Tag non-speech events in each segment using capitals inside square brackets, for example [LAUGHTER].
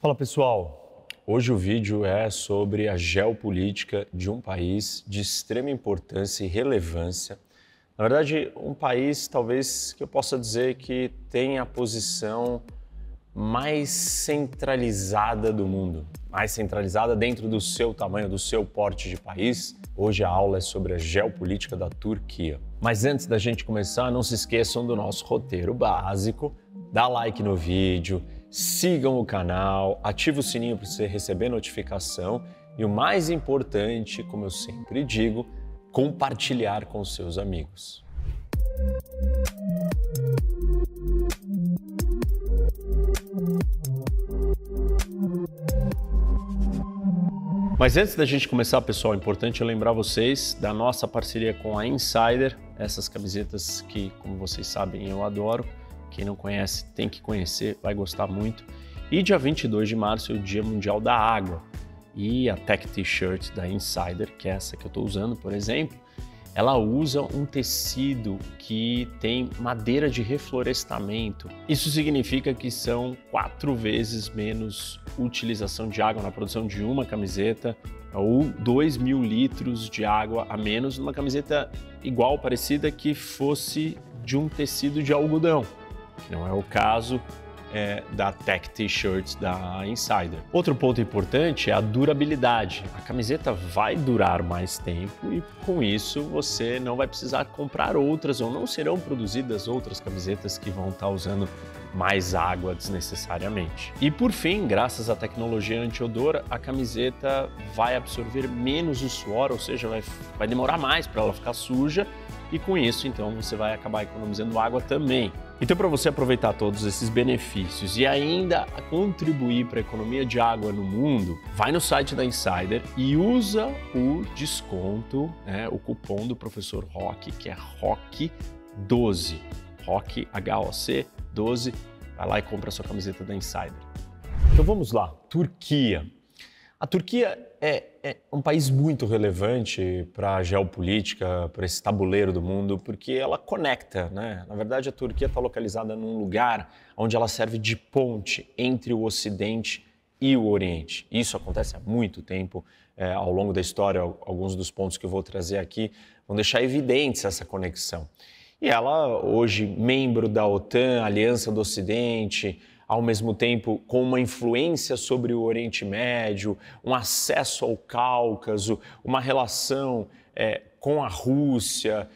Fala pessoal, hoje o vídeo é sobre a geopolítica de um país de extrema importância e relevância. Na verdade, um país talvez que eu possa dizer que tem a posição mais centralizada do mundo, mais centralizada dentro do seu tamanho, do seu porte de país. Hoje a aula é sobre a geopolítica da Turquia. Mas antes da gente começar, não se esqueçam do nosso roteiro básico, dá like no vídeo, sigam o canal, ative o sininho para você receber notificação e o mais importante, como eu sempre digo, compartilhar com seus amigos. Mas antes da gente começar, pessoal, é importante lembrar vocês da nossa parceria com a Insider, essas camisetas que, como vocês sabem, eu adoro. Quem não conhece tem que conhecer, vai gostar muito. E dia 22 de março é o Dia Mundial da Água. E a Tech T-shirt da Insider, que é essa que eu estou usando, por exemplo, ela usa um tecido que tem madeira de reflorestamento. Isso significa que são quatro vezes menos utilização de água na produção de uma camiseta ou 2 mil litros de água a menos numa camiseta igual, parecida, que fosse de um tecido de algodão. Não é o caso é, da Tech T-shirts da Insider. Outro ponto importante é a durabilidade. A camiseta vai durar mais tempo e com isso você não vai precisar comprar outras ou não serão produzidas outras camisetas que vão estar tá usando mais água desnecessariamente. E por fim, graças à tecnologia anti-odor, a camiseta vai absorver menos o suor, ou seja, vai, vai demorar mais para ela ficar suja e com isso então você vai acabar economizando água também. Então, para você aproveitar todos esses benefícios e ainda contribuir para a economia de água no mundo, vai no site da Insider e usa o desconto, né, o cupom do professor Rock, que é ROC12. ROC, 12 rock h o c 12. Vai lá e compra a sua camiseta da Insider. Então vamos lá. Turquia. A Turquia é, é um país muito relevante para a geopolítica, para esse tabuleiro do mundo, porque ela conecta, né? Na verdade, a Turquia está localizada num lugar onde ela serve de ponte entre o Ocidente e o Oriente. Isso acontece há muito tempo, é, ao longo da história, alguns dos pontos que eu vou trazer aqui vão deixar evidente essa conexão. E ela, hoje, membro da OTAN, Aliança do Ocidente, ao mesmo tempo com uma influência sobre o Oriente Médio, um acesso ao Cáucaso, uma relação é, com a Rússia.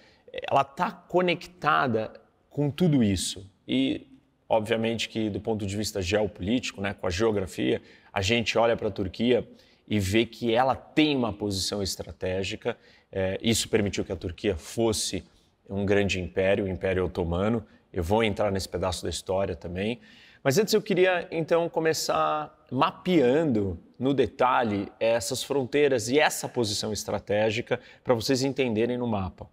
Ela está conectada com tudo isso. E, obviamente, que do ponto de vista geopolítico, né, com a geografia, a gente olha para a Turquia e vê que ela tem uma posição estratégica. É, isso permitiu que a Turquia fosse um grande império, o Império Otomano. Eu vou entrar nesse pedaço da história também. Mas antes eu queria então começar mapeando no detalhe essas fronteiras e essa posição estratégica para vocês entenderem no mapa.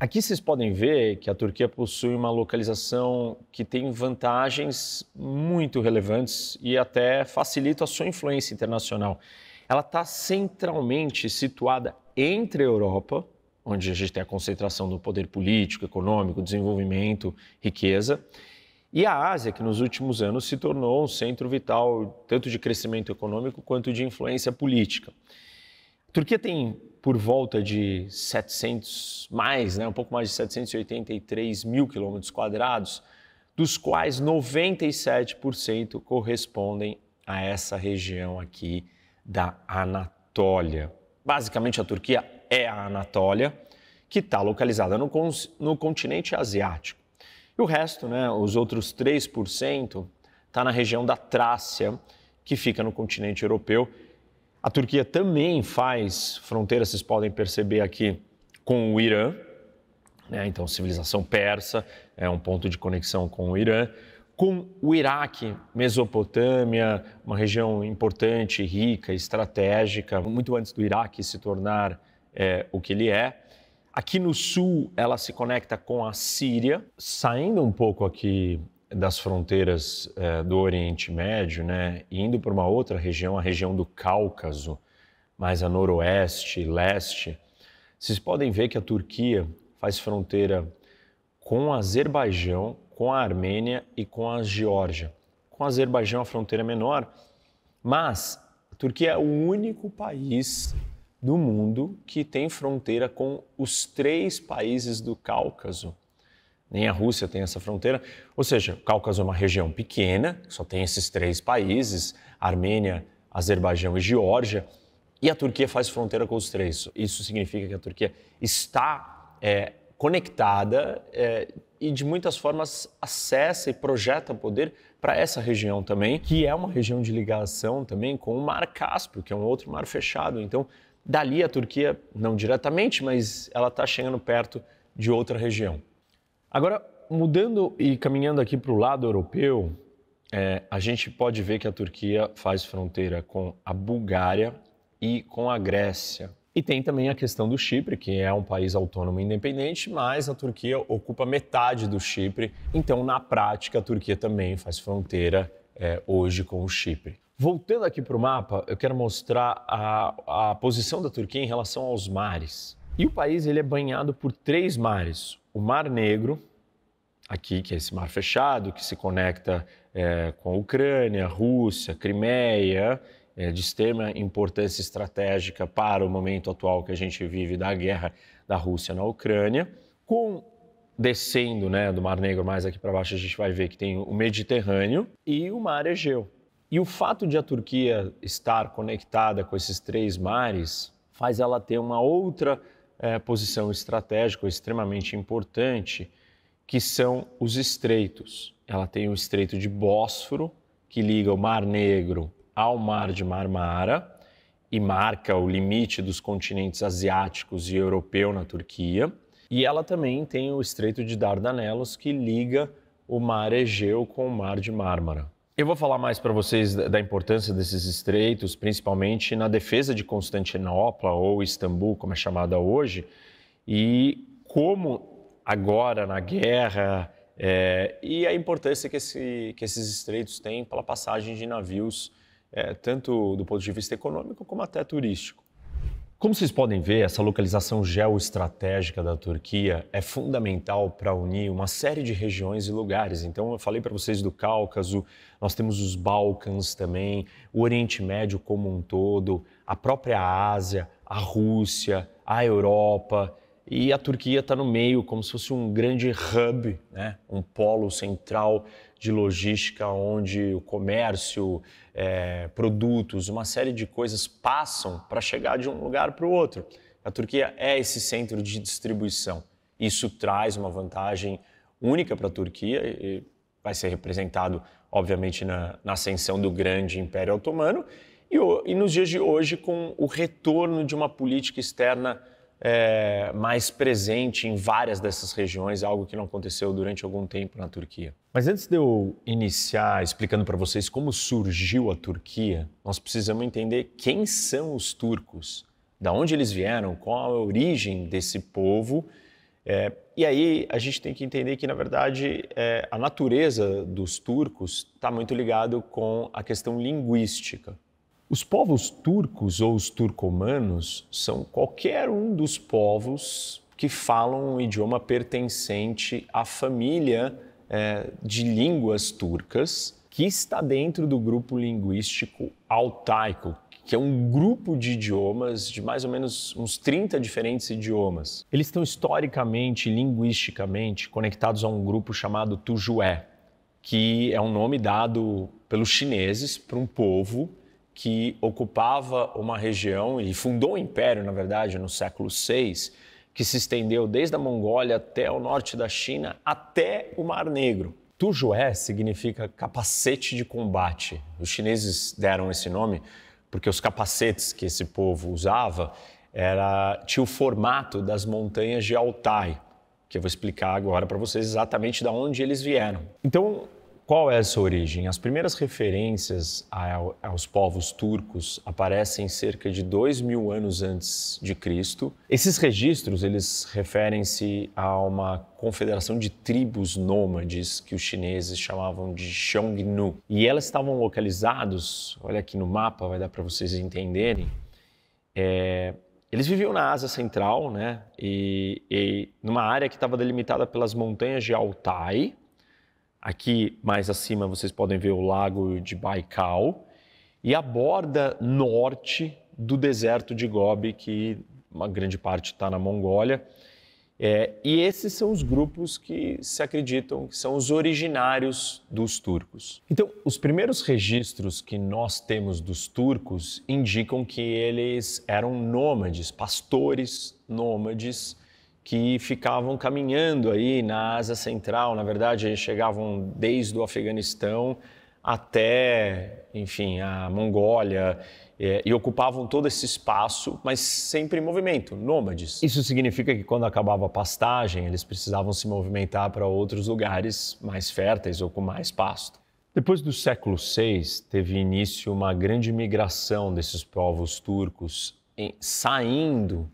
Aqui vocês podem ver que a Turquia possui uma localização que tem vantagens muito relevantes e até facilita a sua influência internacional. Ela está centralmente situada entre a Europa, onde a gente tem a concentração do poder político, econômico, desenvolvimento, riqueza, e a Ásia, que nos últimos anos se tornou um centro vital tanto de crescimento econômico quanto de influência política. A Turquia tem por volta de 700 mais, né, um pouco mais de 783 mil quilômetros quadrados, dos quais 97% correspondem a essa região aqui da Anatólia. Basicamente, a Turquia é a Anatólia, que está localizada no, no continente asiático. E o resto, né, os outros 3%, está na região da Trácia, que fica no continente europeu. A Turquia também faz fronteira, vocês podem perceber aqui, com o Irã. Né? Então, civilização persa é um ponto de conexão com o Irã. Com o Iraque, Mesopotâmia, uma região importante, rica, estratégica, muito antes do Iraque se tornar é, o que ele é. Aqui no sul, ela se conecta com a Síria, saindo um pouco aqui das fronteiras é, do Oriente Médio, né, indo para uma outra região, a região do Cáucaso, mais a noroeste e leste. Vocês podem ver que a Turquia faz fronteira com o Azerbaijão, com a Armênia e com a Geórgia. Com o Azerbaijão a fronteira é menor, mas a Turquia é o único país do mundo que tem fronteira com os três países do Cáucaso. Nem a Rússia tem essa fronteira. Ou seja, o Cáucaso é uma região pequena, só tem esses três países: Armênia, Azerbaijão e Geórgia. E a Turquia faz fronteira com os três. Isso significa que a Turquia está é, conectada é, e, de muitas formas, acessa e projeta poder para essa região também, que é uma região de ligação também com o Mar Cáspio, que é um outro mar fechado. Então, Dali, a Turquia, não diretamente, mas ela está chegando perto de outra região. Agora, mudando e caminhando aqui para o lado europeu, é, a gente pode ver que a Turquia faz fronteira com a Bulgária e com a Grécia. E tem também a questão do Chipre, que é um país autônomo e independente, mas a Turquia ocupa metade do Chipre. Então, na prática, a Turquia também faz fronteira é, hoje com o Chipre. Voltando aqui para o mapa, eu quero mostrar a, a posição da Turquia em relação aos mares. E o país ele é banhado por três mares: o Mar Negro, aqui, que é esse mar fechado, que se conecta é, com a Ucrânia, Rússia, Crimeia, é, de extrema importância estratégica para o momento atual que a gente vive da guerra da Rússia na Ucrânia, com descendo né, do Mar Negro mais aqui para baixo, a gente vai ver que tem o Mediterrâneo e o Mar Egeu. E o fato de a Turquia estar conectada com esses três mares faz ela ter uma outra é, posição estratégica extremamente importante, que são os estreitos. Ela tem o Estreito de Bósforo, que liga o Mar Negro ao Mar de Marmara e marca o limite dos continentes asiáticos e europeu na Turquia. E ela também tem o Estreito de Dardanelos, que liga o Mar Egeu com o Mar de Mármara. Eu vou falar mais para vocês da importância desses estreitos, principalmente na defesa de Constantinopla ou Istambul, como é chamada hoje, e como agora na guerra é, e a importância que, esse, que, esses estreitos têm pela passagem de navios, é, tanto do ponto de vista econômico como até turístico. Como vocês podem ver, essa localização geoestratégica da Turquia é fundamental para unir uma série de regiões e lugares. Então, eu falei para vocês do Cáucaso, nós temos os Balcãs também, o Oriente Médio como um todo, a própria Ásia, a Rússia, a Europa. E a Turquia está no meio, como se fosse um grande hub, né? um polo central de logística, onde o comércio, é, produtos, uma série de coisas passam para chegar de um lugar para o outro. A Turquia é esse centro de distribuição. Isso traz uma vantagem única para a Turquia e vai ser representado, obviamente, na, na ascensão do grande Império Otomano e, e nos dias de hoje com o retorno de uma política externa é, mais presente em várias dessas regiões, algo que não aconteceu durante algum tempo na Turquia. Mas antes de eu iniciar explicando para vocês como surgiu a Turquia, nós precisamos entender quem são os turcos, da onde eles vieram, qual a origem desse povo. É, e aí a gente tem que entender que, na verdade, é, a natureza dos turcos está muito ligado com a questão linguística. Os povos turcos ou os turcomanos são qualquer um dos povos que falam um idioma pertencente à família é, de línguas turcas, que está dentro do grupo linguístico altaico, que é um grupo de idiomas, de mais ou menos uns 30 diferentes idiomas. Eles estão historicamente e linguisticamente conectados a um grupo chamado Tujué, que é um nome dado pelos chineses para um povo que ocupava uma região e fundou um império, na verdade, no século VI, que se estendeu desde a Mongólia até o norte da China, até o Mar Negro. Tujué significa capacete de combate. Os chineses deram esse nome porque os capacetes que esse povo usava era, tinha o formato das montanhas de Altai, que eu vou explicar agora para vocês exatamente de onde eles vieram. Então, qual é essa origem? As primeiras referências aos povos turcos aparecem cerca de dois mil anos antes de Cristo. Esses registros eles referem-se a uma confederação de tribos nômades que os chineses chamavam de Xiongnu. E elas estavam localizados, olha aqui no mapa, vai dar para vocês entenderem. É, eles viviam na Ásia Central, né? E, e numa área que estava delimitada pelas montanhas de Altai, Aqui mais acima vocês podem ver o lago de Baikal e a borda norte do deserto de Gobi, que uma grande parte está na Mongólia. É, e esses são os grupos que se acreditam que são os originários dos turcos. Então, os primeiros registros que nós temos dos turcos indicam que eles eram nômades, pastores nômades que ficavam caminhando aí na Ásia Central, na verdade, chegavam desde o Afeganistão até, enfim, a Mongólia é, e ocupavam todo esse espaço, mas sempre em movimento, nômades. Isso significa que quando acabava a pastagem, eles precisavam se movimentar para outros lugares mais férteis ou com mais pasto. Depois do século VI, teve início uma grande migração desses povos turcos em, saindo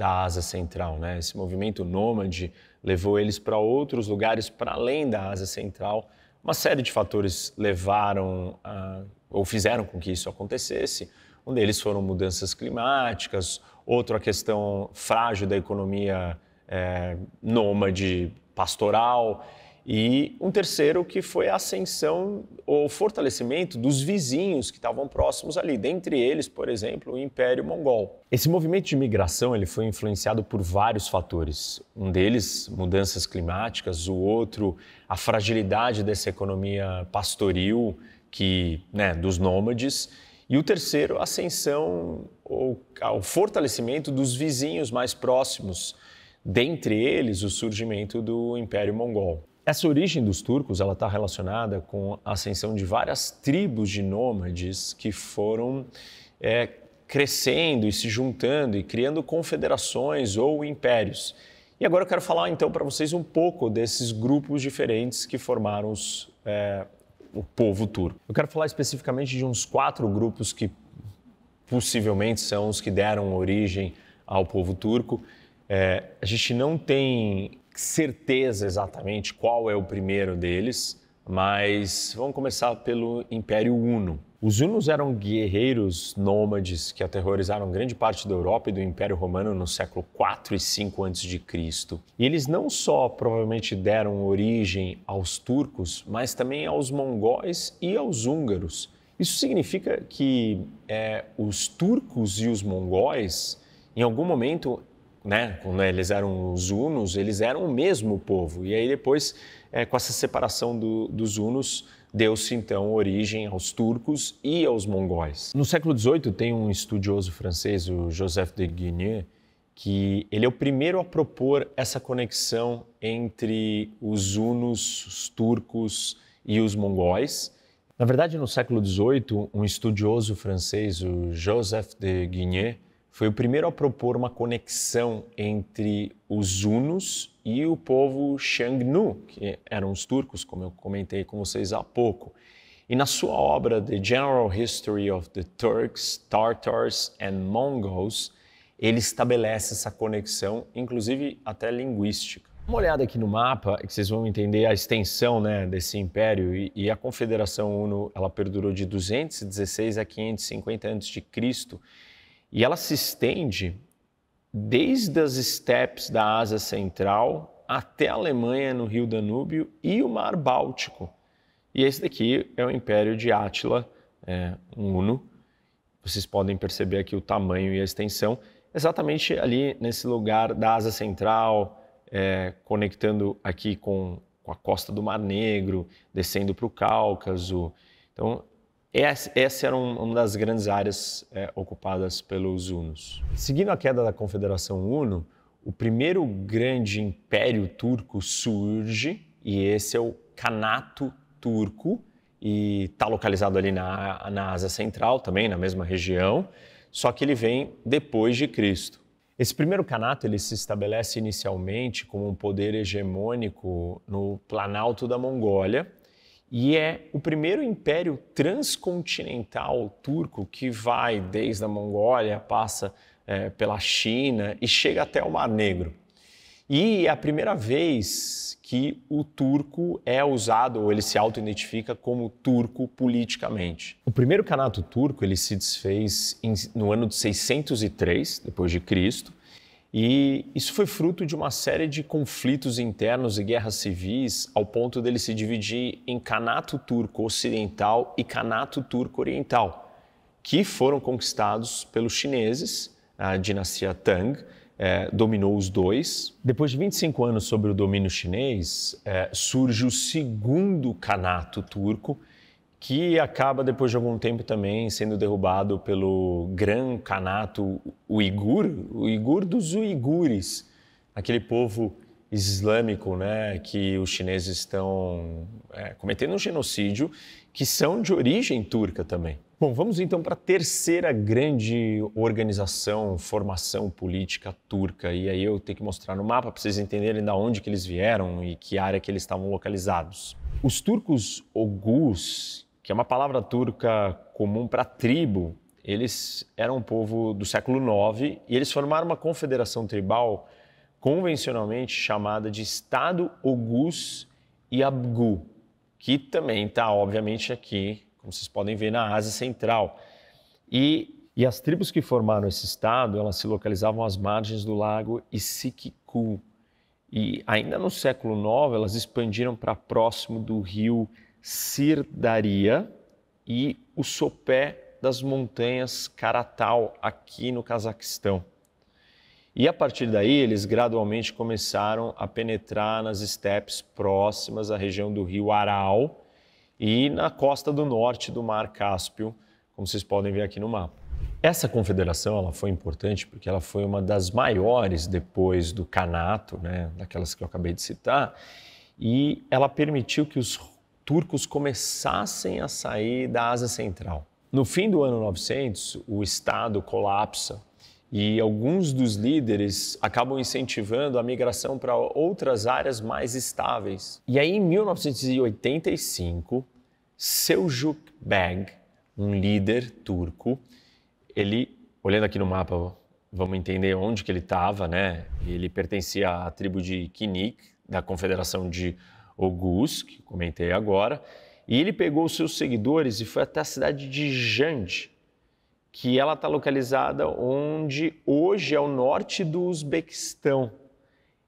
da Ásia Central. Né? Esse movimento nômade levou eles para outros lugares para além da Ásia Central. Uma série de fatores levaram a, ou fizeram com que isso acontecesse. Um deles foram mudanças climáticas, outro a questão frágil da economia é, nômade pastoral. E um terceiro que foi a ascensão ou fortalecimento dos vizinhos que estavam próximos ali, dentre eles, por exemplo, o Império Mongol. Esse movimento de migração ele foi influenciado por vários fatores. Um deles, mudanças climáticas, o outro, a fragilidade dessa economia pastoril que, né, dos nômades, e o terceiro, a ascensão ou o fortalecimento dos vizinhos mais próximos dentre eles o surgimento do Império Mongol. Essa origem dos turcos ela está relacionada com a ascensão de várias tribos de nômades que foram é, crescendo e se juntando e criando confederações ou impérios. E agora eu quero falar então para vocês um pouco desses grupos diferentes que formaram os, é, o povo turco. Eu quero falar especificamente de uns quatro grupos que possivelmente são os que deram origem ao povo turco. É, a gente não tem certeza exatamente qual é o primeiro deles, mas vamos começar pelo Império Huno. Os Hunos eram guerreiros nômades que aterrorizaram grande parte da Europa e do Império Romano no século 4 e 5 a.C. E eles não só provavelmente deram origem aos turcos, mas também aos mongóis e aos húngaros. Isso significa que é, os turcos e os mongóis, em algum momento, né, quando eles eram os hunos, eles eram o mesmo povo. E aí depois, é, com essa separação do, dos hunos, deu-se então origem aos turcos e aos mongóis. No século XVIII tem um estudioso francês, o Joseph de Guigné, que ele é o primeiro a propor essa conexão entre os hunos, os turcos e os mongóis. Na verdade, no século XVIII, um estudioso francês, o Joseph de Guigné, foi o primeiro a propor uma conexão entre os hunos e o povo Xangnu, que eram os turcos, como eu comentei com vocês há pouco. E na sua obra The General History of the Turks, Tartars and Mongols, ele estabelece essa conexão, inclusive até linguística. Uma olhada aqui no mapa, é que vocês vão entender a extensão né, desse império, e, e a Confederação Uno ela perdurou de 216 a 550 a.C., e ela se estende desde as estepes da Ásia Central até a Alemanha no Rio Danúbio e o Mar Báltico. E esse daqui é o Império de Átila, é, um Uno. Vocês podem perceber aqui o tamanho e a extensão, exatamente ali nesse lugar da Ásia Central, é, conectando aqui com, com a costa do Mar Negro, descendo para o Cáucaso. Então, essa era uma das grandes áreas é, ocupadas pelos hunos. Seguindo a queda da Confederação Huno, o primeiro grande império turco surge, e esse é o Canato Turco, e está localizado ali na, na Ásia Central, também na mesma região, só que ele vem depois de Cristo. Esse primeiro canato ele se estabelece inicialmente como um poder hegemônico no planalto da Mongólia, e é o primeiro império transcontinental turco que vai desde a Mongólia, passa é, pela China e chega até o Mar Negro. E é a primeira vez que o turco é usado, ou ele se auto-identifica como turco politicamente. O primeiro canato turco ele se desfez em, no ano de 603 depois de Cristo e isso foi fruto de uma série de conflitos internos e guerras civis, ao ponto dele se dividir em Canato Turco Ocidental e Canato Turco Oriental, que foram conquistados pelos chineses, a dinastia Tang, eh, dominou os dois. Depois de 25 anos sobre o domínio chinês, eh, surge o segundo Canato Turco, que acaba depois de algum tempo também sendo derrubado pelo Gran Canato Uigur, o Uigur dos Uigures, aquele povo islâmico, né, que os chineses estão é, cometendo um genocídio, que são de origem turca também. Bom, vamos então para a terceira grande organização, formação política turca. E aí eu tenho que mostrar no mapa para vocês entenderem da onde que eles vieram e que área que eles estavam localizados. Os turcos ogus, que é uma palavra turca comum para tribo. Eles eram um povo do século IX e eles formaram uma confederação tribal convencionalmente chamada de Estado Oguz e Abgu, que também está, obviamente, aqui, como vocês podem ver, na Ásia Central. E, e as tribos que formaram esse estado, elas se localizavam às margens do lago Kul. E ainda no século IX, elas expandiram para próximo do rio Sirdaria e o sopé das montanhas Karatal, aqui no Cazaquistão. E a partir daí, eles gradualmente começaram a penetrar nas estepes próximas à região do rio Aral e na costa do norte do Mar Cáspio, como vocês podem ver aqui no mapa. Essa confederação ela foi importante porque ela foi uma das maiores depois do Canato, né, daquelas que eu acabei de citar, e ela permitiu que os turcos começassem a sair da Ásia Central. No fim do ano 900, o Estado colapsa e alguns dos líderes acabam incentivando a migração para outras áreas mais estáveis. E aí, em 1985, Seljuk Beg, um líder turco, ele, olhando aqui no mapa, vamos entender onde que ele estava, né? Ele pertencia à tribo de Kinik, da Confederação de o Gus, que comentei agora, e ele pegou os seus seguidores e foi até a cidade de Jande, que ela está localizada onde hoje é o norte do Uzbequistão.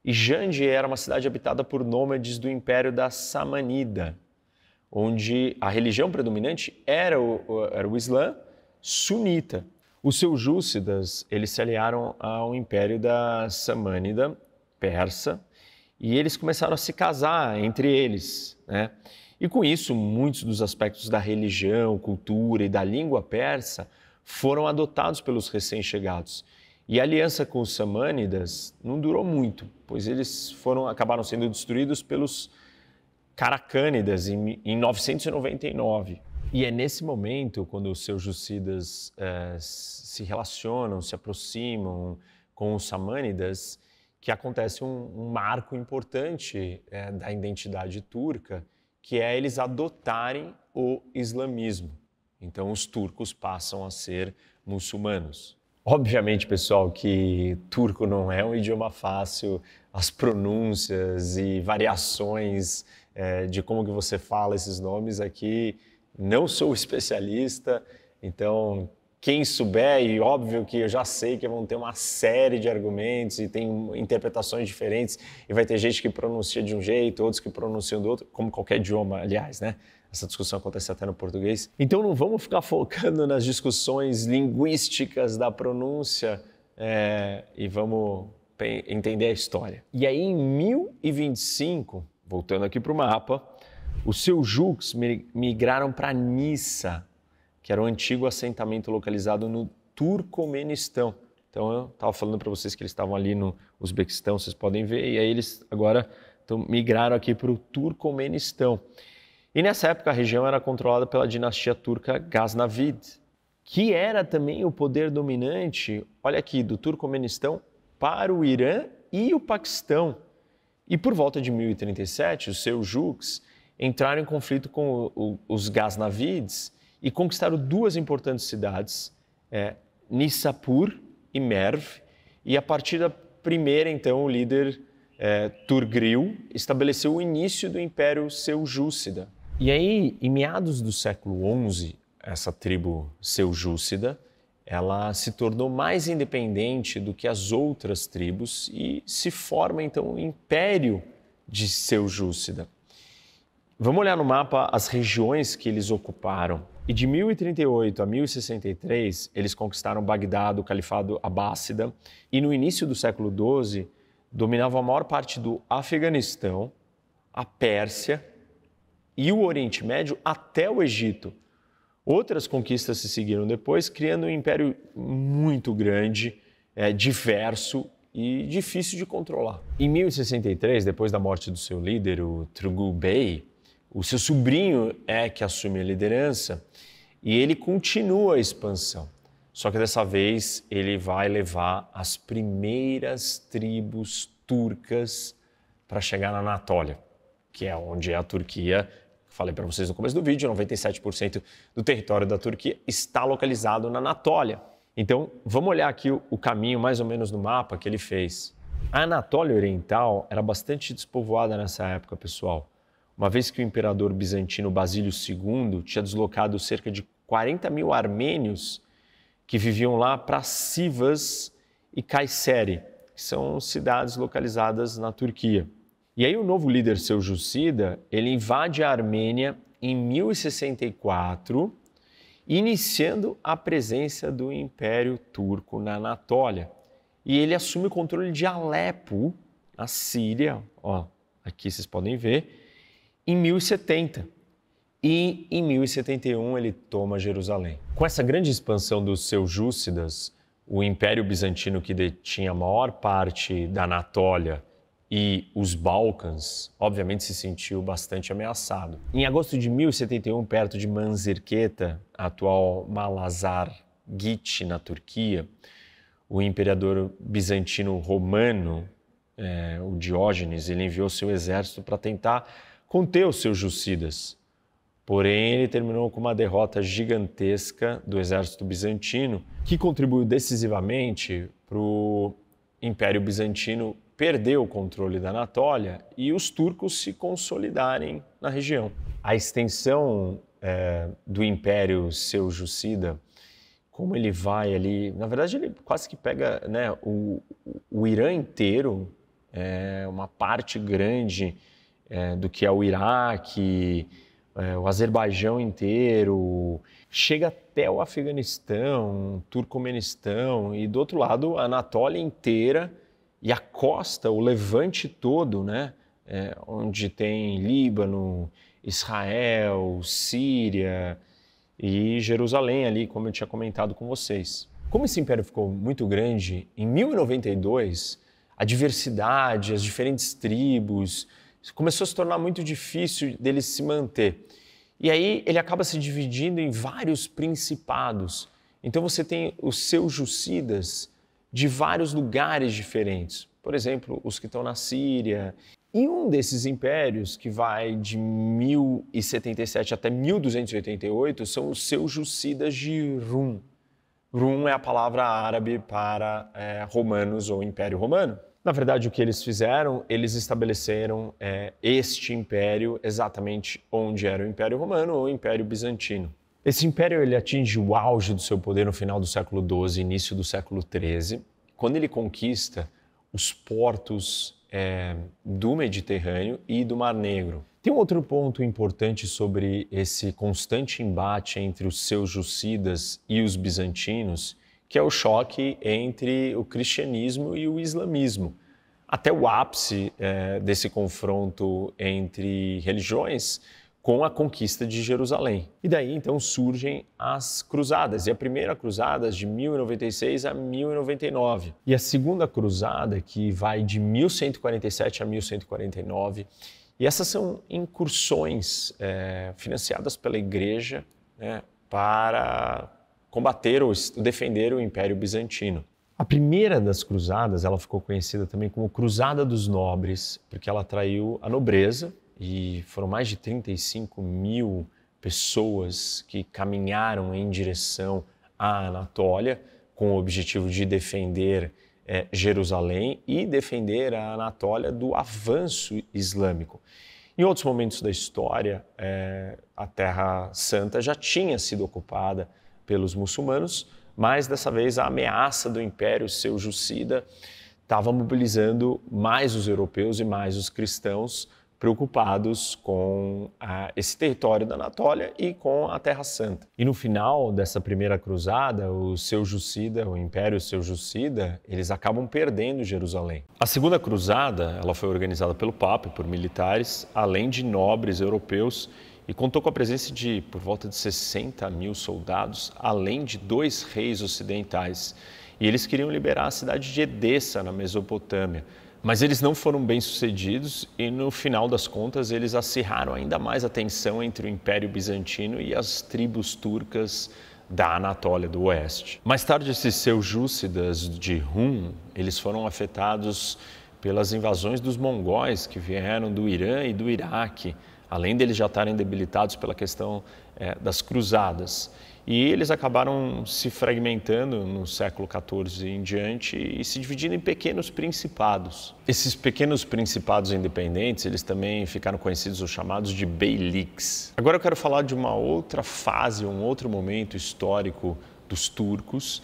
E Jande era uma cidade habitada por nômades do Império da Samanida, onde a religião predominante era o, era o Islã sunita. Os seljúcidas eles se aliaram ao Império da Samânida persa e eles começaram a se casar entre eles. Né? E com isso, muitos dos aspectos da religião, cultura e da língua persa foram adotados pelos recém-chegados. E a aliança com os Samânidas não durou muito, pois eles foram acabaram sendo destruídos pelos Caracânidas em, em 999. E é nesse momento, quando os seus Jussidas eh, se relacionam, se aproximam com os Samânidas, que acontece um, um marco importante é, da identidade turca, que é eles adotarem o islamismo. Então, os turcos passam a ser muçulmanos. Obviamente, pessoal, que turco não é um idioma fácil, as pronúncias e variações é, de como que você fala esses nomes aqui. Não sou [LAUGHS] especialista, então quem souber, e óbvio que eu já sei que vão ter uma série de argumentos e tem interpretações diferentes, e vai ter gente que pronuncia de um jeito, outros que pronunciam do outro, como qualquer idioma, aliás, né? Essa discussão acontece até no português. Então não vamos ficar focando nas discussões linguísticas da pronúncia é, e vamos entender a história. E aí, em 1025, voltando aqui para o mapa, os seljúks migraram para Nissa, que era um antigo assentamento localizado no Turcomenistão. Então eu estava falando para vocês que eles estavam ali no Uzbequistão, vocês podem ver, e aí eles agora então, migraram aqui para o Turcomenistão. E nessa época a região era controlada pela dinastia turca Ghaznavid, que era também o poder dominante, olha aqui, do Turcomenistão para o Irã e o Paquistão. E por volta de 1037, os Seljuks entraram em conflito com os Ghaznavids e conquistaram duas importantes cidades, é, Nissapur e Merv, e a partir da primeira, então, o líder é, Turgril estabeleceu o início do Império Seljúcida. E aí, em meados do século XI, essa tribo Seljúcida, ela se tornou mais independente do que as outras tribos e se forma, então, o Império de Seljúcida. Vamos olhar no mapa as regiões que eles ocuparam. E de 1038 a 1063, eles conquistaram Bagdá, o califado abássida, e no início do século XII, dominavam a maior parte do Afeganistão, a Pérsia e o Oriente Médio até o Egito. Outras conquistas se seguiram depois, criando um império muito grande, é, diverso e difícil de controlar. Em 1063, depois da morte do seu líder, o Trugu Bey, o seu sobrinho é que assume a liderança e ele continua a expansão. Só que dessa vez ele vai levar as primeiras tribos turcas para chegar na Anatólia, que é onde é a Turquia. Falei para vocês no começo do vídeo, 97% do território da Turquia está localizado na Anatólia. Então, vamos olhar aqui o caminho mais ou menos no mapa que ele fez. A Anatólia Oriental era bastante despovoada nessa época, pessoal uma vez que o imperador bizantino Basílio II tinha deslocado cerca de 40 mil armênios que viviam lá para Sivas e Kayseri, que são cidades localizadas na Turquia. E aí o novo líder Seljúcida, ele invade a Armênia em 1064, iniciando a presença do Império Turco na Anatólia. E ele assume o controle de Alepo, na Síria, ó, aqui vocês podem ver, em 1070 e em 1071 ele toma Jerusalém. Com essa grande expansão dos Seljúcidas, o Império Bizantino que detinha a maior parte da Anatólia e os Balcãs, obviamente se sentiu bastante ameaçado. Em agosto de 1071, perto de Manzirketa, atual Malazar Git, na Turquia, o imperador bizantino romano, eh, o Diógenes, ele enviou seu exército para tentar conter os seus jucidas, Porém, ele terminou com uma derrota gigantesca do exército bizantino, que contribuiu decisivamente para o Império Bizantino perder o controle da Anatólia e os turcos se consolidarem na região. A extensão é, do Império jucida, como ele vai ali, na verdade ele quase que pega né, o, o Irã inteiro, é, uma parte grande é, do que é o Iraque, é, o Azerbaijão inteiro, chega até o Afeganistão, Turcomenistão e do outro lado a Anatólia inteira e a costa, o Levante todo, né? É, onde tem Líbano, Israel, Síria e Jerusalém ali, como eu tinha comentado com vocês. Como esse império ficou muito grande, em 1092, a diversidade, as diferentes tribos, começou a se tornar muito difícil dele se manter. E aí ele acaba se dividindo em vários principados. Então você tem os seus jucidas de vários lugares diferentes. Por exemplo, os que estão na Síria. E um desses impérios, que vai de 1077 até 1288, são os seus jucidas de Rum. Rum é a palavra árabe para é, romanos ou Império Romano. Na verdade, o que eles fizeram? Eles estabeleceram é, este império exatamente onde era o Império Romano ou o Império Bizantino. Esse império ele atinge o auge do seu poder no final do século XII, início do século XIII, quando ele conquista os portos é, do Mediterrâneo e do Mar Negro. Tem um outro ponto importante sobre esse constante embate entre os seus jucidas e os bizantinos, que é o choque entre o cristianismo e o islamismo. Até o ápice é, desse confronto entre religiões com a conquista de Jerusalém. E daí então surgem as cruzadas, e a primeira cruzada de 1096 a 1099, e a segunda cruzada que vai de 1147 a 1149. E essas são incursões é, financiadas pela igreja né, para combater ou defender o Império Bizantino. A primeira das cruzadas, ela ficou conhecida também como Cruzada dos Nobres, porque ela atraiu a nobreza e foram mais de 35 mil pessoas que caminharam em direção à Anatólia com o objetivo de defender é, Jerusalém e defender a Anatólia do avanço islâmico. Em outros momentos da história, é, a Terra Santa já tinha sido ocupada pelos muçulmanos, mas dessa vez a ameaça do Império Seljúcida estava mobilizando mais os europeus e mais os cristãos preocupados com ah, esse território da Anatólia e com a Terra Santa. E no final dessa primeira cruzada, o Seljúcida, o Império Seljúcida, eles acabam perdendo Jerusalém. A segunda cruzada, ela foi organizada pelo Papa e por militares, além de nobres europeus e contou com a presença de por volta de 60 mil soldados, além de dois reis ocidentais. E eles queriam liberar a cidade de Edessa, na Mesopotâmia. Mas eles não foram bem-sucedidos e, no final das contas, eles acirraram ainda mais a tensão entre o Império Bizantino e as tribos turcas da Anatólia do Oeste. Mais tarde, esses seljúcidas de Rum, eles foram afetados pelas invasões dos mongóis que vieram do Irã e do Iraque além deles já estarem debilitados pela questão é, das cruzadas. E eles acabaram se fragmentando no século XIV em diante e se dividindo em pequenos principados. Esses pequenos principados independentes, eles também ficaram conhecidos ou chamados de beyliks. Agora eu quero falar de uma outra fase, um outro momento histórico dos turcos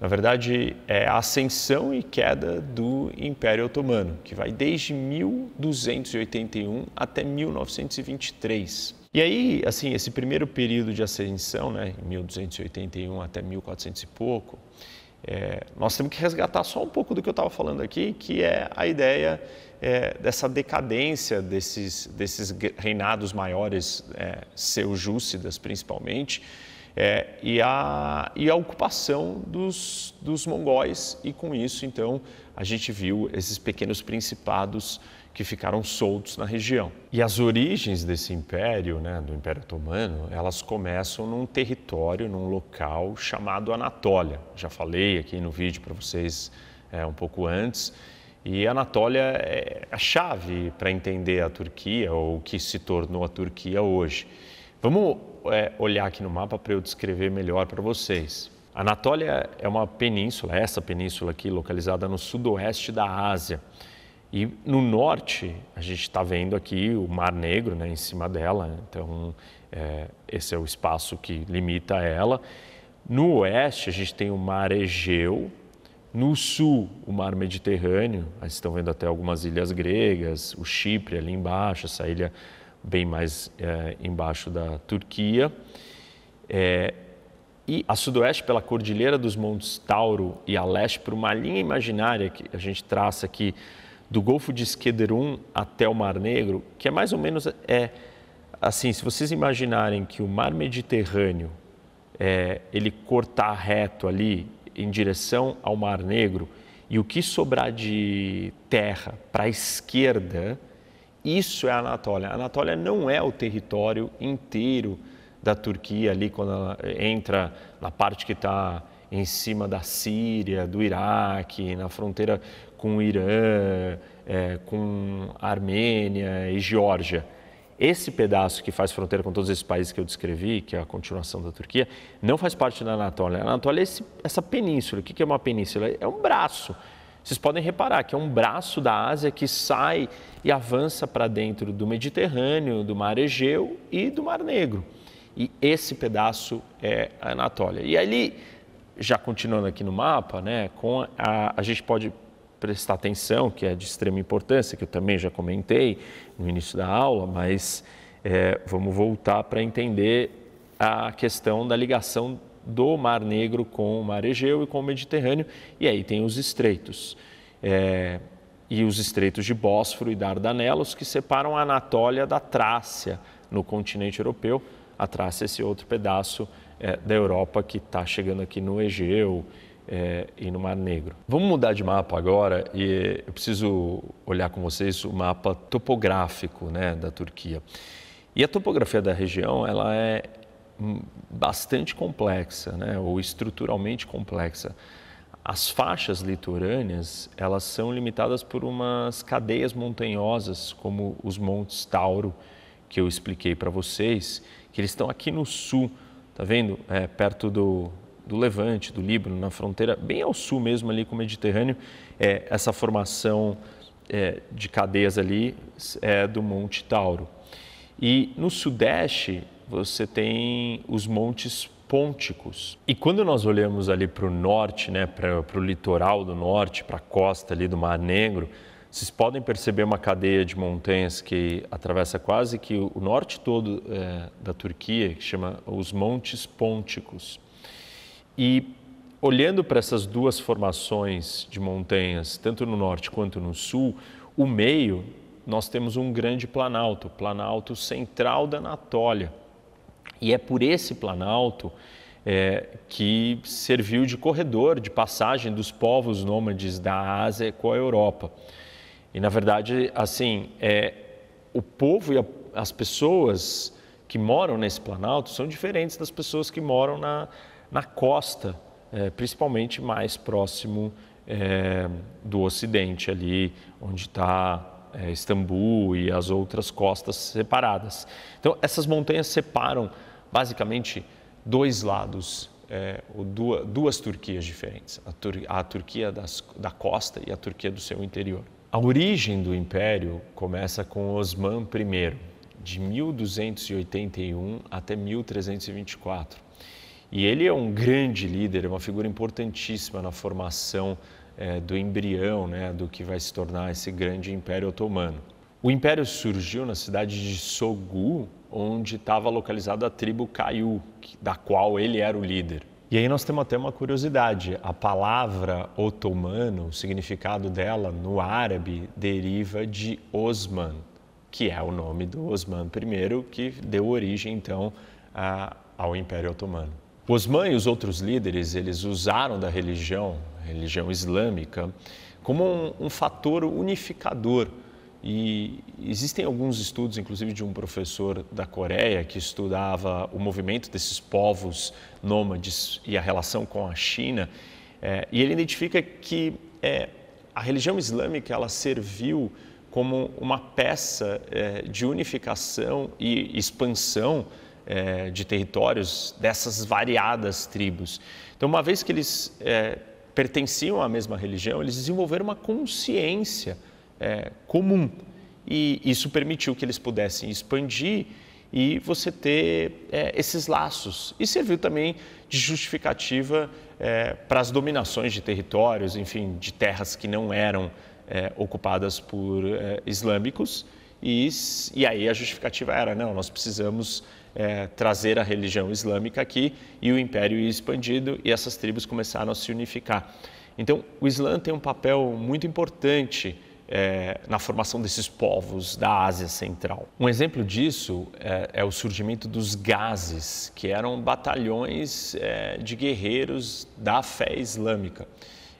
na verdade, é a ascensão e queda do Império Otomano, que vai desde 1281 até 1923. E aí, assim, esse primeiro período de ascensão, né, 1281 até 1400 e pouco, é, nós temos que resgatar só um pouco do que eu estava falando aqui, que é a ideia é, dessa decadência desses, desses reinados maiores é, seljúcidas, principalmente, é, e, a, e a ocupação dos, dos mongóis, e com isso, então, a gente viu esses pequenos principados que ficaram soltos na região. E as origens desse império, né, do Império Otomano, elas começam num território, num local chamado Anatólia. Já falei aqui no vídeo para vocês é, um pouco antes. E Anatólia é a chave para entender a Turquia, ou o que se tornou a Turquia hoje. Vamos é, olhar aqui no mapa para eu descrever melhor para vocês. Anatólia é uma península, essa península aqui, localizada no sudoeste da Ásia. E no norte, a gente está vendo aqui o Mar Negro né, em cima dela, então é, esse é o espaço que limita ela. No oeste, a gente tem o Mar Egeu. No sul, o Mar Mediterrâneo. vocês estão vendo até algumas ilhas gregas, o Chipre ali embaixo, essa ilha bem mais é, embaixo da Turquia. É, e a sudoeste pela Cordilheira dos Montes Tauro e a leste por uma linha imaginária que a gente traça aqui do Golfo de Esquederum até o Mar Negro, que é mais ou menos é assim, se vocês imaginarem que o Mar Mediterrâneo é, ele cortar reto ali em direção ao Mar Negro e o que sobrar de terra para a esquerda isso é a Anatólia. A Anatólia não é o território inteiro da Turquia, ali quando ela eh, entra na parte que está em cima da Síria, do Iraque, na fronteira com o Irã, é, com Armênia e Geórgia. Esse pedaço que faz fronteira com todos esses países que eu descrevi, que é a continuação da Turquia, não faz parte da Anatólia. A Anatólia é esse, essa península. O que é uma península? É um braço vocês podem reparar que é um braço da Ásia que sai e avança para dentro do Mediterrâneo, do Mar Egeu e do Mar Negro. E esse pedaço é a Anatólia. E ali, já continuando aqui no mapa, né, com a, a gente pode prestar atenção, que é de extrema importância, que eu também já comentei no início da aula, mas é, vamos voltar para entender a questão da ligação do Mar Negro com o Mar Egeu e com o Mediterrâneo, e aí tem os estreitos. É, e os estreitos de Bósforo e Dardanelos, que separam a Anatólia da Trácia no continente europeu. A Trácia é esse outro pedaço é, da Europa que está chegando aqui no Egeu é, e no Mar Negro. Vamos mudar de mapa agora e eu preciso olhar com vocês o mapa topográfico né, da Turquia. E a topografia da região ela é bastante complexa, né, ou estruturalmente complexa. As faixas litorâneas, elas são limitadas por umas cadeias montanhosas, como os Montes Tauro, que eu expliquei para vocês, que eles estão aqui no sul, tá vendo? É, perto do, do Levante, do Líbano, na fronteira, bem ao sul mesmo ali com o Mediterrâneo, é, essa formação é, de cadeias ali é do Monte Tauro. E no sudeste você tem os montes Pônticos. E quando nós olhamos ali para o norte, né, para o litoral do norte, para a costa ali do Mar Negro, vocês podem perceber uma cadeia de montanhas que atravessa quase que o norte todo é, da Turquia, que chama os Montes Pônticos. E olhando para essas duas formações de montanhas, tanto no norte quanto no sul, o meio nós temos um grande planalto, o planalto central da Anatólia e é por esse planalto é, que serviu de corredor de passagem dos povos nômades da Ásia com a Europa. E na verdade, assim, é, o povo e a, as pessoas que moram nesse planalto são diferentes das pessoas que moram na, na costa, é, principalmente mais próximo é, do Ocidente, ali onde está é, Istambul e as outras costas separadas. Então, essas montanhas separam basicamente dois lados, é, ou duas, duas, Turquias diferentes: a, Tur a Turquia das, da costa e a Turquia do seu interior. A origem do império começa com Osman I, de 1281 até 1324. E ele é um grande líder, é uma figura importantíssima na formação é, do embrião né, do que vai se tornar esse grande Império Otomano. O império surgiu na cidade de Sogu, onde estava localizada a tribo Caiu, da qual ele era o líder. E aí nós temos até uma curiosidade: a palavra otomano, o significado dela no árabe deriva de Osman, que é o nome do Osman I, que deu origem então a, ao Império Otomano. Osman e os outros líderes eles usaram da religião, religião islâmica, como um, um fator unificador e existem alguns estudos, inclusive de um professor da Coreia, que estudava o movimento desses povos nômades e a relação com a China. É, e ele identifica que é, a religião islâmica ela serviu como uma peça é, de unificação e expansão de territórios dessas variadas tribos. Então, uma vez que eles pertenciam à mesma religião, eles desenvolveram uma consciência é, comum. E isso permitiu que eles pudessem expandir e você ter é, esses laços. E serviu também de justificativa é, para as dominações de territórios, enfim, de terras que não eram é, ocupadas por é, islâmicos. E, e aí a justificativa era: não, nós precisamos é, trazer a religião islâmica aqui e o império ia expandido e essas tribos começaram a se unificar. Então, o Islã tem um papel muito importante é, na formação desses povos da Ásia Central. Um exemplo disso é, é o surgimento dos gases, que eram batalhões é, de guerreiros da fé islâmica.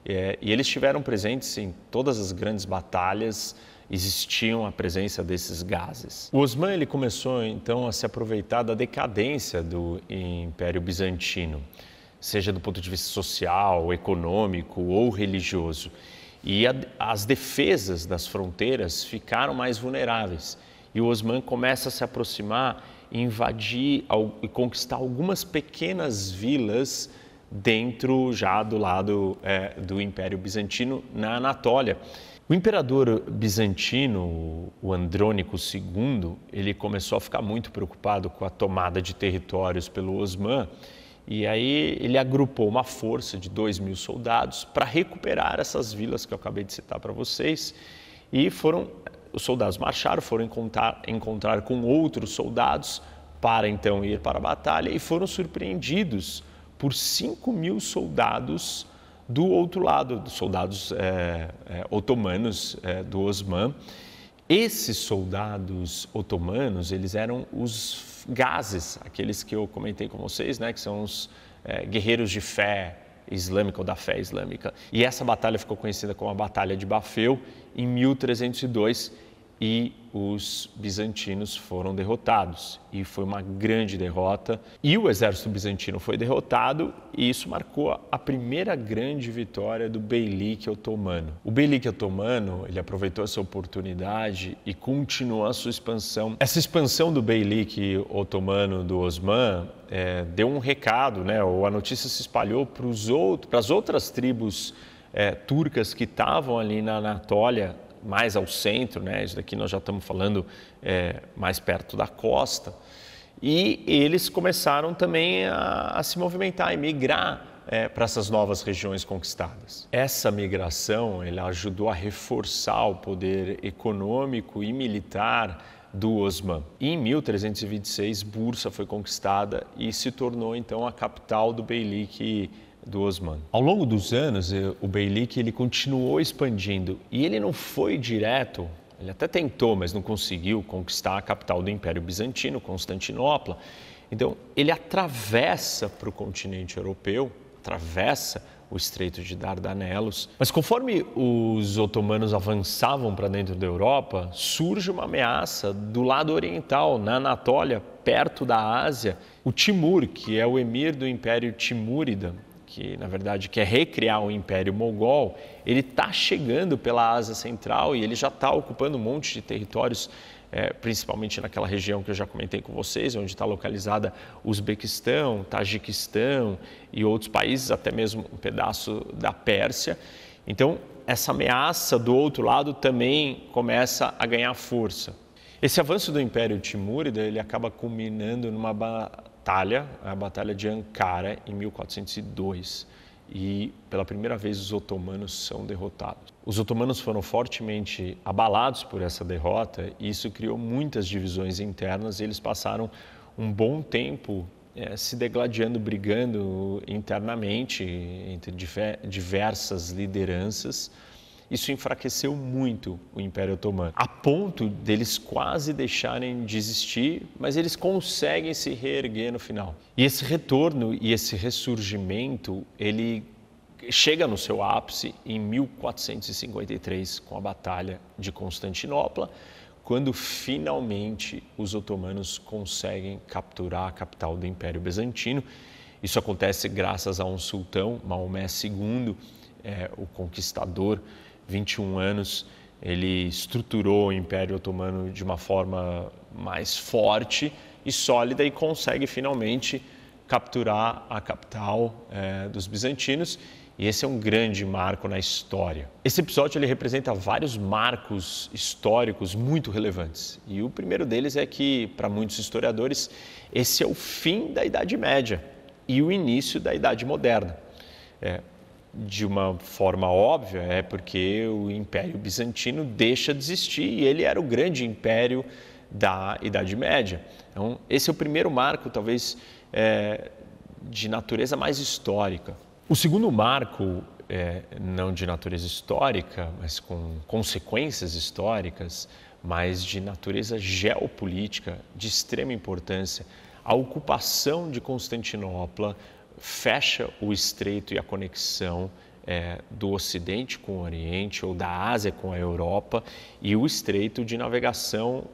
É, e eles estiveram presentes em todas as grandes batalhas, existiam a presença desses gases. O Osman ele começou então a se aproveitar da decadência do Império Bizantino, seja do ponto de vista social, econômico ou religioso e a, as defesas das fronteiras ficaram mais vulneráveis. E o Osman começa a se aproximar, invadir ao, e conquistar algumas pequenas vilas dentro já do lado é, do Império Bizantino na Anatólia. O imperador bizantino, o Andrônico II, ele começou a ficar muito preocupado com a tomada de territórios pelo Osman e aí ele agrupou uma força de 2 mil soldados para recuperar essas vilas que eu acabei de citar para vocês. E foram, os soldados marcharam, foram encontrar, encontrar com outros soldados para então ir para a batalha e foram surpreendidos por 5 mil soldados do outro lado, dos soldados é, é, otomanos é, do Osman. Esses soldados otomanos, eles eram os gases, aqueles que eu comentei com vocês, né, que são os é, guerreiros de fé islâmica ou da fé islâmica. E essa batalha ficou conhecida como a Batalha de Bafeu em 1302 e os bizantinos foram derrotados e foi uma grande derrota. E o exército bizantino foi derrotado e isso marcou a primeira grande vitória do Beylik otomano. O Beylik otomano, ele aproveitou essa oportunidade e continuou a sua expansão. Essa expansão do Beylik otomano do Osman é, deu um recado, né? Ou a notícia se espalhou para as outras tribos é, turcas que estavam ali na Anatólia mais ao centro, né? Isso daqui nós já estamos falando é, mais perto da costa. E eles começaram também a, a se movimentar e migrar é, para essas novas regiões conquistadas. Essa migração ela ajudou a reforçar o poder econômico e militar do Osman. Em 1326, Bursa foi conquistada e se tornou então a capital do Beylik do Osman. Ao longo dos anos, eh, o Beylik ele continuou expandindo e ele não foi direto, ele até tentou, mas não conseguiu conquistar a capital do Império Bizantino, Constantinopla. Então, ele atravessa para o continente europeu, atravessa o Estreito de Dardanelos. Mas conforme os otomanos avançavam para dentro da Europa, surge uma ameaça do lado oriental, na Anatólia, perto da Ásia. O Timur, que é o emir do Império Timúrida, que na verdade quer recriar o Império Mogol, ele está chegando pela Ásia Central e ele já está ocupando um monte de territórios, é, principalmente naquela região que eu já comentei com vocês, onde está localizada Uzbequistão, Tajiquistão e outros países, até mesmo um pedaço da Pérsia. Então, essa ameaça do outro lado também começa a ganhar força. Esse avanço do Império Timúrida ele acaba culminando numa batalha, a Batalha de Ankara, em 1402. E pela primeira vez os otomanos são derrotados. Os otomanos foram fortemente abalados por essa derrota e isso criou muitas divisões internas e eles passaram um bom tempo é, se degladiando, brigando internamente entre diversas lideranças isso enfraqueceu muito o Império Otomano, a ponto deles quase deixarem de existir, mas eles conseguem se reerguer no final. E esse retorno e esse ressurgimento, ele chega no seu ápice em 1453 com a Batalha de Constantinopla, quando finalmente os otomanos conseguem capturar a capital do Império Bizantino. Isso acontece graças a um sultão, Maomé II, é, o conquistador 21 anos, ele estruturou o Império Otomano de uma forma mais forte e sólida e consegue finalmente capturar a capital é, dos bizantinos. E esse é um grande marco na história. Esse episódio ele representa vários marcos históricos muito relevantes. E o primeiro deles é que, para muitos historiadores, esse é o fim da Idade Média e o início da Idade Moderna. É, de uma forma óbvia, é porque o Império Bizantino deixa de existir e ele era o grande império da Idade Média. Então, esse é o primeiro marco, talvez, é, de natureza mais histórica. O segundo marco, é, não de natureza histórica, mas com consequências históricas, mas de natureza geopolítica de extrema importância, a ocupação de Constantinopla fecha o estreito e a conexão é, do Ocidente com o Oriente ou da Ásia com a Europa e o estreito de navegação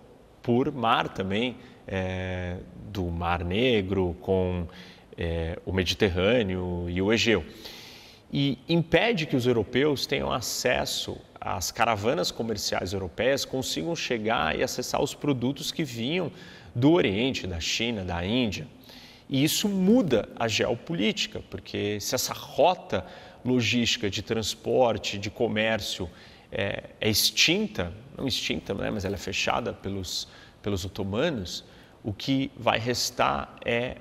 por mar também, é, do Mar Negro com é, o Mediterrâneo e o Egeu. E impede que os europeus tenham acesso às caravanas comerciais europeias, consigam chegar e acessar os produtos que vinham do Oriente, da China, da Índia. E isso muda a geopolítica, porque se essa rota logística de transporte, de comércio é, é extinta, não extinta, né, mas ela é fechada pelos, pelos otomanos, o que vai restar é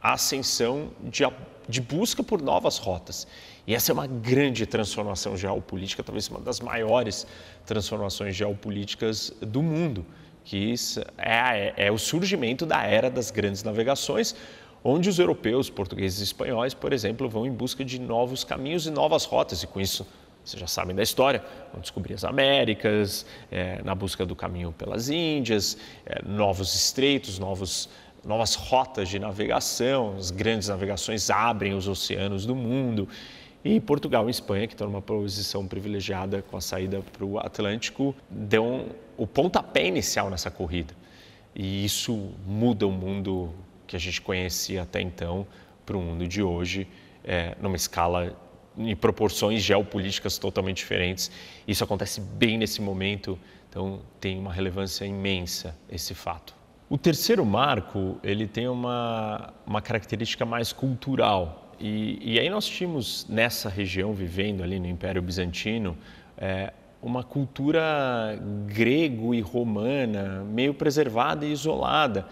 a ascensão de, de busca por novas rotas. E essa é uma grande transformação geopolítica, talvez uma das maiores transformações geopolíticas do mundo que é, é o surgimento da era das grandes navegações, onde os europeus, portugueses e espanhóis, por exemplo, vão em busca de novos caminhos e novas rotas, e com isso vocês já sabem da história, vão descobrir as Américas, é, na busca do caminho pelas Índias, é, novos estreitos, novos, novas rotas de navegação, as grandes navegações abrem os oceanos do mundo. E Portugal e Espanha, que estão numa posição privilegiada com a saída para o Atlântico, dão o pontapé inicial nessa corrida. E isso muda o mundo que a gente conhecia até então para o mundo de hoje, é, numa escala e proporções geopolíticas totalmente diferentes. Isso acontece bem nesse momento, então tem uma relevância imensa esse fato. O terceiro marco ele tem uma, uma característica mais cultural. E, e aí nós tínhamos nessa região, vivendo ali no Império Bizantino, é, uma cultura grego e romana meio preservada e isolada.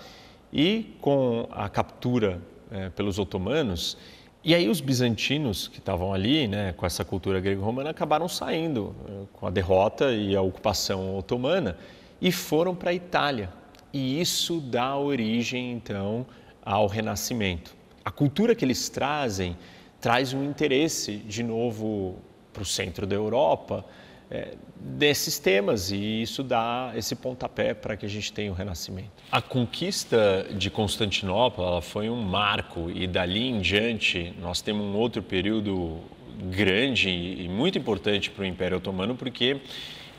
E com a captura é, pelos otomanos, e aí os bizantinos que estavam ali, né, com essa cultura grego-romana, acabaram saindo eh, com a derrota e a ocupação otomana e foram para a Itália. E isso dá origem então ao Renascimento. A cultura que eles trazem traz um interesse de novo para o centro da Europa, é, desses temas e isso dá esse pontapé para que a gente tenha o renascimento. A conquista de Constantinopla foi um marco e dali em diante nós temos um outro período grande e muito importante para o Império Otomano porque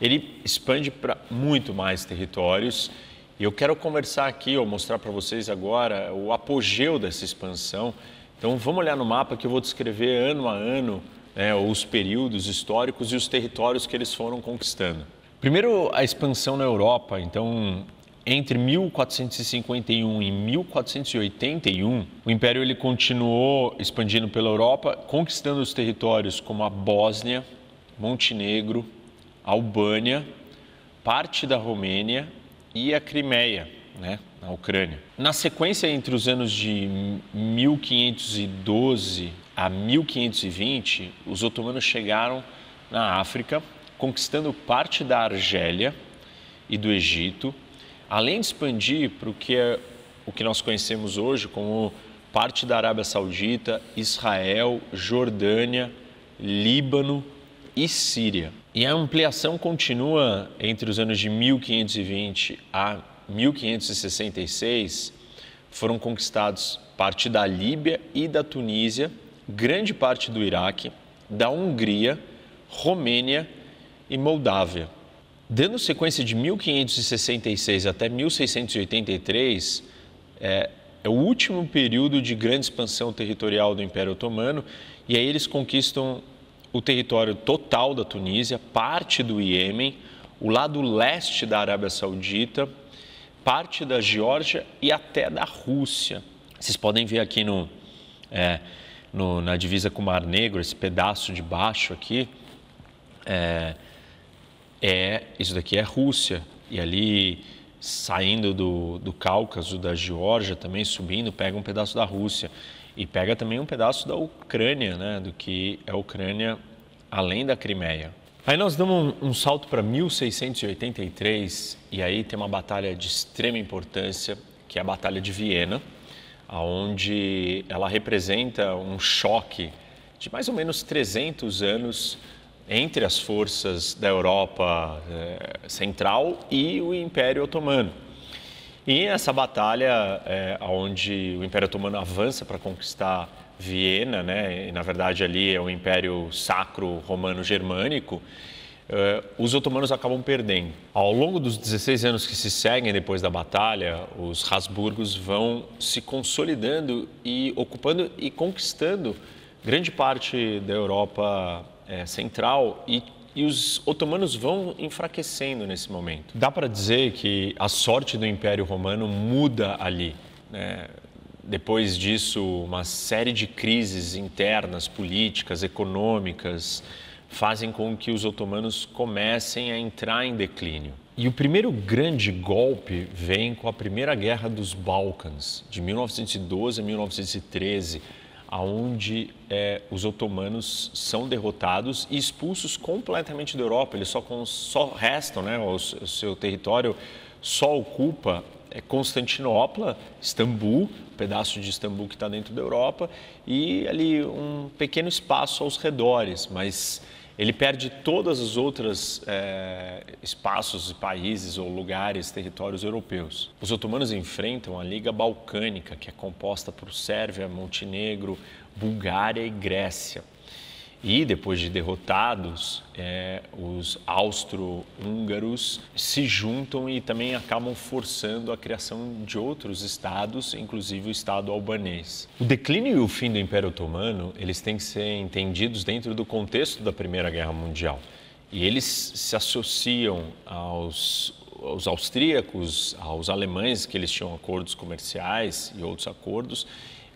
ele expande para muito mais territórios. E eu quero conversar aqui ou mostrar para vocês agora o apogeu dessa expansão. Então vamos olhar no mapa que eu vou descrever ano a ano né, os períodos históricos e os territórios que eles foram conquistando. Primeiro, a expansão na Europa. Então, entre 1451 e 1481, o Império ele continuou expandindo pela Europa, conquistando os territórios como a Bósnia, Montenegro, Albânia, parte da Romênia e a Crimeia, né, na Ucrânia. Na sequência, entre os anos de 1512 a 1520, os otomanos chegaram na África, conquistando parte da Argélia e do Egito, além de expandir para o que é o que nós conhecemos hoje como parte da Arábia Saudita, Israel, Jordânia, Líbano e Síria. E a ampliação continua entre os anos de 1520 a 1566, foram conquistados parte da Líbia e da Tunísia grande parte do Iraque, da Hungria, Romênia e Moldávia. Dando sequência de 1566 até 1683, é, é o último período de grande expansão territorial do Império Otomano, e aí eles conquistam o território total da Tunísia, parte do Iêmen, o lado leste da Arábia Saudita, parte da Geórgia e até da Rússia. Vocês podem ver aqui no, é, no, na divisa com o Mar Negro, esse pedaço de baixo aqui, é, é isso daqui é Rússia. E ali, saindo do, do Cáucaso, da Geórgia também, subindo, pega um pedaço da Rússia. E pega também um pedaço da Ucrânia, né, do que é a Ucrânia além da Crimeia. Aí nós damos um, um salto para 1683 e aí tem uma batalha de extrema importância, que é a Batalha de Viena onde ela representa um choque de mais ou menos 300 anos entre as forças da Europa eh, Central e o Império Otomano. E essa batalha, eh, onde o Império Otomano avança para conquistar Viena, né? E, na verdade ali é o Império Sacro Romano Germânico, eh, os otomanos acabam perdendo. Ao longo dos 16 anos que se seguem depois da batalha, os Habsburgos vão se consolidando e ocupando e conquistando grande parte da Europa eh, Central e e os otomanos vão enfraquecendo nesse momento. Dá para dizer que a sorte do Império Romano muda ali. Né? Depois disso, uma série de crises internas, políticas, econômicas, fazem com que os otomanos comecem a entrar em declínio. E o primeiro grande golpe vem com a Primeira Guerra dos Balcãs, de 1912 a 1913, aonde é, os otomanos são derrotados e expulsos completamente da Europa. Eles só, com, só restam, né, o, o seu território só ocupa é, Constantinopla, Istambul, um pedaço de Istambul que está dentro da Europa, e ali um pequeno espaço aos redores, mas ele perde todas as outras é, espaços, países ou lugares, territórios europeus. Os otomanos enfrentam a Liga Balcânica, que é composta por Sérvia, Montenegro, Bulgária e Grécia e depois de derrotados, é, os austro-húngaros se juntam e também acabam forçando a criação de outros estados, inclusive o estado albanês. O declínio e o fim do Império Otomano, eles têm que ser entendidos dentro do contexto da Primeira Guerra Mundial. E eles se associam aos, aos austríacos, aos alemães, que eles tinham acordos comerciais e outros acordos,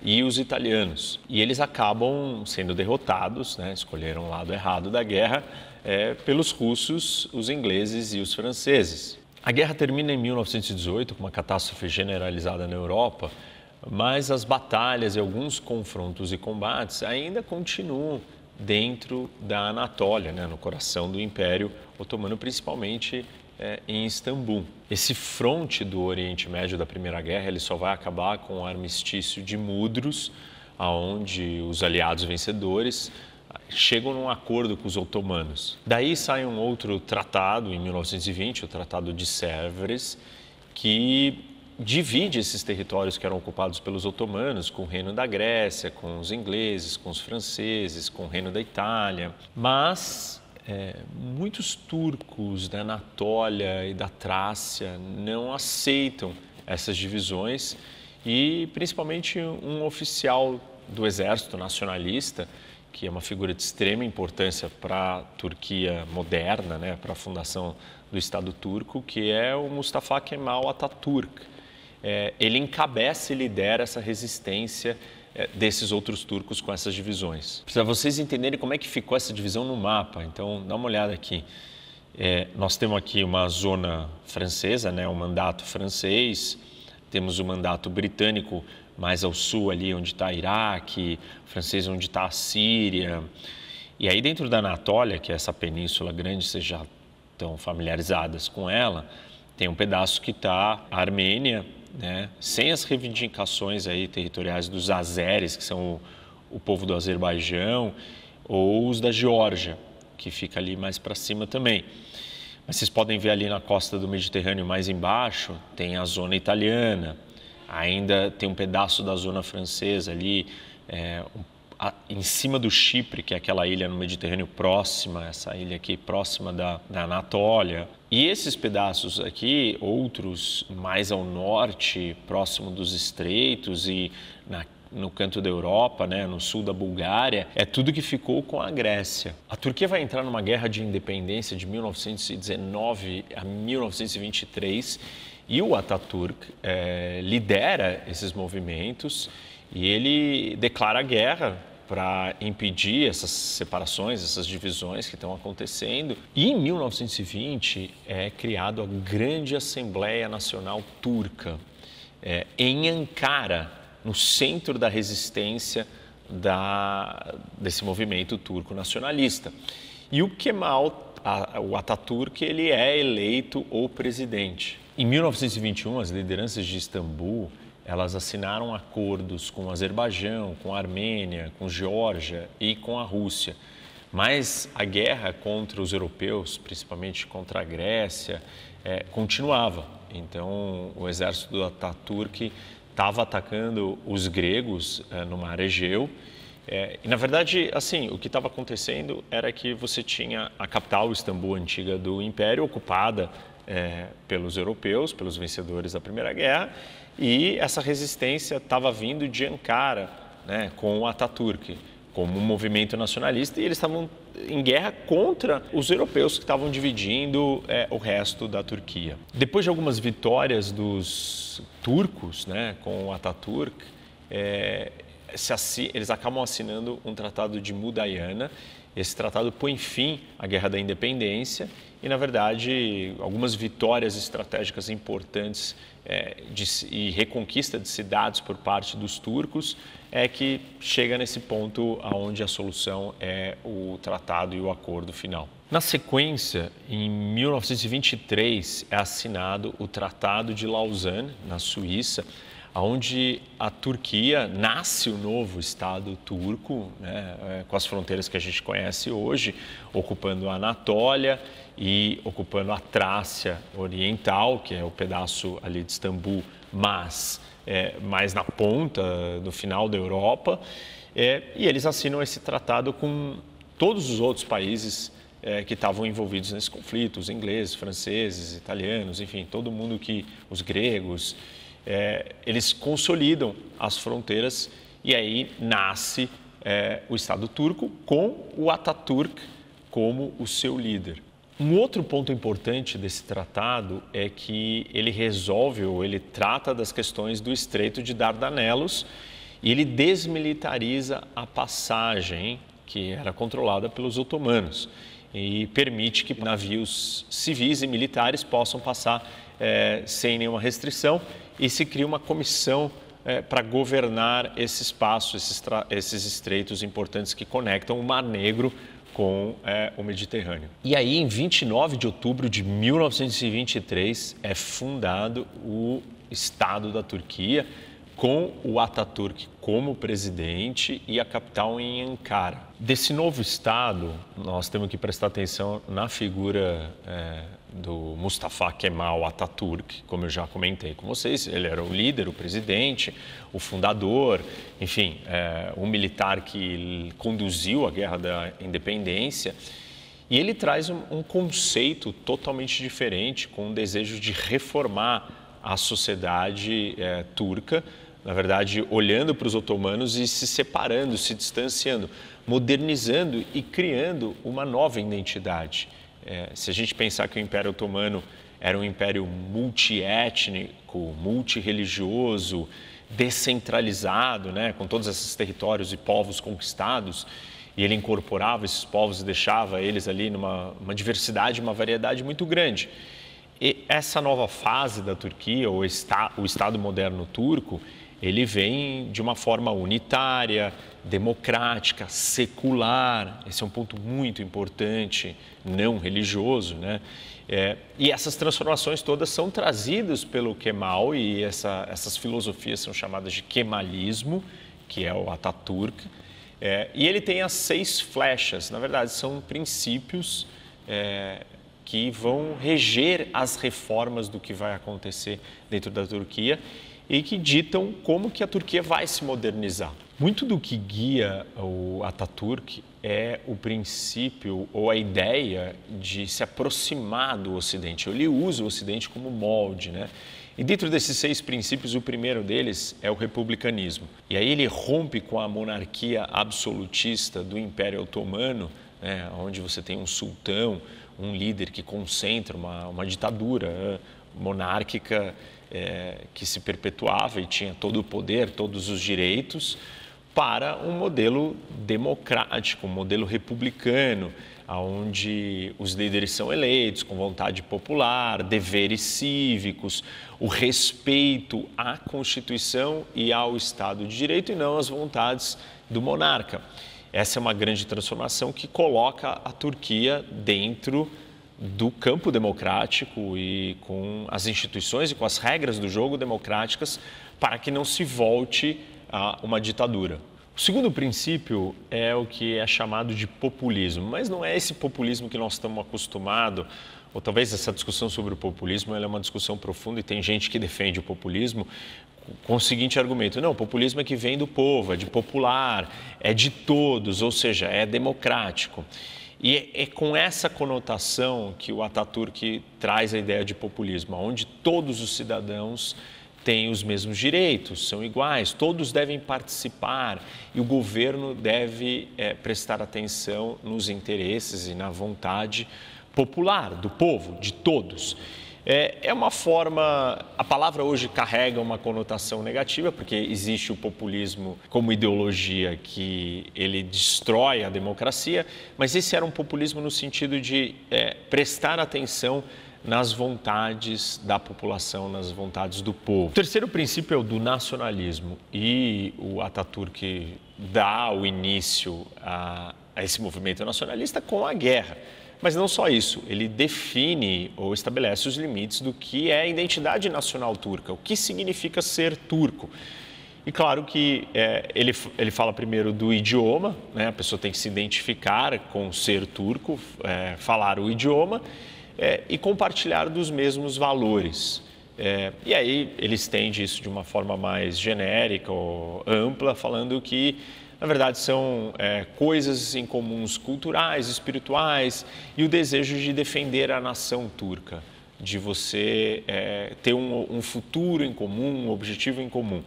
e os italianos. E eles acabam sendo derrotados, né? escolheram o lado errado da guerra, é, pelos russos, os ingleses e os franceses. A guerra termina em 1918 com uma catástrofe generalizada na Europa, mas as batalhas e alguns confrontos e combates ainda continuam dentro da Anatólia, né? no coração do Império Otomano, principalmente é, em Istambul. Esse fronte do Oriente Médio da Primeira Guerra ele só vai acabar com o armistício de Mudros, aonde os aliados vencedores ah, chegam num acordo com os otomanos. Daí sai um outro tratado em 1920, o Tratado de Sèvres, que divide esses territórios que eram ocupados pelos otomanos com o reino da Grécia, com os ingleses, com os franceses, com o reino da Itália, mas é, muitos turcos da né, Anatólia e da Trácia não aceitam essas divisões e principalmente um oficial do exército nacionalista, que é uma figura de extrema importância para a Turquia moderna, né, para a fundação do Estado turco, que é o Mustafa Kemal Atatürk. É, ele encabeça e lidera essa resistência é, desses outros turcos com essas divisões. Para vocês entenderem como é que ficou essa divisão no mapa, então dá uma olhada aqui. É, nós temos aqui uma zona francesa, né, um mandato francês, temos o um mandato britânico mais ao sul ali onde está Iraque, francês onde está a Síria. E aí dentro da Anatólia, que é essa península grande, vocês já estão familiarizadas com ela, tem um pedaço que está a Armênia, né? sem as reivindicações aí territoriais dos azeres, que são o, o povo do Azerbaijão, ou os da Geórgia, que fica ali mais para cima também. Mas vocês podem ver ali na costa do Mediterrâneo, mais embaixo, tem a zona italiana, ainda tem um pedaço da zona francesa ali, é, a, em cima do Chipre, que é aquela ilha no Mediterrâneo próxima, essa ilha aqui próxima da, da Anatólia. E esses pedaços aqui, outros mais ao norte, próximo dos estreitos e na no canto da Europa, né, no sul da Bulgária, é tudo que ficou com a Grécia. A Turquia vai entrar numa guerra de independência de 1919 a 1923 e o Atatürk é, eh, lidera esses movimentos e ele declara guerra para impedir essas separações, essas divisões que estão acontecendo. E em 1920 é criado a Grande Assembleia Nacional Turca, é, em Ankara, no centro da resistência da, desse movimento turco nacionalista. E o Kemal, a, o Atatürk, ele é eleito o presidente. Em 1921, as lideranças de Istambul elas assinaram acordos com o Azerbaijão, com a Armênia, com a Geórgia e com a Rússia. Mas a guerra contra os europeus, principalmente contra a Grécia, é, continuava. Então, o exército do Ataturk estava atacando os gregos é, no mar Egeu. É, e, na verdade, assim, o que estava acontecendo era que você tinha a capital, Istambul, antiga do Império, ocupada é, pelos europeus, pelos vencedores da Primeira Guerra, e essa resistência estava vindo de Ankara, né, com o Ataturk, como um movimento nacionalista, e eles estavam em guerra contra os europeus que estavam dividindo é, o resto da Turquia. Depois de algumas vitórias dos turcos né, com o Ataturk, é, assi... eles acabam assinando um tratado de Mudayana. Esse tratado põe fim à Guerra da Independência e, na verdade, algumas vitórias estratégicas importantes é, de, e reconquista de cidades por parte dos turcos é que chega nesse ponto aonde a solução é o tratado e o acordo final. Na sequência, em 1923 é assinado o Tratado de Lausanne na Suíça onde a Turquia nasce o novo Estado turco, né, é, com as fronteiras que a gente conhece hoje, ocupando a Anatólia e ocupando a Trácia Oriental, que é o pedaço ali de Istambul, mas é, mais na ponta, no final da Europa. É, e eles assinam esse tratado com todos os outros países é, que estavam envolvidos nesse conflito, os ingleses, franceses, italianos, enfim, todo mundo que, os gregos, é, eles consolidam as fronteiras e aí nasce é, o Estado turco com o Ataturk como o seu líder. Um outro ponto importante desse tratado é que ele resolve ou ele trata das questões do Estreito de Dardanelos e ele desmilitariza a passagem que era controlada pelos otomanos e permite que navios civis e militares possam passar é, sem nenhuma restrição e se cria uma comissão é, eh, para governar esse espaço, esses, esses estreitos importantes que conectam o Mar Negro com é, o Mediterrâneo. E aí, em 29 de outubro de 1923, é fundado o Estado da Turquia, com o Ataturk como presidente e a capital em Ankara. Desse novo Estado, nós temos que prestar atenção na figura. É, do Mustafa Kemal Atatürk, como eu já comentei com vocês, ele era o líder, o presidente, o fundador, enfim, é, um militar que conduziu a Guerra da Independência. E ele traz um, um conceito totalmente diferente, com o desejo de reformar a sociedade é, turca, na verdade, olhando para os otomanos e se separando, se distanciando, modernizando e criando uma nova identidade é, se a gente pensar que o Império Otomano era um império multiétnico, multireligioso, descentralizado, né, com todos esses territórios e povos conquistados, e ele incorporava esses povos e deixava eles ali numa uma diversidade, uma variedade muito grande. E essa nova fase da Turquia, ou o Estado moderno turco, ele vem de uma forma unitária, democrática, secular, esse é um ponto muito importante, não religioso, né? É, e essas transformações todas são trazidas pelo Kemal e essa, essas filosofias são chamadas de Kemalismo, que é o Ataturk, é, e ele tem as seis flechas, na verdade são princípios é, que vão reger as reformas do que vai acontecer dentro da Turquia e que ditam como que a Turquia vai se modernizar. Muito do que guia o Ataturk é o princípio ou a ideia de se aproximar do Ocidente. Ele usa o Ocidente como molde, né? E dentro desses seis princípios, o primeiro deles é o republicanismo. E aí ele rompe com a monarquia absolutista do Império Otomano, né? onde você tem um sultão, um líder que concentra uma, uma ditadura né? monárquica é, que se perpetuava e tinha todo o poder, todos os direitos para um modelo democrático, um modelo republicano, onde os líderes são eleitos com vontade popular, deveres cívicos, o respeito à Constituição e ao Estado de Direito e não às vontades do monarca. Essa é uma grande transformação que coloca a Turquia dentro do campo democrático e com as instituições e com as regras do jogo democráticas para que não se volte a uma ditadura. O segundo princípio é o que é chamado de populismo, mas não é esse populismo que nós estamos acostumados, ou talvez essa discussão sobre o populismo é uma discussão profunda e tem gente que defende o populismo com o seguinte argumento: não, populismo é que vem do povo, é de popular, é de todos, ou seja, é democrático. E é com essa conotação que o Ataturk traz a ideia de populismo, onde todos os cidadãos têm os mesmos direitos, são iguais, todos devem participar e o governo deve é, prestar atenção nos interesses e na vontade popular, do povo, de todos. É, é uma forma. A palavra hoje carrega uma conotação negativa, porque existe o populismo como ideologia que ele destrói a democracia, mas esse era um populismo no sentido de é, prestar atenção nas vontades da população, nas vontades do povo. O terceiro princípio é o do nacionalismo e o Ataturk dá o início a, a esse movimento nacionalista com a guerra. Mas não só isso, ele define ou estabelece os limites do que é a identidade nacional turca, o que significa ser turco. E claro que é, ele, ele fala primeiro do idioma, né? a pessoa tem que se identificar com ser turco, é, falar o idioma é, e compartilhar dos mesmos valores. É, e aí ele estende isso de uma forma mais genérica ou ampla, falando que na verdade são é, coisas em comuns culturais, espirituais e o desejo de defender a nação turca, de você é, ter um, um, futuro em comum, um objetivo em comum.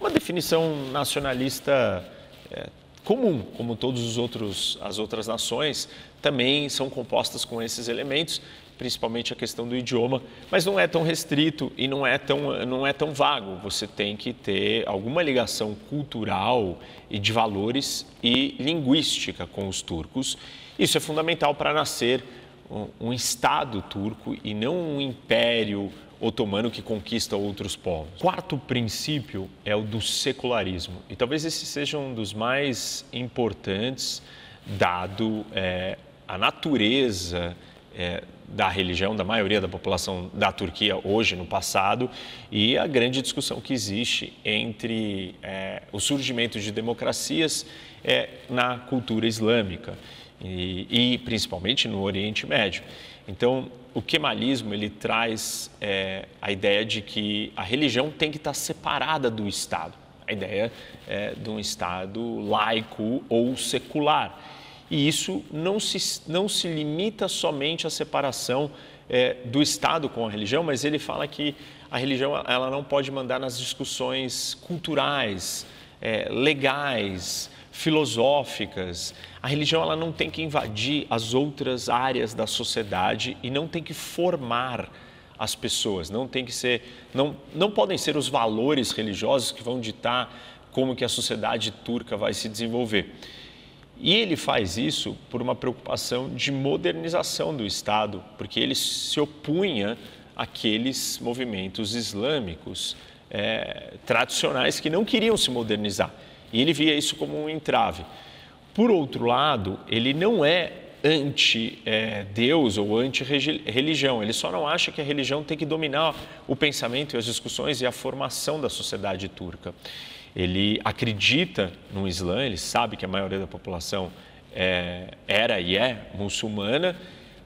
Uma definição nacionalista é, comum, como todos os outros as outras nações também são compostas com esses elementos principalmente a questão do idioma, mas não é tão restrito e não é tão, não é tão vago. Você tem que ter alguma ligação cultural e de valores e linguística com os turcos. Isso é fundamental para nascer um, um Estado turco e não um império otomano que conquista outros povos. Quarto princípio é o do secularismo, e talvez esse seja um dos mais importantes, dado é, a natureza é, da religião da maioria da população da Turquia hoje, no passado, e a grande discussão que existe entre é, o surgimento de democracias é, na cultura islâmica e, e, principalmente no Oriente Médio. Então, o kemalismo ele traz é, a ideia de que a religião tem que estar separada do Estado, a ideia é, de um Estado laico ou secular. E isso não se, não se limita somente à separação é, do Estado com a religião, mas ele fala que a religião ela não pode mandar nas discussões culturais, é, legais, filosóficas. A religião ela não tem que invadir as outras áreas da sociedade e não tem que formar as pessoas, não tem que ser, não, não podem ser os valores religiosos que vão ditar como que a sociedade turca vai se desenvolver. E ele faz isso por uma preocupação de modernização do Estado, porque ele se opunha àqueles movimentos islâmicos é, tradicionais que não queriam se modernizar. E ele via isso como um entrave. Por outro lado, ele não é anti-Deus eh, é, ou anti-religião. Ele só não acha que a religião tem que dominar o pensamento e as discussões e a formação da sociedade turca ele acredita no Islã, ele sabe que a maioria da população é, era e é muçulmana,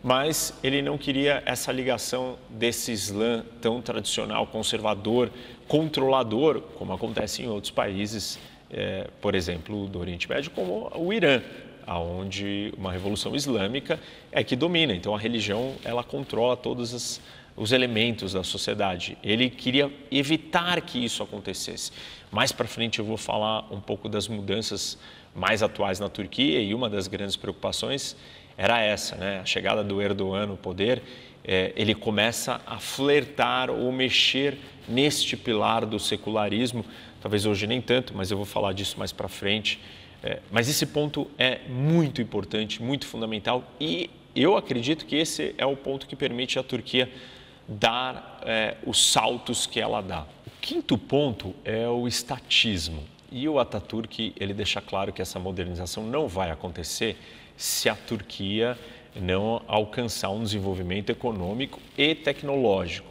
mas ele não queria essa ligação desse Islã tão tradicional, conservador, controlador, como acontece em outros países, é, por exemplo, do Oriente Médio, como o Irã, aonde uma revolução islâmica é que domina. Então a religião ela controla todos as, os elementos da sociedade. Ele queria evitar que isso acontecesse. Mais para frente eu vou falar um pouco das mudanças mais atuais na Turquia e uma das grandes preocupações era essa, né? A chegada do Erdogan no poder, eh, ele começa a flertar ou mexer neste pilar do secularismo. Talvez hoje nem tanto, mas eu vou falar disso mais para frente. Eh, mas esse ponto é muito importante, muito fundamental e eu acredito que esse é o ponto que permite a Turquia dar eh, os saltos que ela dá. Quinto ponto é o estatismo. E o Ataturk, ele deixa claro que essa modernização não vai acontecer se a Turquia não alcançar um desenvolvimento econômico e tecnológico.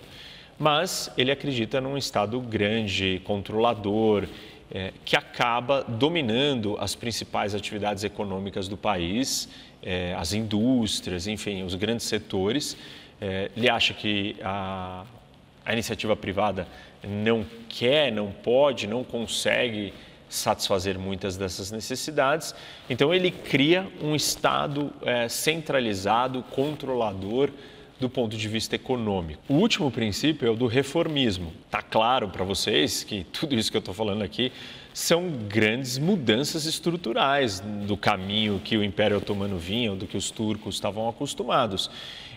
Mas ele acredita num Estado grande, controlador, é, que acaba dominando as principais atividades econômicas do país, é, as indústrias, enfim, os grandes setores. É, ele acha que a, a iniciativa privada não quer, não pode, não consegue satisfazer muitas dessas necessidades. Então, ele cria um Estado é, centralizado, controlador do ponto de vista econômico. O último princípio é o do reformismo. Está claro para vocês que tudo isso que eu estou falando aqui são grandes mudanças estruturais do caminho que o Império Otomano vinha, do que os turcos estavam acostumados.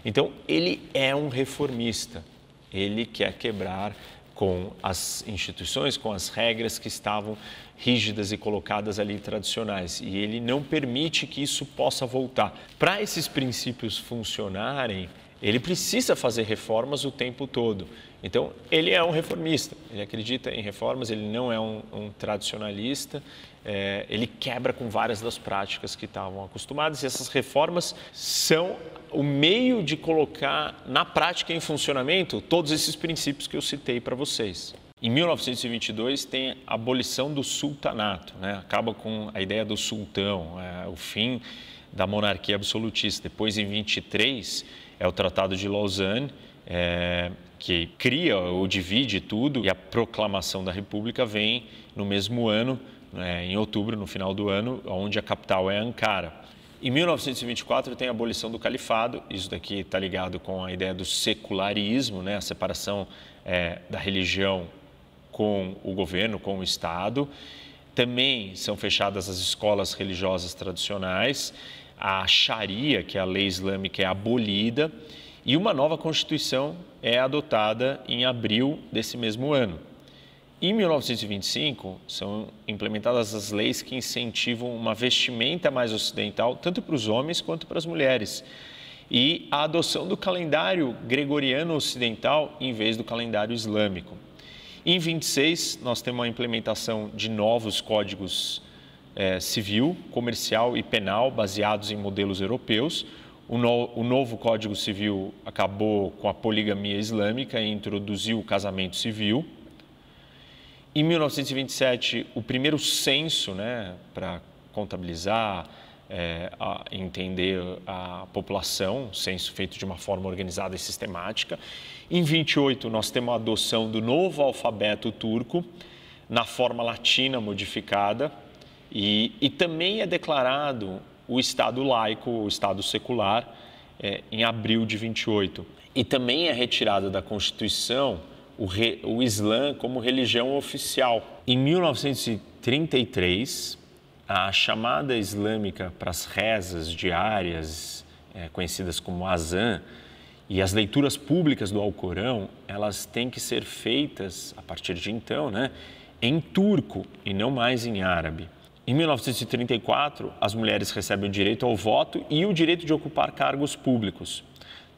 Então, ele é um reformista. Ele quer quebrar com as instituições, com as regras que estavam rígidas e colocadas ali tradicionais. E ele não permite que isso possa voltar. Para esses princípios funcionarem, ele precisa fazer reformas o tempo todo. Então, ele é um reformista, ele acredita em reformas, ele não é um, um tradicionalista, é, ele quebra com várias das práticas que estavam acostumadas e essas reformas são o meio de colocar na prática, em funcionamento, todos esses princípios que eu citei para vocês. Em 1922 tem a abolição do sultanato, né? acaba com a ideia do sultão, é, o fim da monarquia absolutista. Depois, em 23, é o Tratado de Lausanne, é, que cria ou divide tudo, e a proclamação da República vem no mesmo ano, né, em outubro, no final do ano, onde a capital é Ankara. Em 1924 tem a abolição do califado, isso daqui está ligado com a ideia do secularismo, né? a separação é, da religião com o governo, com o Estado. Também são fechadas as escolas religiosas tradicionais, a Sharia, que é a lei islâmica, é abolida e uma nova Constituição é adotada em abril desse mesmo ano. Em 1925, são implementadas as leis que incentivam uma vestimenta mais ocidental, tanto para os homens quanto para as mulheres. E a adoção do calendário gregoriano ocidental em vez do calendário islâmico. Em 26, nós temos a implementação de novos códigos eh, civil, comercial e penal baseados em modelos europeus, o, no, o, novo Código Civil acabou com a poligamia islâmica e introduziu o casamento civil. Em 1927, o primeiro censo né, para contabilizar, é, a entender a população, censo feito de uma forma organizada e sistemática. Em 28, nós temos a adoção do novo alfabeto turco, na forma latina modificada, e, e também é declarado o Estado laico, o Estado secular, é, em abril de 28. E também é retirada da Constituição o, re, o Islã como religião oficial. Em 1933, a chamada islâmica para as rezas diárias, é, conhecidas como azan, e as leituras públicas do Alcorão, elas têm que ser feitas, a partir de então, né, em turco e não mais em árabe. Em 1934, as mulheres recebem o direito ao voto e o direito de ocupar cargos públicos.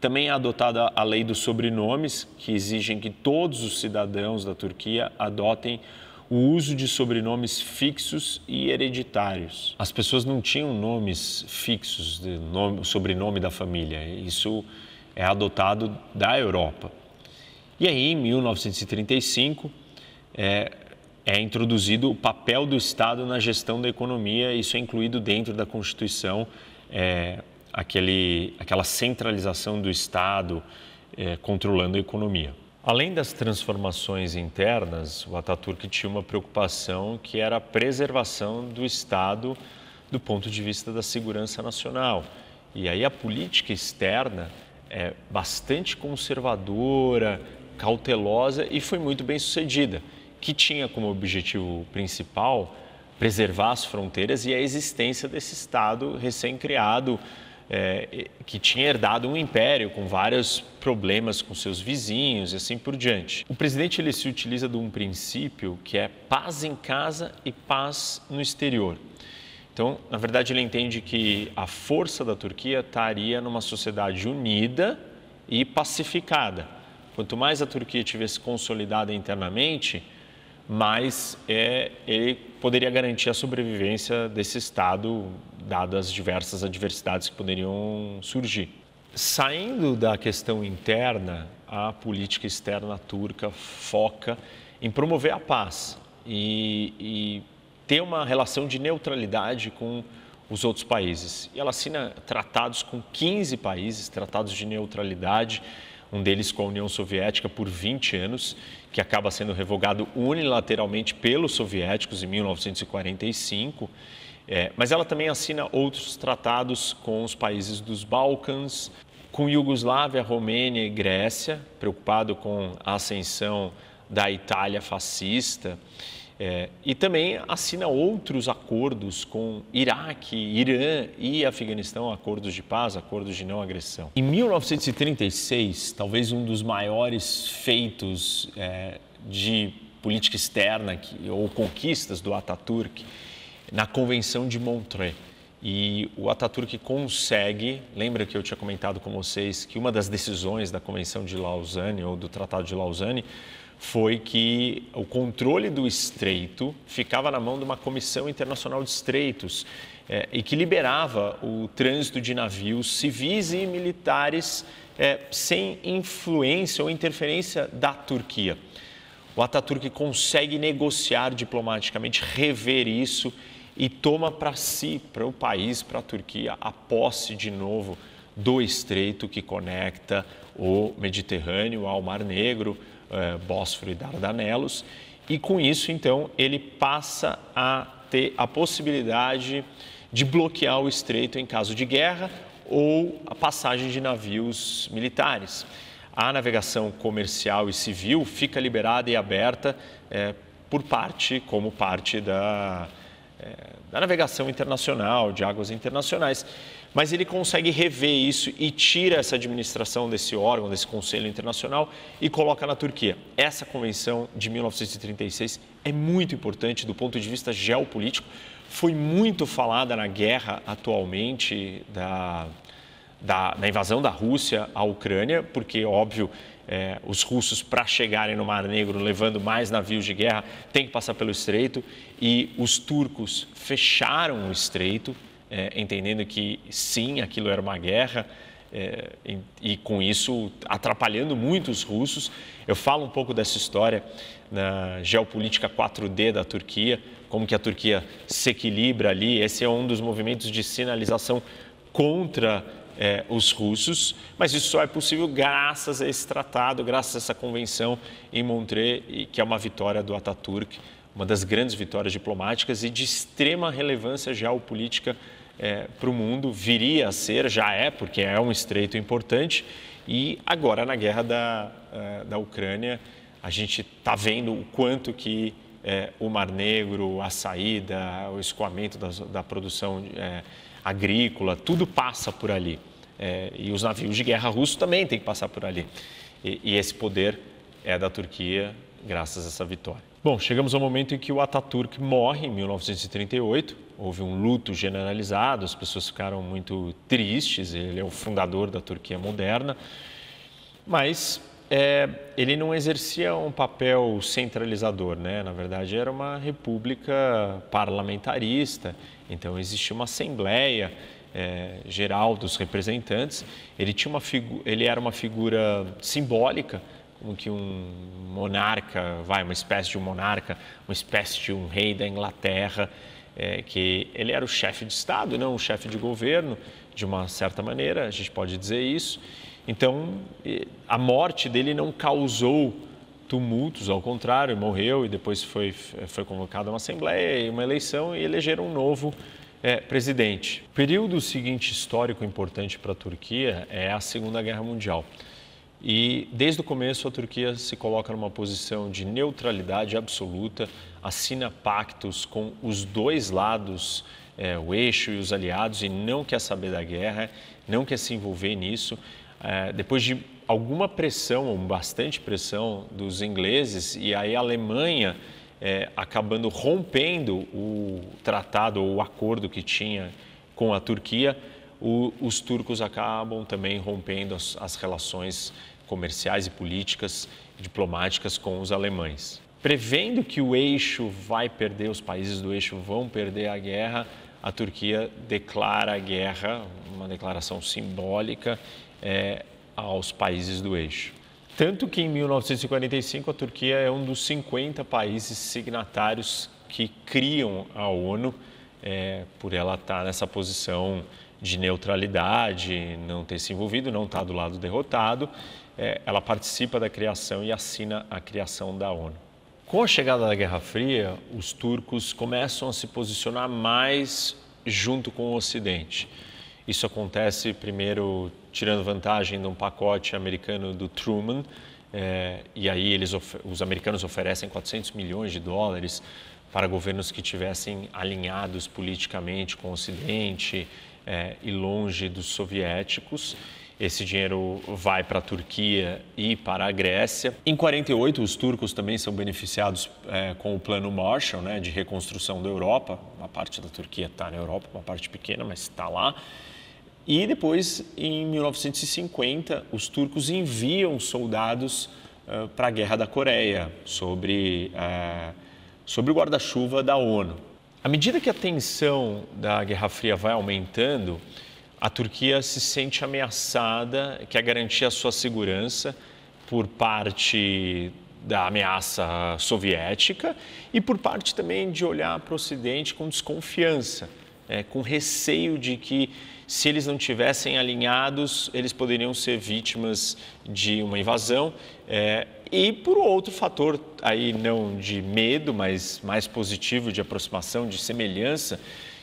Também é adotada a lei dos sobrenomes, que exigem que todos os cidadãos da Turquia adotem o uso de sobrenomes fixos e hereditários. As pessoas não tinham nomes fixos, de nome, sobrenome da família. Isso é adotado da Europa. E aí, em 1935, é, é introduzido o papel do Estado na gestão da economia. Isso é incluído dentro da Constituição. É, aquele, aquela centralização do Estado eh, controlando a economia. Além das transformações internas, o Ataturk tinha uma preocupação que era a preservação do Estado do ponto de vista da segurança nacional. E aí a política externa é bastante conservadora, cautelosa e foi muito bem sucedida, que tinha como objetivo principal preservar as fronteiras e a existência desse Estado recém-criado é, que tinha herdado um império com vários problemas com seus vizinhos e assim por diante. O presidente ele se utiliza de um princípio que é paz em casa e paz no exterior. Então, na verdade, ele entende que a força da Turquia estaria numa sociedade unida e pacificada. Quanto mais a Turquia tivesse consolidada internamente, mais é, ele poderia garantir a sobrevivência desse Estado dadas as diversas adversidades que poderiam surgir. Saindo da questão interna, a política externa turca foca em promover a paz e, e ter uma relação de neutralidade com os outros países. E ela assina tratados com 15 países, tratados de neutralidade, um deles com a União Soviética por 20 anos, que acaba sendo revogado unilateralmente pelos soviéticos em 1945. É, mas ela também assina outros tratados com os países dos Balcãs, com Iugoslávia, Romênia e Grécia, preocupado com a ascensão da Itália fascista. É, e também assina outros acordos com Iraque, Irã e Afeganistão, acordos de paz, acordos de não agressão. Em 1936, talvez um dos maiores feitos é, de política externa que, ou conquistas do Ataturk, na Convenção de Montreux. E o Ataturk consegue, lembra que eu tinha comentado com vocês que uma das decisões da Convenção de Lausanne ou do Tratado de Lausanne foi que o controle do estreito ficava na mão de uma comissão internacional de estreitos é, e que liberava o trânsito de navios civis e militares é, sem influência ou interferência da Turquia. O Ataturk consegue negociar diplomaticamente, rever isso e toma para si, para o país, para a Turquia, a posse de novo do estreito que conecta o Mediterrâneo ao Mar Negro, eh, Bósforo e Dardanelos. E com isso, então, ele passa a ter a possibilidade de bloquear o estreito em caso de guerra ou a passagem de navios militares. A navegação comercial e civil fica liberada e aberta eh, por parte, como parte da, é, da navegação internacional, de águas internacionais. Mas ele consegue rever isso e tira essa administração desse órgão, desse Conselho Internacional e coloca na Turquia. Essa convenção de 1936 é muito importante do ponto de vista geopolítico. Foi muito falada na guerra atualmente da, da, da invasão da Rússia à Ucrânia, porque, óbvio, é, os russos para chegarem no Mar Negro, levando mais navios de guerra, tem que passar pelo estreito. E os turcos fecharam o estreito, é, entendendo que sim, aquilo era uma guerra. É, e, e, com isso atrapalhando muito os russos. Eu falo um pouco dessa história na geopolítica 4D da Turquia, como que a Turquia se equilibra ali. Esse é um dos movimentos de sinalização contra é, os russos, mas isso só é possível graças a esse tratado, graças a essa convenção em Montreux, que é uma vitória do Ataturk, uma das grandes vitórias diplomáticas e de extrema relevância geopolítica é, para o mundo, viria a ser, já é, porque é um estreito importante, e agora na guerra da, é, da Ucrânia, a gente está vendo o quanto que é, o Mar Negro, a saída, o escoamento da, da produção é, agrícola, tudo passa por ali. É, e os navios de guerra russos também têm que passar por ali. E, e, esse poder é da Turquia, graças a essa vitória. Bom, chegamos ao momento em que o Ataturk morre, em 1938. Houve um luto generalizado, as pessoas ficaram muito tristes. Ele é o fundador da Turquia moderna. Mas é, ele não exercia um papel centralizador, né? Na verdade, era uma república parlamentarista, então existia uma assembleia é, geral dos representantes. Ele tinha uma ele era uma figura simbólica, como que um monarca, vai, uma espécie de um monarca, uma espécie de um rei da Inglaterra, é, que ele era o chefe de Estado, não o chefe de governo, de uma certa maneira, a gente pode dizer isso. Então, a morte dele não causou tumultos, ao contrário, morreu e depois foi, foi convocada uma assembleia e uma eleição e elegeram um novo é, presidente. O período seguinte histórico importante para a Turquia é a Segunda Guerra Mundial. E desde o começo a Turquia se coloca numa posição de neutralidade absoluta, assina pactos com os dois lados, é, o eixo e os aliados, e não quer saber da guerra, não quer se envolver nisso é, depois de alguma pressão, bastante pressão dos ingleses, e aí a Alemanha é, acabando rompendo o tratado ou o acordo que tinha com a Turquia, o, os turcos acabam também rompendo as, as relações comerciais e políticas, diplomáticas com os alemães. Prevendo que o eixo vai perder, os países do eixo vão perder a guerra, a Turquia declara a guerra, uma declaração simbólica, é, aos países do eixo. Tanto que em 1945 a Turquia é um dos 50 países signatários que criam a ONU, é, por ela estar tá nessa posição de neutralidade, não ter se envolvido, não estar tá do lado derrotado, é, ela participa da criação e assina a criação da ONU. Com a chegada da Guerra Fria, os turcos começam a se posicionar mais junto com o Ocidente. Isso acontece primeiro tirando vantagem de um pacote americano do Truman. É, e aí eles os americanos oferecem 400 milhões de dólares para governos que tivessem alinhados politicamente com o Ocidente é, e longe dos soviéticos. Esse dinheiro vai para a Turquia e para a Grécia. Em 48, os turcos também são beneficiados é, com o Plano Marshall, né, de reconstrução da Europa. Uma parte da Turquia está na Europa, uma parte pequena, mas está lá. E depois, em 1950, os turcos enviam soldados uh, para a Guerra da Coreia, sobre, uh, sobre o guarda-chuva da ONU. À medida que a tensão da Guerra Fria vai aumentando, a Turquia se sente ameaçada, quer garantir a sua segurança por parte da ameaça soviética e por parte também de olhar para o Ocidente com desconfiança, né, com receio de que se eles não tivessem alinhados, eles poderiam ser vítimas de uma invasão. É, e por outro fator, aí não de medo, mas mais positivo, de aproximação, de semelhança,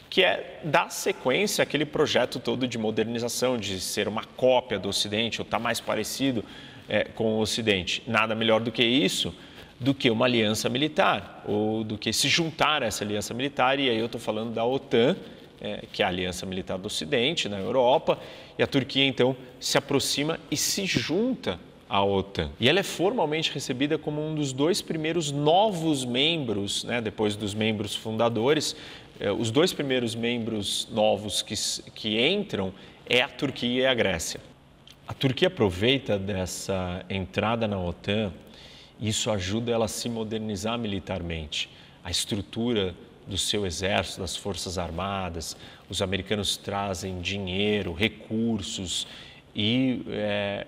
que é dar sequência àquele projeto todo de modernização, de ser uma cópia do Ocidente, ou estar tá mais parecido é, com o Ocidente. Nada melhor do que isso do que uma aliança militar, ou do que se juntar a essa aliança militar, e aí eu estou falando da OTAN, é, que é a Aliança Militar do Ocidente, na Europa, e a Turquia então se aproxima e se junta à OTAN. E ela é formalmente recebida como um dos dois primeiros novos membros, né, depois dos membros fundadores, é, os dois primeiros membros novos que, que entram é a Turquia e a Grécia. A Turquia aproveita dessa entrada na OTAN e isso ajuda ela a se modernizar militarmente. A estrutura do seu exército, das forças armadas. Os americanos trazem dinheiro, recursos e é,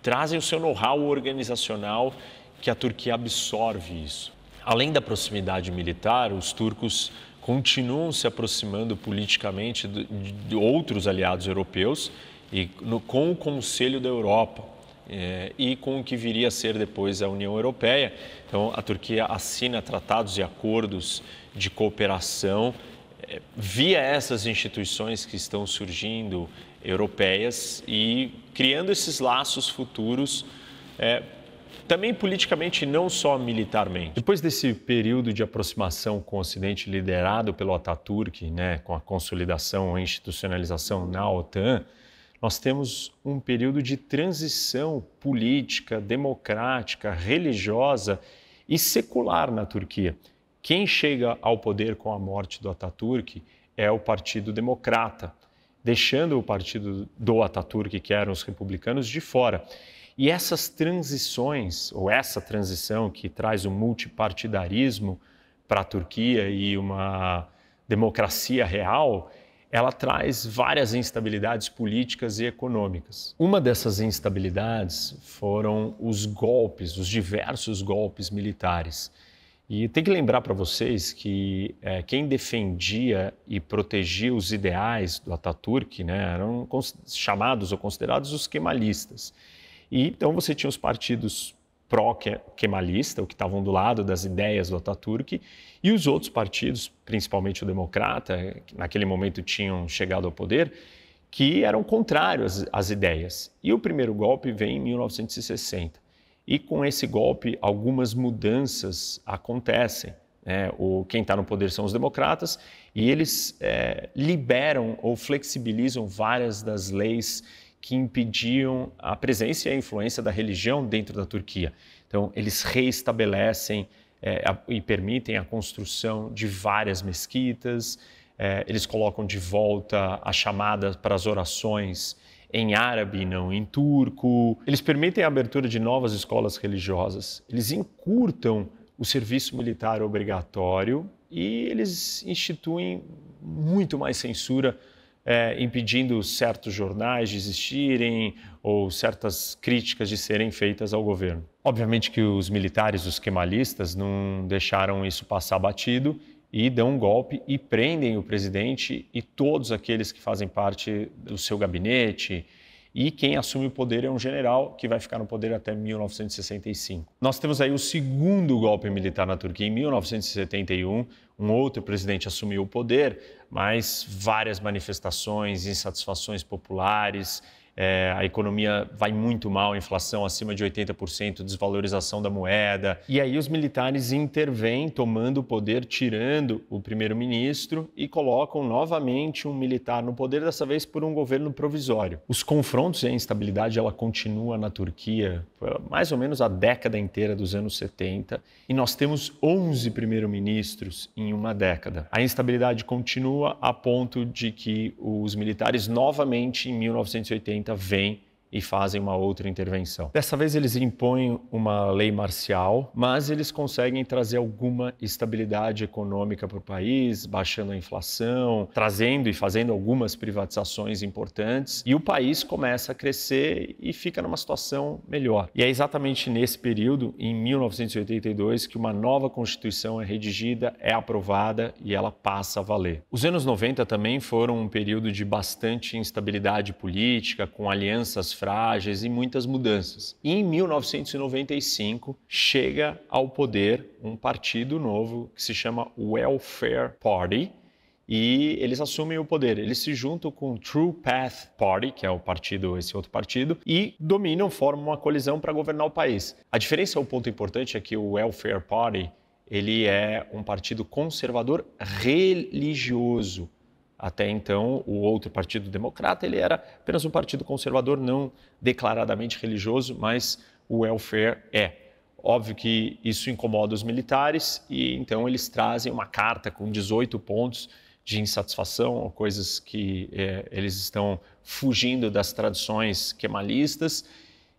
trazem o seu know-how organizacional que a Turquia absorve isso. Além da proximidade militar, os turcos continuam se aproximando politicamente de outros aliados europeus e no, com o Conselho da Europa é, e com o que viria a ser depois a União Europeia. Então, a Turquia assina tratados e acordos de cooperação eh, via essas instituições que estão surgindo europeias e criando esses laços futuros é, também politicamente, não só militarmente. Depois desse período de aproximação com o Ocidente liderado pelo Ataturk, né, com a consolidação e institucionalização na OTAN, nós temos um período de transição política, democrática, religiosa e secular na Turquia. Quem chega ao poder com a morte do Ataturk é o Partido Democrata, deixando o partido do Ataturk, que eram os republicanos, de fora. E essas transições, ou essa transição que traz o multipartidarismo para a Turquia e uma democracia real, ela traz várias instabilidades políticas e econômicas. Uma dessas instabilidades foram os golpes, os diversos golpes militares e tem que lembrar para vocês que é, quem defendia e protegia os ideais do Ataturk né, eram chamados ou considerados os Kemalistas. E então você tinha os partidos pró-kemalista, o que estavam do lado das ideias do Ataturk, e os outros partidos, principalmente o Democrata, que naquele momento tinham chegado ao poder, que eram contrários às, às ideias. E o primeiro golpe vem em 1960. E com esse golpe, algumas mudanças acontecem. Né? O, quem está no poder são os democratas e eles é, liberam ou flexibilizam várias das leis que impediam a presença e a influência da religião dentro da Turquia. Então, eles reestabelecem é, a, e permitem a construção de várias mesquitas, é, eles colocam de volta a chamada para as orações em árabe, não em turco. Eles permitem a abertura de novas escolas religiosas. Eles encurtam o serviço militar obrigatório e eles instituem muito mais censura, é, impedindo certos jornais de existirem ou certas críticas de serem feitas ao governo. Obviamente que os militares, os kemalistas, não deixaram isso passar batido e dão um golpe e prendem o presidente e todos aqueles que fazem parte do seu gabinete. E quem assume o poder é um general que vai ficar no poder até 1965. Nós temos aí o segundo golpe militar na Turquia em 1971. Um outro presidente assumiu o poder, mas várias manifestações, insatisfações populares, é, a economia vai muito mal, inflação acima de 80%, desvalorização da moeda. E aí os militares intervêm, tomando o poder, tirando o primeiro-ministro e colocam novamente um militar no poder, dessa vez por um governo provisório. Os confrontos e a instabilidade ela continua na Turquia eh, mais ou menos a década inteira dos anos 70 e nós temos 11 primeiros-ministros em uma década. A instabilidade continua a ponto de que os militares novamente em 1980 vem e fazem uma outra intervenção. Dessa vez eles impõem uma lei marcial, mas eles conseguem trazer alguma estabilidade econômica para o país, baixando a inflação, trazendo e fazendo algumas privatizações importantes, e o país começa a crescer e fica numa situação melhor. E é exatamente nesse período, em 1982, que uma nova constituição é redigida, é aprovada e ela passa a valer. Os anos 90 também foram um período de bastante instabilidade política, com alianças frágeis e muitas mudanças. E em 1995 chega ao poder um partido novo que se chama Welfare Party e eles assumem o poder. Eles se juntam com o True Path Party, que é o partido, esse outro partido, e dominam, formam uma colisão para governar o país. A diferença, o um ponto importante é que o Welfare Party ele é um partido conservador religioso até então, o outro partido democrata ele era apenas um partido conservador, não declaradamente religioso, mas o welfare é. Óbvio que isso incomoda os militares e então eles trazem uma carta com 18 pontos de insatisfação, coisas que é, eles estão fugindo das tradições quemalistas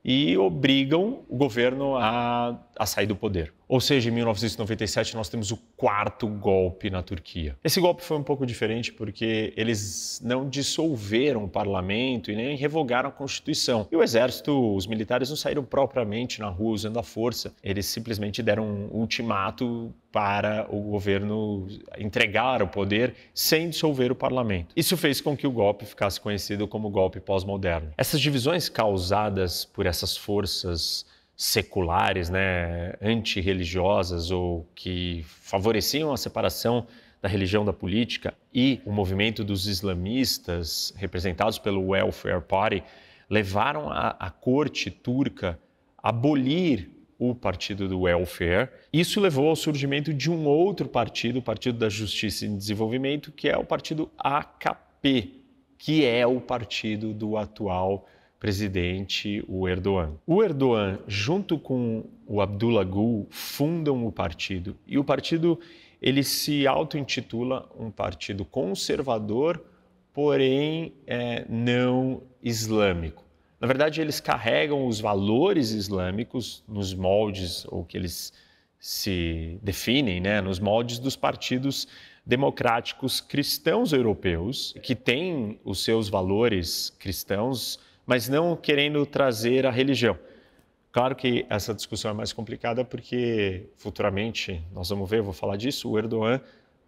e obrigam o governo a a sair do poder. Ou seja, em 1997 nós temos o quarto golpe na Turquia. Esse golpe foi um pouco diferente porque eles não dissolveram o parlamento e nem revogaram a Constituição. E o exército, os militares não saíram propriamente na rua usando a força, eles simplesmente deram um ultimato para o governo entregar o poder sem dissolver o parlamento. Isso fez com que o golpe ficasse conhecido como golpe pós-moderno. Essas divisões causadas por essas forças seculares, né, antirreligiosas ou que favoreciam a separação da religião da política e o movimento dos islamistas representados pelo Welfare Party levaram a, a corte turca a abolir o partido do Welfare. Isso levou ao surgimento de um outro partido, o Partido da Justiça e Desenvolvimento, que é o partido AKP, que é o partido do atual presidente o Erdogan. O Erdogan, junto com o Abdullah Gül, fundam o partido e o partido ele se auto-intitula um partido conservador, porém é, não islâmico. Na verdade, eles carregam os valores islâmicos nos moldes, ou que eles se definem, né, nos moldes dos partidos democráticos cristãos europeus, que têm os seus valores cristãos mas não querendo trazer a religião. Claro que essa discussão é mais complicada porque futuramente nós vamos ver, vou falar disso, o Erdogan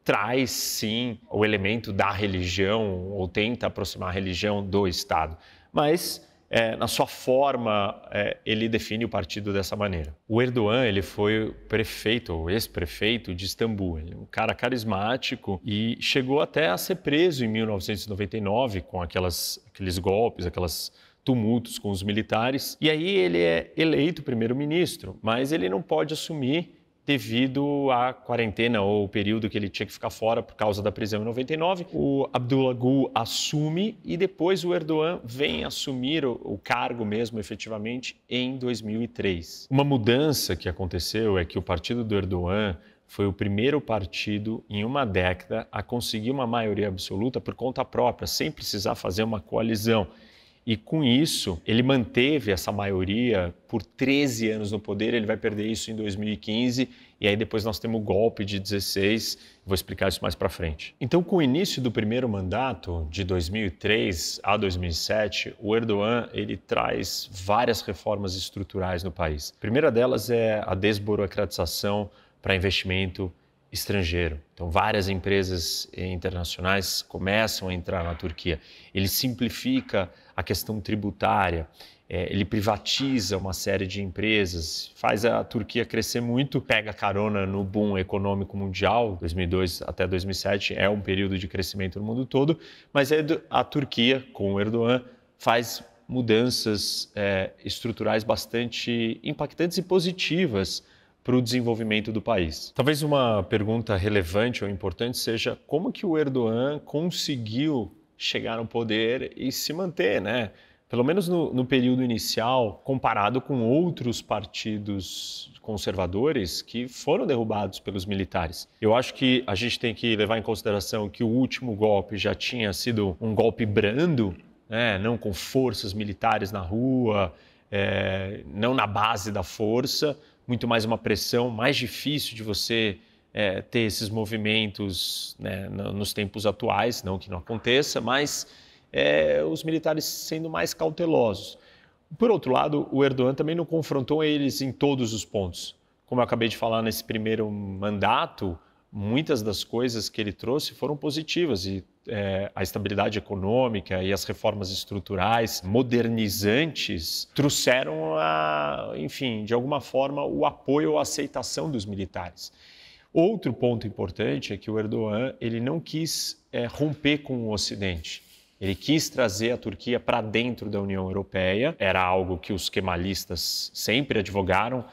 traz sim o elemento da religião ou tenta aproximar a religião do Estado, mas é, na sua forma é, ele define o partido dessa maneira. O Erdogan ele foi prefeito ou ex-prefeito de Istambul, ele é um cara carismático e chegou até a ser preso em 1999 com aquelas, aqueles golpes, aquelas tumultos com os militares. E aí ele é eleito primeiro-ministro, mas ele não pode assumir devido à quarentena ou o período que ele tinha que ficar fora por causa da prisão em 99. O Abdullah Gül assume e depois o Erdogan vem assumir o, o, cargo mesmo efetivamente em 2003. Uma mudança que aconteceu é que o partido do Erdogan foi o primeiro partido em uma década a conseguir uma maioria absoluta por conta própria, sem precisar fazer uma coalizão. E com isso, ele manteve essa maioria por 13 anos no poder, ele vai perder isso em 2015 e aí depois nós temos o golpe de 16, vou explicar isso mais para frente. Então, com o início do primeiro mandato de 2003 a 2007, o Erdogan, ele traz várias reformas estruturais no país. A primeira delas é a desburocratização para investimento estrangeiro. Então, várias empresas internacionais começam a entrar na Turquia. Ele simplifica a questão tributária, é, ele privatiza uma série de empresas, faz a Turquia crescer muito, pega carona no boom econômico mundial, 2002 até 2007 é um período de crescimento no mundo todo, mas a Turquia, com o Erdogan, faz mudanças é, estruturais bastante impactantes e positivas para o desenvolvimento do país. Talvez uma pergunta relevante ou importante seja como que o Erdogan conseguiu chegar ao poder e se manter, né? Pelo menos no, no período inicial, comparado com outros partidos conservadores que foram derrubados pelos militares. Eu acho que a gente tem que levar em consideração que o último golpe já tinha sido um golpe brando, né? não com forças militares na rua, é, não na base da força, muito mais uma pressão mais difícil de você é, ter esses movimentos né, nos tempos atuais, não que não aconteça, mas é, os militares sendo mais cautelosos. Por outro lado, o Erdogan também não confrontou eles em todos os pontos. Como eu acabei de falar nesse primeiro mandato, muitas das coisas que ele trouxe foram positivas e é, a estabilidade econômica e as reformas estruturais modernizantes trouxeram, a, enfim, de alguma forma, o apoio ou aceitação dos militares. Outro ponto importante é que o Erdogan ele não quis é, romper com o Ocidente. Ele quis trazer a Turquia para dentro da União Europeia. Era algo que os kemalistas sempre advogaram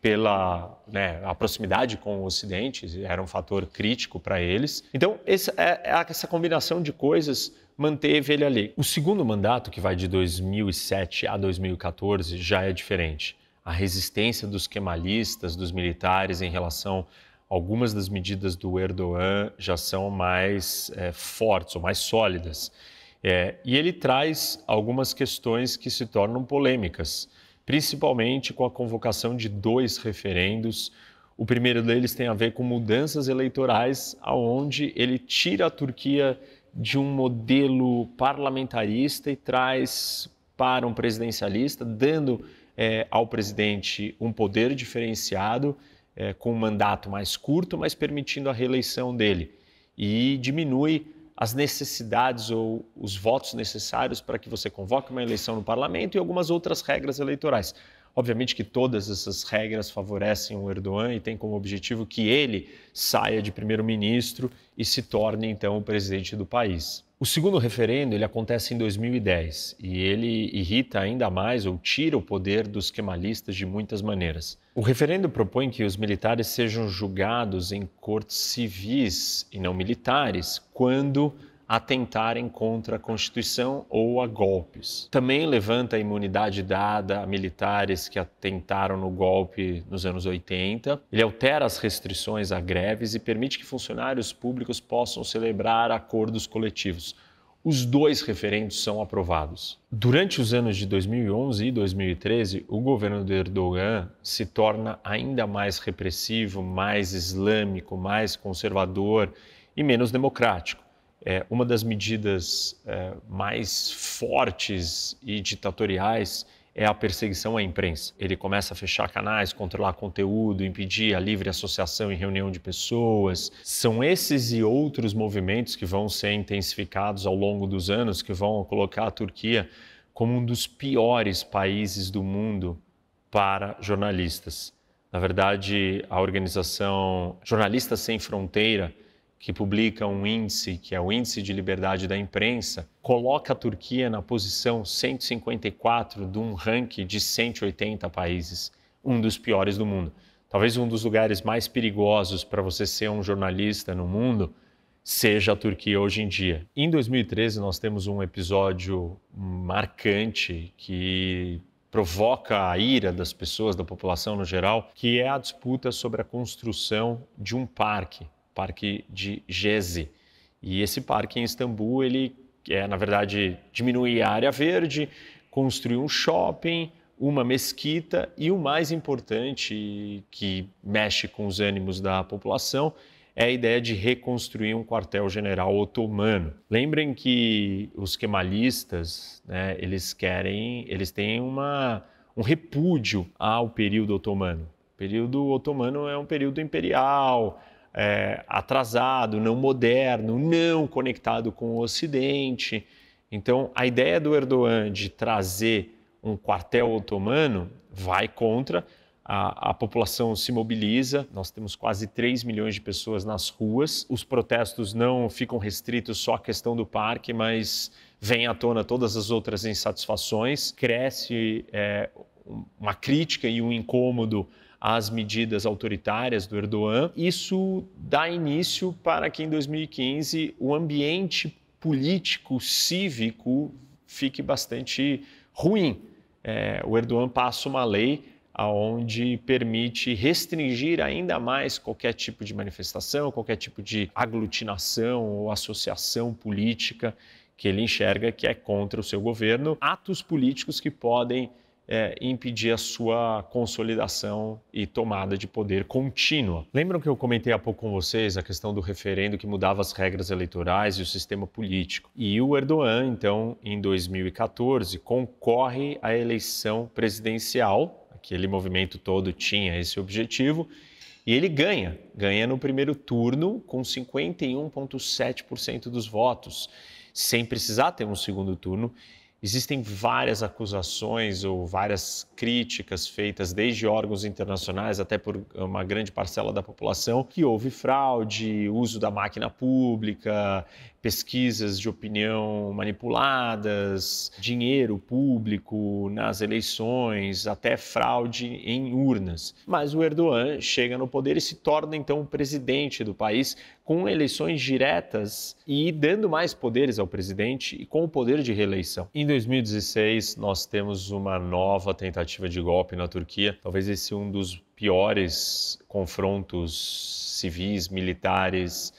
pela né, a proximidade com o Ocidente, era um fator crítico para eles. Então, essa, é, é, essa combinação de coisas manteve ele ali. O segundo mandato, que vai de 2007 a 2014, já é diferente. A resistência dos kemalistas, dos militares em relação Algumas das medidas do Erdogan já são mais é, fortes ou mais sólidas. É, e ele traz algumas questões que se tornam polêmicas, principalmente com a convocação de dois referendos. O primeiro deles tem a ver com mudanças eleitorais, aonde ele tira a Turquia de um modelo parlamentarista e traz para um presidencialista, dando é, ao presidente um poder diferenciado é, com um mandato mais curto, mas permitindo a reeleição dele. E diminui as necessidades ou os votos necessários para que você convoque uma eleição no parlamento e algumas outras regras eleitorais. Obviamente que todas essas regras favorecem o Erdogan e têm como objetivo que ele saia de primeiro-ministro e se torne então o presidente do país. O segundo referendo ele acontece em 2010 e ele irrita ainda mais ou tira o poder dos quemalistas de muitas maneiras. O referendo propõe que os militares sejam julgados em cortes civis e não militares quando atentarem contra a Constituição ou a golpes. Também levanta a imunidade dada a militares que atentaram no golpe nos anos 80. Ele altera as restrições a greves e permite que funcionários públicos possam celebrar acordos coletivos. Os dois referendos são aprovados. Durante os anos de 2011 e 2013, o governo de Erdogan se torna ainda mais repressivo, mais islâmico, mais conservador e menos democrático. É, uma das medidas é, mais fortes e ditatoriais é a perseguição à imprensa. Ele começa a fechar canais, controlar conteúdo, impedir a livre associação e reunião de pessoas. São esses e outros movimentos que vão ser intensificados ao longo dos anos que vão colocar a Turquia como um dos piores países do mundo para jornalistas. Na verdade, a organização Jornalistas Sem Fronteira que publica um índice, que é o Índice de Liberdade da Imprensa, coloca a Turquia na posição 154 de um ranking de 180 países, um dos piores do mundo. Talvez um dos lugares mais perigosos para você ser um jornalista no mundo seja a Turquia hoje em dia. Em 2013, nós temos um episódio marcante que provoca a ira das pessoas, da população no geral, que é a disputa sobre a construção de um parque Parque de Gezi. E esse parque em Istambul, ele é, na verdade, diminuir a área verde, construir um shopping, uma mesquita e o mais importante que mexe com os ânimos da população é a ideia de reconstruir um quartel-general otomano. Lembrem que os kemalistas, né, eles querem, eles têm uma, um repúdio ao período otomano. O período otomano é um período imperial, é, atrasado, não moderno, não conectado com o Ocidente. Então, a ideia do Erdogan de trazer um quartel otomano vai contra. A, a, população se mobiliza, nós temos quase 3 milhões de pessoas nas ruas. Os protestos não ficam restritos só à questão do parque, mas vem à tona todas as outras insatisfações. Cresce é, uma crítica e um incômodo às medidas autoritárias do Erdogan, isso dá início para que em 2015 o ambiente político, cívico, fique bastante ruim. É, o Erdogan passa uma lei aonde permite restringir ainda mais qualquer tipo de manifestação, qualquer tipo de aglutinação ou associação política que ele enxerga que é contra o seu governo, atos políticos que podem é, impedir a sua consolidação e tomada de poder contínua. Lembram que eu comentei há pouco com vocês a questão do referendo que mudava as regras eleitorais e o sistema político? E o Erdogan, então, em 2014, concorre à eleição presidencial, aquele movimento todo tinha esse objetivo. E ele ganha, ganha no primeiro turno com 51,7% dos votos, sem precisar ter um segundo turno Existem várias acusações ou várias críticas feitas desde órgãos internacionais até por eh, uma grande parcela da população que houve fraude, uso da máquina pública, pesquisas de opinião manipuladas, dinheiro público nas eleições, até fraude em urnas. Mas o Erdogan chega no poder e se torna então o presidente do país com eleições diretas e dando mais poderes ao presidente e com o poder de reeleição. Em 2016, nós temos uma nova tentativa de golpe na Turquia. Talvez esse um dos piores confrontos civis, militares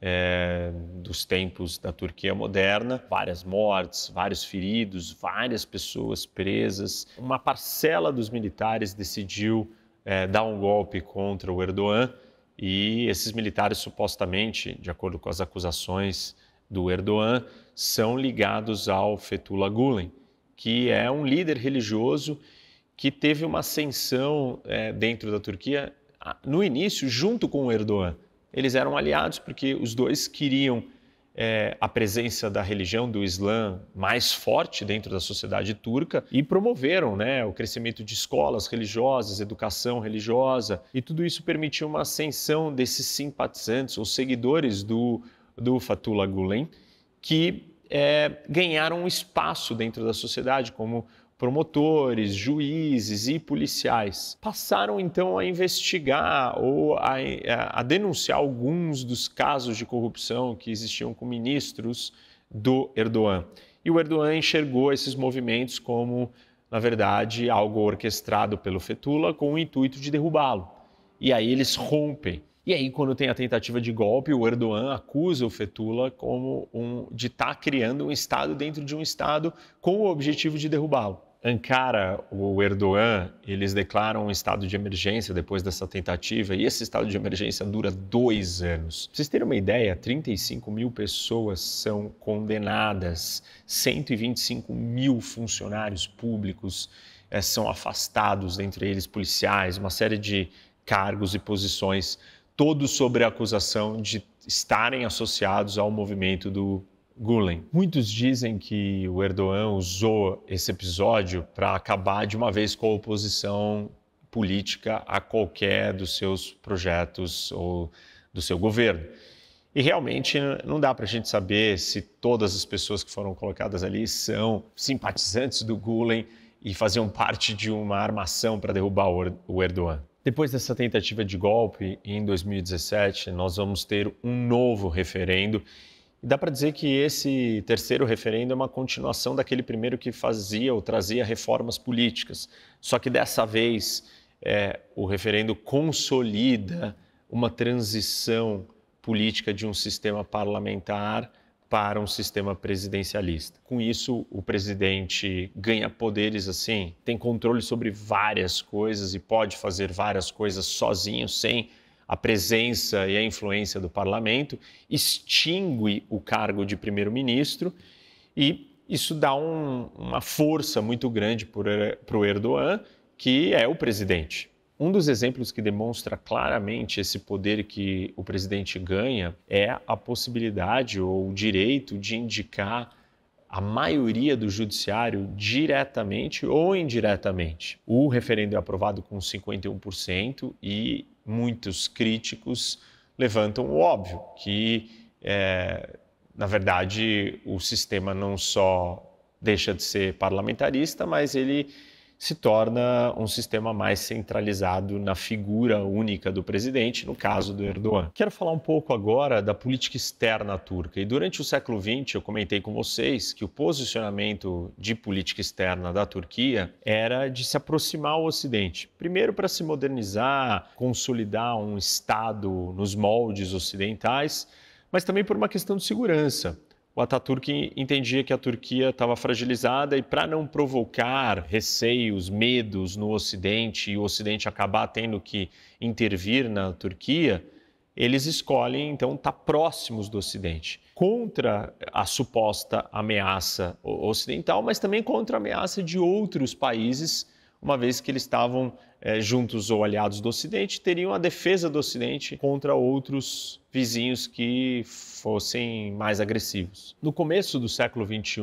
é, dos tempos da Turquia moderna, várias mortes, vários feridos, várias pessoas presas. Uma parcela dos militares decidiu é, dar um golpe contra o Erdogan e esses militares supostamente, de acordo com as acusações do Erdogan, são ligados ao Fethullah Gulen, que é um líder religioso que teve uma ascensão é, dentro da Turquia no início junto com o Erdogan eles eram aliados porque os dois queriam é, a presença da religião do Islã mais forte dentro da sociedade turca e promoveram né, o crescimento de escolas religiosas, educação religiosa, e tudo isso permitiu uma ascensão desses simpatizantes ou seguidores do, do Fatullah Gulen, que é, ganharam um espaço dentro da sociedade como promotores, juízes e policiais passaram então a investigar ou a, a, denunciar alguns dos casos de corrupção que existiam com ministros do Erdogan. E o Erdogan enxergou esses movimentos como, na verdade, algo orquestrado pelo Fetula com o intuito de derrubá-lo. E aí eles rompem e aí, quando tem a tentativa de golpe, o Erdogan acusa o Fetula como um, de estar tá criando um Estado dentro de um Estado com o objetivo de derrubá-lo. Ankara, o Erdogan, eles declaram um estado de emergência depois dessa tentativa e esse estado de emergência dura dois anos. Pra vocês terem uma ideia, 35 mil pessoas são condenadas, 125 mil funcionários públicos é, são afastados, entre eles policiais, uma série de cargos e posições todos sobre a acusação de estarem associados ao movimento do Gulen. Muitos dizem que o Erdogan usou esse episódio para acabar de uma vez com a oposição política a qualquer dos seus projetos ou do seu governo. E realmente não dá para a gente saber se todas as pessoas que foram colocadas ali são simpatizantes do Gulen e faziam parte de uma armação para derrubar o Erdogan. Depois dessa tentativa de golpe em 2017, nós vamos ter um novo referendo. E dá para dizer que esse terceiro referendo é uma continuação daquele primeiro que fazia ou trazia reformas políticas. Só que dessa vez é, o referendo consolida uma transição política de um sistema parlamentar para um sistema presidencialista. Com isso, o presidente ganha poderes assim, tem controle sobre várias coisas e pode fazer várias coisas sozinho, sem a presença e a influência do parlamento, extingue o cargo de primeiro-ministro e isso dá um, uma força muito grande para eh, o Erdogan, que é o presidente. Um dos exemplos que demonstra claramente esse poder que o presidente ganha é a possibilidade ou o direito de indicar a maioria do judiciário diretamente ou indiretamente. O referendo é aprovado com 51% e muitos críticos levantam o óbvio, que é, na verdade o sistema não só deixa de ser parlamentarista, mas ele se torna um sistema mais centralizado na figura única do presidente, no caso do Erdogan. Quero falar um pouco agora da política externa turca. E durante o século XX, eu comentei com vocês que o posicionamento de política externa da Turquia era de se aproximar ao Ocidente. Primeiro, para se modernizar, consolidar um Estado nos moldes ocidentais, mas também por uma questão de segurança o Ataturk entendia que a Turquia estava fragilizada e, para não provocar receios, medos no Ocidente e o Ocidente acabar tendo que intervir na Turquia, eles escolhem então estar tá próximos do Ocidente, contra a suposta ameaça ocidental, mas também contra a ameaça de outros países, uma vez que eles estavam é, juntos ou aliados do Ocidente, teriam a defesa do Ocidente contra outros vizinhos que fossem mais agressivos. No começo do século XXI,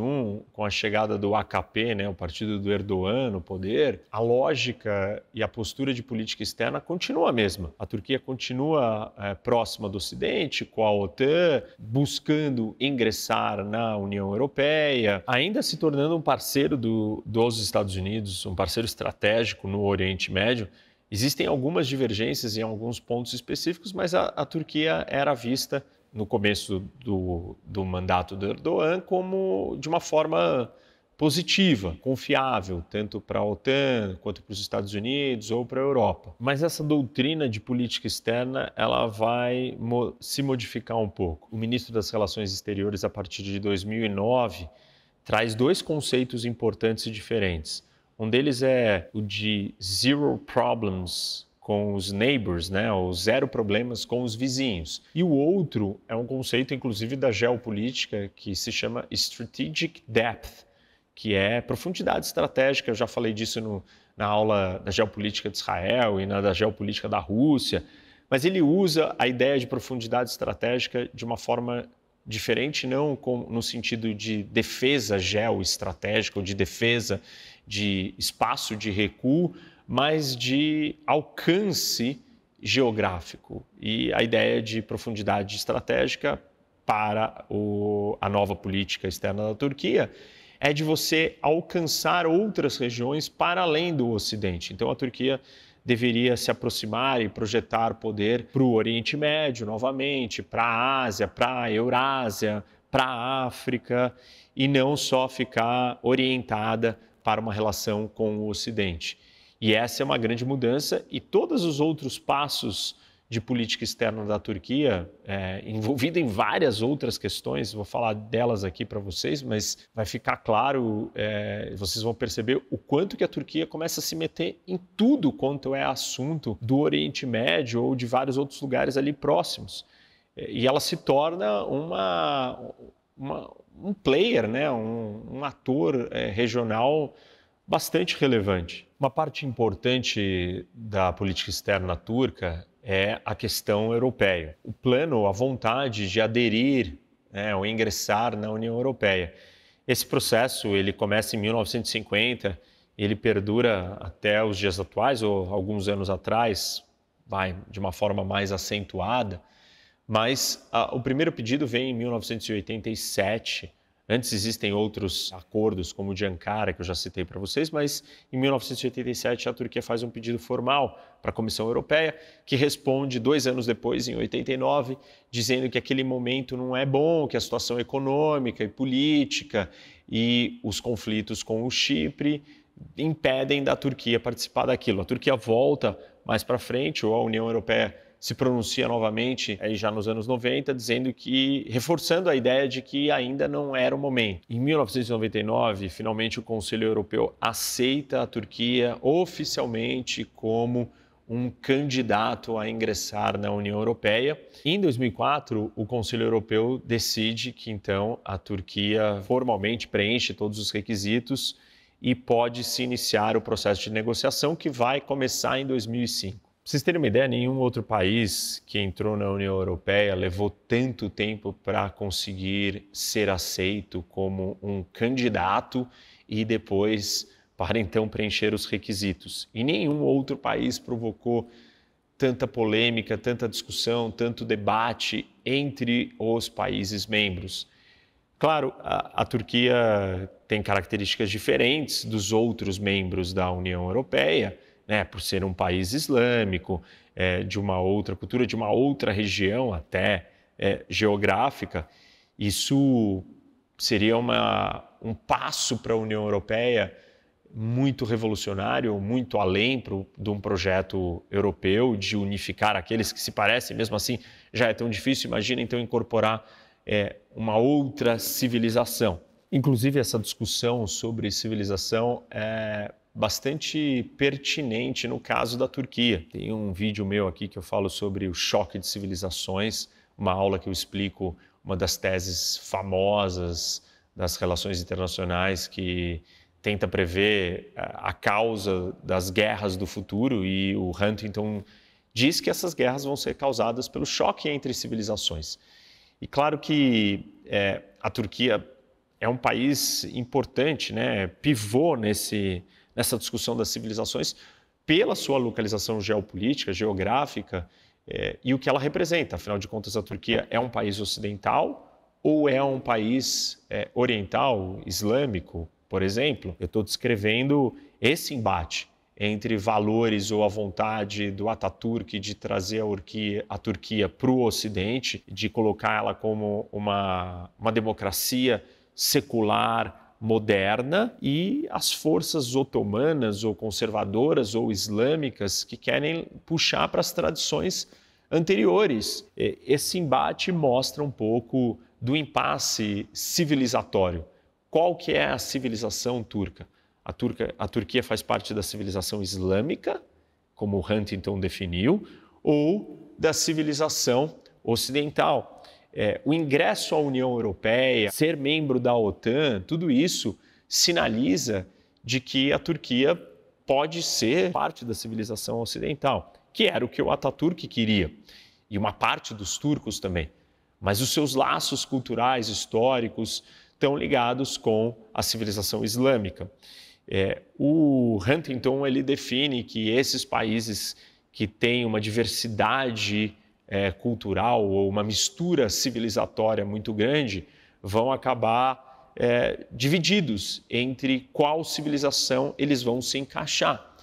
com a chegada do AKP, né, o partido do Erdogan no poder, a lógica e a postura de política externa continua a mesma. A Turquia continua é, próxima do Ocidente, com a OTAN, buscando ingressar na União Europeia, ainda se tornando um parceiro do, dos Estados Unidos, um parceiro estratégico no Oriente Médio. Existem algumas divergências em alguns pontos específicos, mas a, a Turquia era vista no começo do, do mandato do Erdogan como de uma forma positiva, confiável, tanto para a OTAN quanto para os Estados Unidos ou para a Europa. Mas essa doutrina de política externa, ela vai mo se modificar um pouco. O ministro das Relações Exteriores a partir de 2009 traz dois conceitos importantes e diferentes. Um deles é o de zero problems com os neighbors, né, ou zero problemas com os vizinhos. E o outro é um conceito, inclusive, da geopolítica que se chama strategic depth, que é profundidade estratégica. Eu já falei disso no, na aula da geopolítica de Israel e na da geopolítica da Rússia, mas ele usa a ideia de profundidade estratégica de uma forma diferente, não com, no sentido de defesa geoestratégica ou de defesa de espaço de recuo, mas de alcance geográfico e a ideia de profundidade estratégica para o, a nova política externa da Turquia é de você alcançar outras regiões para além do Ocidente. Então a Turquia deveria se aproximar e projetar poder para o Oriente Médio novamente, para a Ásia, para a Eurásia, para a África e não só ficar orientada para uma relação com o Ocidente. E essa é uma grande mudança e todos os outros passos de política externa da Turquia, é, envolvida em várias outras questões, vou falar delas aqui para vocês, mas vai ficar claro, é, vocês vão perceber o quanto que a Turquia começa a se meter em tudo quanto é assunto do Oriente Médio ou de vários outros lugares ali próximos. É, e ela se torna uma, uma um player, né? um, um ator é, regional bastante relevante. Uma parte importante da política externa turca é a questão europeia. O plano, a vontade de aderir né, ou ingressar na União Europeia. Esse processo ele começa em 1950, ele perdura até os dias atuais ou alguns anos atrás, vai de uma forma mais acentuada. Mas a, o primeiro pedido vem em 1987 Antes existem outros acordos, como o de Ankara, que eu já citei para vocês, mas em 1987 a Turquia faz um pedido formal para a Comissão Europeia, que responde dois anos depois, em 89, dizendo que aquele momento não é bom, que a situação econômica e política e os conflitos com o Chipre impedem da Turquia participar daquilo. A Turquia volta mais para frente, ou a União Europeia se pronuncia novamente, aí já nos anos 90, dizendo que, reforçando a ideia de que ainda não era o momento. Em 1999, finalmente o Conselho Europeu aceita a Turquia oficialmente como um candidato a ingressar na União Europeia. Em 2004, o Conselho Europeu decide que então a Turquia formalmente preenche todos os requisitos e pode se iniciar o processo de negociação que vai começar em 2005 vocês terem uma ideia, nenhum outro país que entrou na União Europeia levou tanto tempo para conseguir ser aceito como um candidato e depois para então preencher os requisitos. E nenhum outro país provocou tanta polêmica, tanta discussão, tanto debate entre os países membros. Claro, a, a, Turquia tem características diferentes dos outros membros da União Europeia, né, por ser um país islâmico, é, de uma outra cultura, de uma outra região até é, geográfica, isso seria uma, um passo para a União Europeia muito revolucionário, muito além pro, de um projeto europeu de unificar aqueles que se parecem, mesmo assim já é tão difícil. Imagina então incorporar é, uma outra civilização. Inclusive, essa discussão sobre civilização é, bastante pertinente no caso da Turquia. Tem um vídeo meu aqui que eu falo sobre o choque de civilizações, uma aula que eu explico uma das teses famosas das relações internacionais que tenta prever a causa das guerras do futuro e o Huntington diz que essas guerras vão ser causadas pelo choque entre civilizações. E claro que é, a Turquia é um país importante, né, pivô nesse essa discussão das civilizações pela sua localização geopolítica, geográfica é, e o que ela representa. Afinal de contas, a Turquia é um país ocidental ou é um país é, oriental, islâmico, por exemplo? Eu estou descrevendo esse embate entre valores ou a vontade do Ataturk de trazer a, Urquia, a Turquia para o Ocidente, de colocar ela como uma, uma democracia secular, moderna e as forças otomanas ou conservadoras ou islâmicas que querem puxar para as tradições anteriores. Esse embate mostra um pouco do impasse civilizatório. Qual que é a civilização turca? A, turca, a Turquia faz parte da civilização islâmica, como Huntington definiu, ou da civilização ocidental, é, o ingresso à União Europeia, ser membro da OTAN, tudo isso sinaliza de que a Turquia pode ser parte da civilização ocidental, que era o que o Ataturk queria, e uma parte dos turcos também. Mas os seus laços culturais, históricos, estão ligados com a civilização islâmica. É, o Huntington ele define que esses países que têm uma diversidade é, cultural ou uma mistura civilizatória muito grande, vão acabar é, divididos entre qual civilização eles vão se encaixar.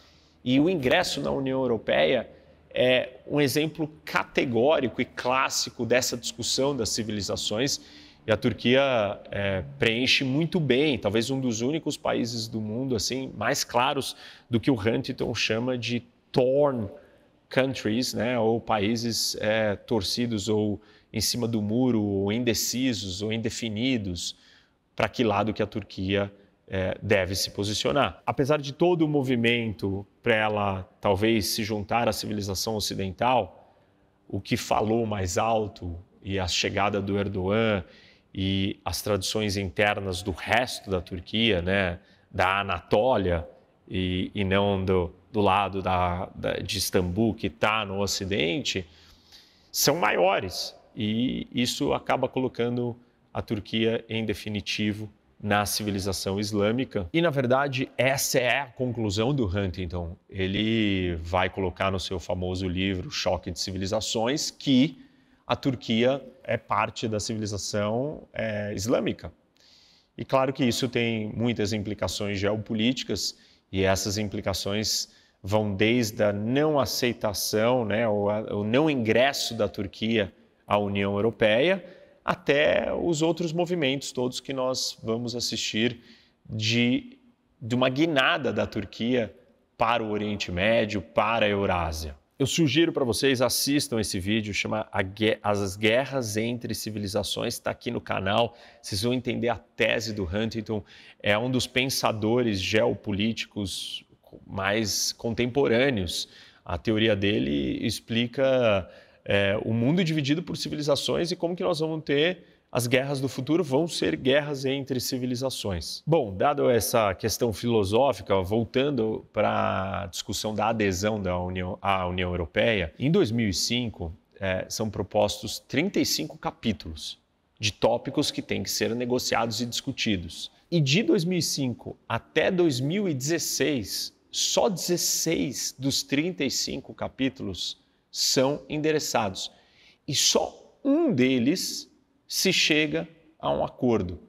E o ingresso na União Europeia é um exemplo categórico e clássico dessa discussão das civilizações. E a Turquia é, preenche muito bem, talvez um dos únicos países do mundo assim mais claros do que o Huntington chama de torn countries, né, ou países é, torcidos ou em cima do muro, ou indecisos, ou indefinidos, para que lado que a Turquia é, deve se posicionar. Apesar de todo o movimento para ela talvez se juntar à civilização ocidental, o que falou mais alto e a chegada do Erdogan e as tradições internas do resto da Turquia, né, da Anatólia e, e não do, do lado da, da, de Istambul, que está no Ocidente, são maiores. E isso acaba colocando a Turquia, em definitivo, na civilização islâmica. E, na verdade, essa é a conclusão do Huntington. Ele vai colocar no seu famoso livro Choque de Civilizações que a Turquia é parte da civilização é, islâmica. E claro que isso tem muitas implicações geopolíticas e essas implicações vão desde a não aceitação, né, o não ingresso da Turquia à União Europeia, até os outros movimentos todos que nós vamos assistir de, de uma guinada da Turquia para o Oriente Médio, para a Eurásia. Eu sugiro para vocês assistam esse vídeo, chama As Guerras entre Civilizações, está aqui no canal. Vocês vão entender a tese do Huntington, é um dos pensadores geopolíticos mais contemporâneos. A teoria dele explica é, o mundo dividido por civilizações e como que nós vamos ter as guerras do futuro vão ser guerras entre civilizações. Bom, dado essa questão filosófica, voltando para a discussão da adesão da União, à União Europeia, em 2005 é, são propostos 35 capítulos de tópicos que têm que ser negociados e discutidos. E de 2005 até 2016, só 16 dos 35 capítulos são endereçados e só um deles se chega a um acordo.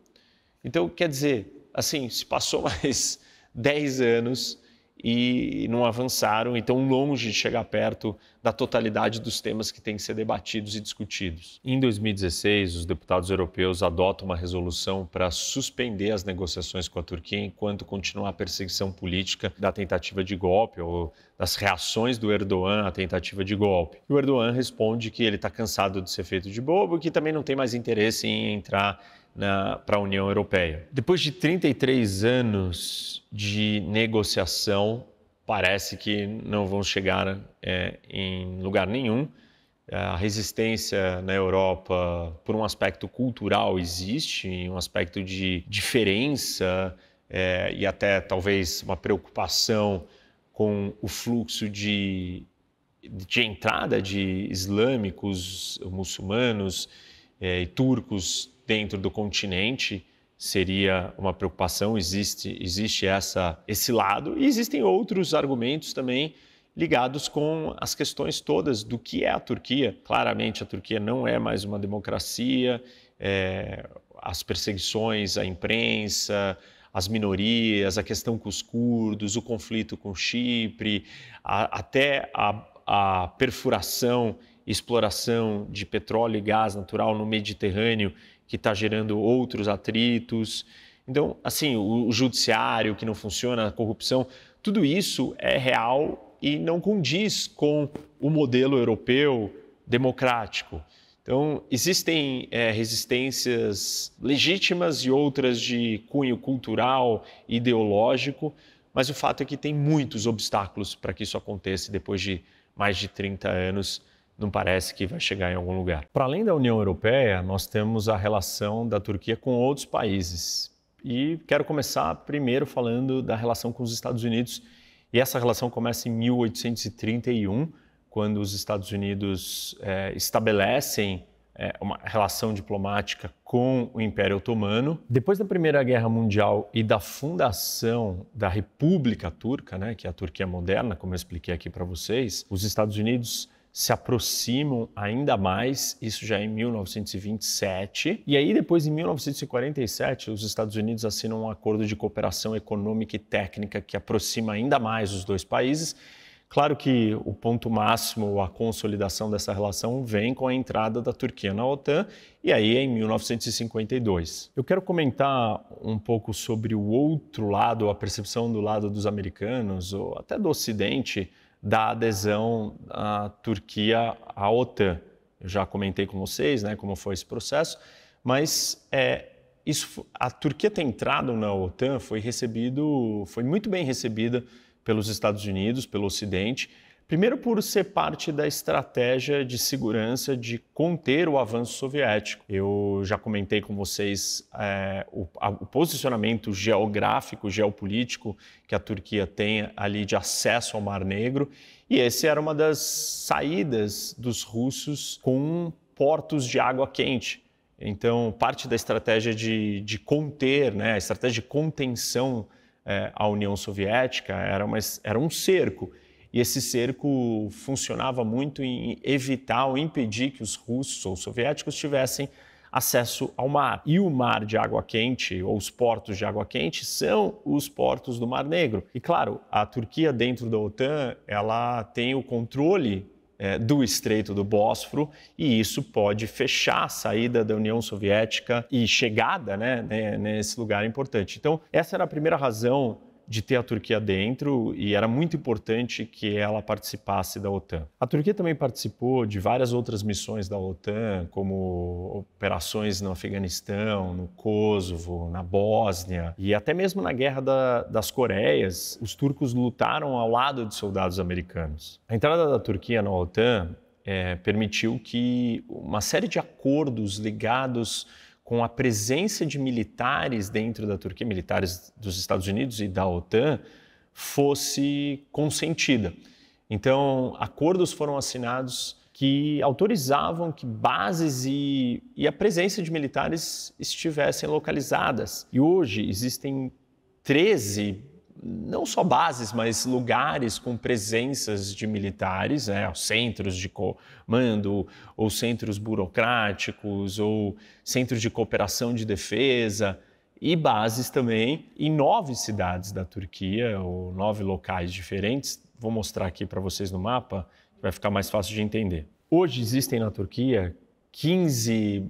Então, quer dizer, assim, se passou [LAUGHS] mais 10 anos e não avançaram e tão longe de chegar perto da totalidade dos temas que têm que ser debatidos e discutidos. Em 2016, os deputados europeus adotam uma resolução para suspender as negociações com a Turquia enquanto continuar a perseguição política da tentativa de golpe ou das reações do Erdogan à tentativa de golpe. E o Erdogan responde que ele está cansado de ser feito de bobo e que também não tem mais interesse em entrar para a União Europeia. Depois de 33 anos de negociação, parece que não vão chegar é, em lugar nenhum. A resistência na Europa, por um aspecto cultural, existe, um aspecto de diferença é, e até talvez uma preocupação com o fluxo de, de entrada de islâmicos, muçulmanos é, e turcos dentro do continente seria uma preocupação, existe, existe essa, esse lado, e existem outros argumentos também ligados com as questões todas do que é a Turquia. Claramente, a Turquia não é mais uma democracia, é, as perseguições à imprensa, as minorias, a questão com os curdos, o conflito com Chipre, a, até a, a perfuração exploração de petróleo e gás natural no Mediterrâneo que está gerando outros atritos. Então, assim, o, judiciário que não funciona, a corrupção, tudo isso é real e não condiz com o modelo europeu democrático. Então, existem é, resistências legítimas e outras de cunho cultural ideológico, mas o fato é que tem muitos obstáculos para que isso aconteça depois de mais de 30 anos não parece que vai chegar em algum lugar. Para além da União Europeia, nós temos a relação da Turquia com outros países. E quero começar primeiro falando da relação com os Estados Unidos. E essa relação começa em 1831, quando os Estados Unidos é, estabelecem é, uma relação diplomática com o Império Otomano. Depois da Primeira Guerra Mundial e da fundação da República Turca, né, que é a Turquia moderna, como eu expliquei aqui para vocês, os Estados Unidos se aproximam ainda mais, isso já é em 1927. E aí, depois, em 1947, os Estados Unidos assinam um acordo de cooperação econômica e técnica que aproxima ainda mais os dois países. Claro que o ponto máximo, a consolidação dessa relação, vem com a entrada da Turquia na OTAN, e aí é em 1952. Eu quero comentar um pouco sobre o outro lado, a percepção do lado dos americanos, ou até do Ocidente, da adesão à Turquia à OTAN. Eu já comentei com vocês né, como foi esse processo, mas é, isso, a Turquia ter entrado na OTAN foi recebido, foi muito bem recebida pelos Estados Unidos, pelo Ocidente, Primeiro, por ser parte da estratégia de segurança de conter o avanço soviético. Eu já comentei com vocês é, o, a, o, posicionamento geográfico, geopolítico que a Turquia tem ali de acesso ao Mar Negro, e esse era uma das saídas dos russos com portos de água quente. Então, parte da estratégia de, de conter, né, a estratégia de contenção é, à União Soviética era, uma, era um cerco e esse cerco funcionava muito em evitar ou impedir que os russos ou soviéticos tivessem acesso ao mar. E o mar de água quente, ou os portos de água quente, são os portos do Mar Negro. E claro, a Turquia, dentro da OTAN, ela tem o controle é, do Estreito do Bósforo e isso pode fechar a saída da União Soviética e chegada né, né, nesse lugar importante. Então, essa era a primeira razão de ter a Turquia dentro e era muito importante que ela participasse da OTAN. A Turquia também participou de várias outras missões da OTAN, como operações no Afeganistão, no Kosovo, na Bósnia e até mesmo na Guerra da, das Coreias. Os turcos lutaram ao lado de soldados americanos. A entrada da Turquia na OTAN é, permitiu que uma série de acordos ligados com a presença de militares dentro da Turquia, militares dos Estados Unidos e da OTAN, fosse consentida. Então, acordos foram assinados que autorizavam que bases e, e, a presença de militares estivessem localizadas. E hoje existem 13 não só bases, mas lugares com presenças de militares, né, centros de comando, ou centros burocráticos, ou centros de cooperação de defesa, e bases também em nove cidades da Turquia, ou nove locais diferentes. Vou mostrar aqui para vocês no mapa, vai ficar mais fácil de entender. Hoje existem na Turquia 15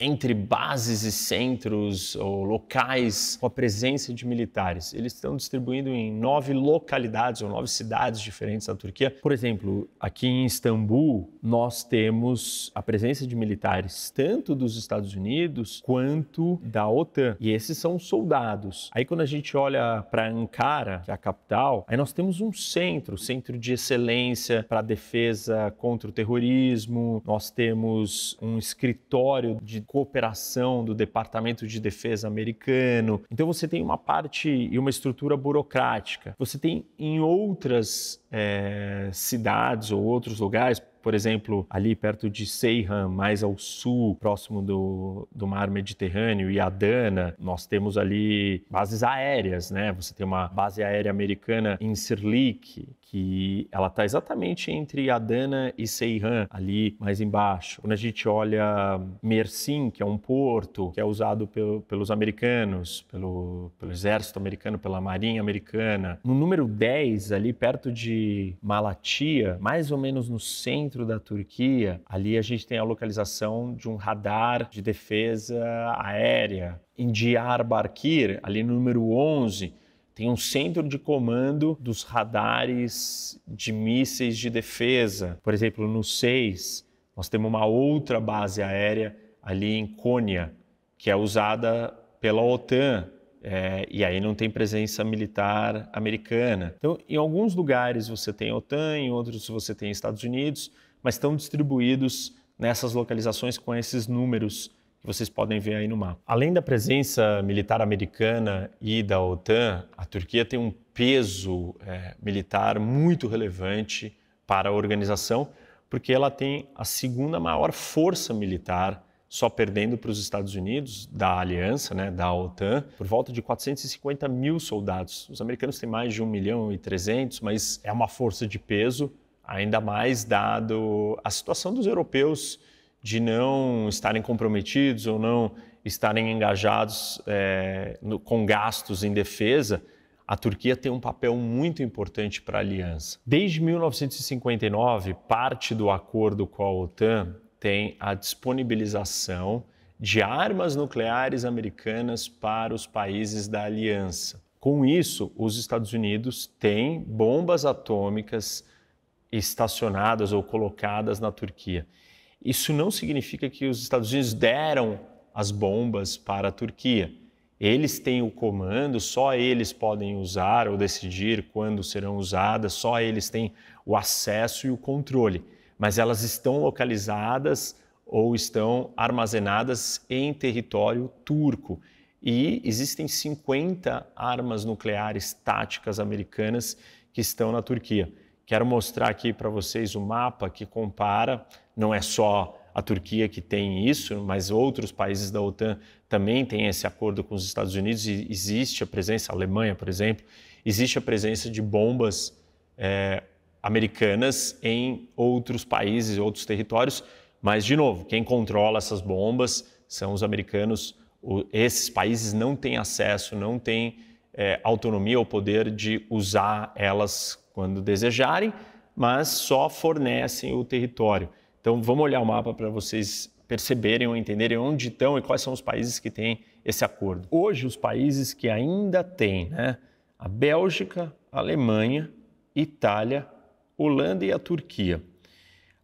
entre bases e centros ou locais com a presença de militares. Eles estão distribuindo em nove localidades ou nove cidades diferentes da Turquia. Por exemplo, aqui em Istambul, nós temos a presença de militares tanto dos Estados Unidos quanto da OTAN. E esses são soldados. Aí quando a gente olha para Ankara, que é a capital, aí nós temos um centro, centro de excelência para defesa contra o terrorismo. Nós temos um escritório de cooperação do Departamento de Defesa americano. Então você tem uma parte e uma estrutura burocrática. Você tem em outras é, cidades ou outros lugares, por exemplo, ali perto de Seihan, mais ao sul, próximo do, do mar Mediterrâneo, e Adana, nós temos ali bases aéreas, né? Você tem uma base aérea americana em Sirlik que ela está exatamente entre Adana e Seihan, ali mais embaixo. Quando a gente olha Mersin, que é um porto que é usado pelo, pelos americanos, pelo, pelo exército americano, pela marinha americana, no número 10, ali perto de Malatia, mais ou menos no centro da Turquia, ali a gente tem a localização de um radar de defesa aérea. Em Diyarbakir, ali no número 11, tem um centro de comando dos radares de mísseis de defesa. Por exemplo, no 6, nós temos uma outra base aérea ali em Cônia, que é usada pela OTAN. É, e aí não tem presença militar americana. Então, em alguns lugares você tem OTAN, em outros você tem Estados Unidos, mas estão distribuídos nessas localizações com esses números que vocês podem ver aí no mapa. Além da presença militar americana e da OTAN, a Turquia tem um peso é, militar muito relevante para a organização, porque ela tem a segunda maior força militar, só perdendo para os Estados Unidos, da aliança, né, da OTAN, por volta de 450 mil soldados. Os americanos têm mais de 1 milhão e 300, mas é uma força de peso, ainda mais dado a situação dos europeus de não estarem comprometidos ou não estarem engajados é, no, com gastos em defesa, a Turquia tem um papel muito importante para a aliança. Desde 1959, parte do acordo com a OTAN tem a disponibilização de armas nucleares americanas para os países da aliança. Com isso, os Estados Unidos têm bombas atômicas estacionadas ou colocadas na Turquia. Isso não significa que os Estados Unidos deram as bombas para a Turquia. Eles têm o comando, só eles podem usar ou decidir quando serão usadas, só eles têm o acesso e o controle. Mas elas estão localizadas ou estão armazenadas em território turco. E existem 50 armas nucleares táticas americanas que estão na Turquia. Quero mostrar aqui para vocês o mapa que compara, não é só a Turquia que tem isso, mas outros países da OTAN também têm esse acordo com os Estados Unidos e existe a presença, a Alemanha, por exemplo, existe a presença de bombas é, americanas em outros países, outros territórios, mas, de novo, quem controla essas bombas são os americanos. O, esses países não têm acesso, não têm é, autonomia ou poder de usar elas quando desejarem, mas só fornecem o território. Então vamos olhar o mapa para vocês perceberem ou entenderem onde estão e quais são os países que têm esse acordo. Hoje, os países que ainda têm, né? A Bélgica, a Alemanha, Itália, Holanda e a Turquia.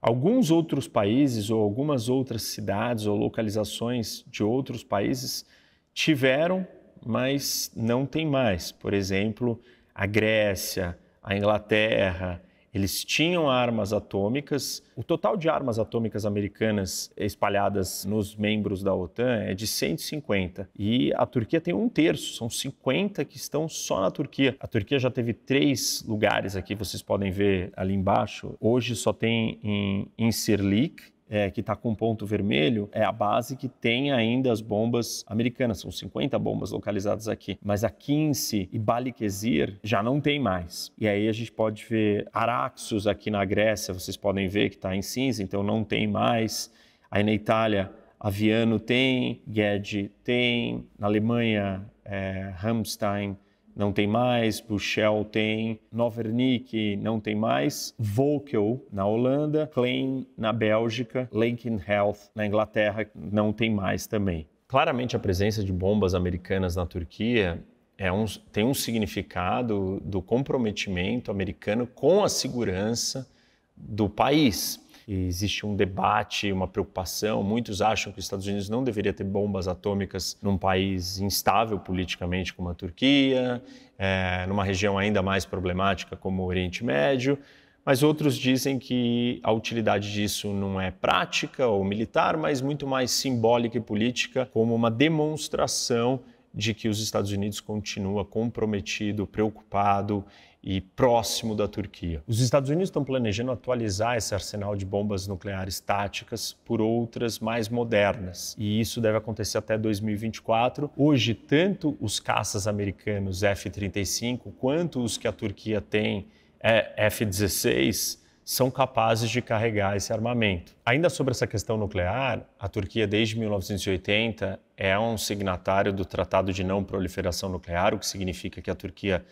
Alguns outros países ou algumas outras cidades ou localizações de outros países tiveram, mas não tem mais. Por exemplo, a Grécia, a Inglaterra, eles tinham armas atômicas. O total de armas atômicas americanas espalhadas nos membros da OTAN é de 150. E a Turquia tem um terço, são 50 que estão só na Turquia. A Turquia já teve três lugares aqui, vocês podem ver ali embaixo. Hoje só tem em, em Sirlik, é, que está com ponto vermelho é a base que tem ainda as bombas americanas. São 50 bombas localizadas aqui. Mas a 15 e Balikesir já não tem mais. E aí a gente pode ver Araxos aqui na Grécia, vocês podem ver que está em cinza, então não tem mais. Aí na Itália, Aviano tem, Gedi tem, na Alemanha, é, Ramstein não tem mais, Buchel tem, Novernick não tem mais, Volkel na Holanda, Klein na Bélgica, Lincoln Health na Inglaterra não tem mais também. Claramente a presença de bombas americanas na Turquia é um, tem um significado do comprometimento americano com a segurança do país, existe um debate, uma preocupação. Muitos acham que os Estados Unidos não deveria ter bombas atômicas num país instável politicamente como a Turquia, é, numa região ainda mais problemática como o Oriente Médio. Mas outros dizem que a utilidade disso não é prática ou militar, mas muito mais simbólica e política, como uma demonstração de que os Estados Unidos continua comprometido, preocupado e próximo da Turquia. Os Estados Unidos estão planejando atualizar esse arsenal de bombas nucleares táticas por outras mais modernas, e isso deve acontecer até 2024. Hoje, tanto os caças americanos F-35 quanto os que a Turquia tem é, F-16 são capazes de carregar esse armamento. Ainda sobre essa questão nuclear, a Turquia desde 1980 é um signatário do Tratado de Não Proliferação Nuclear, o que significa que a Turquia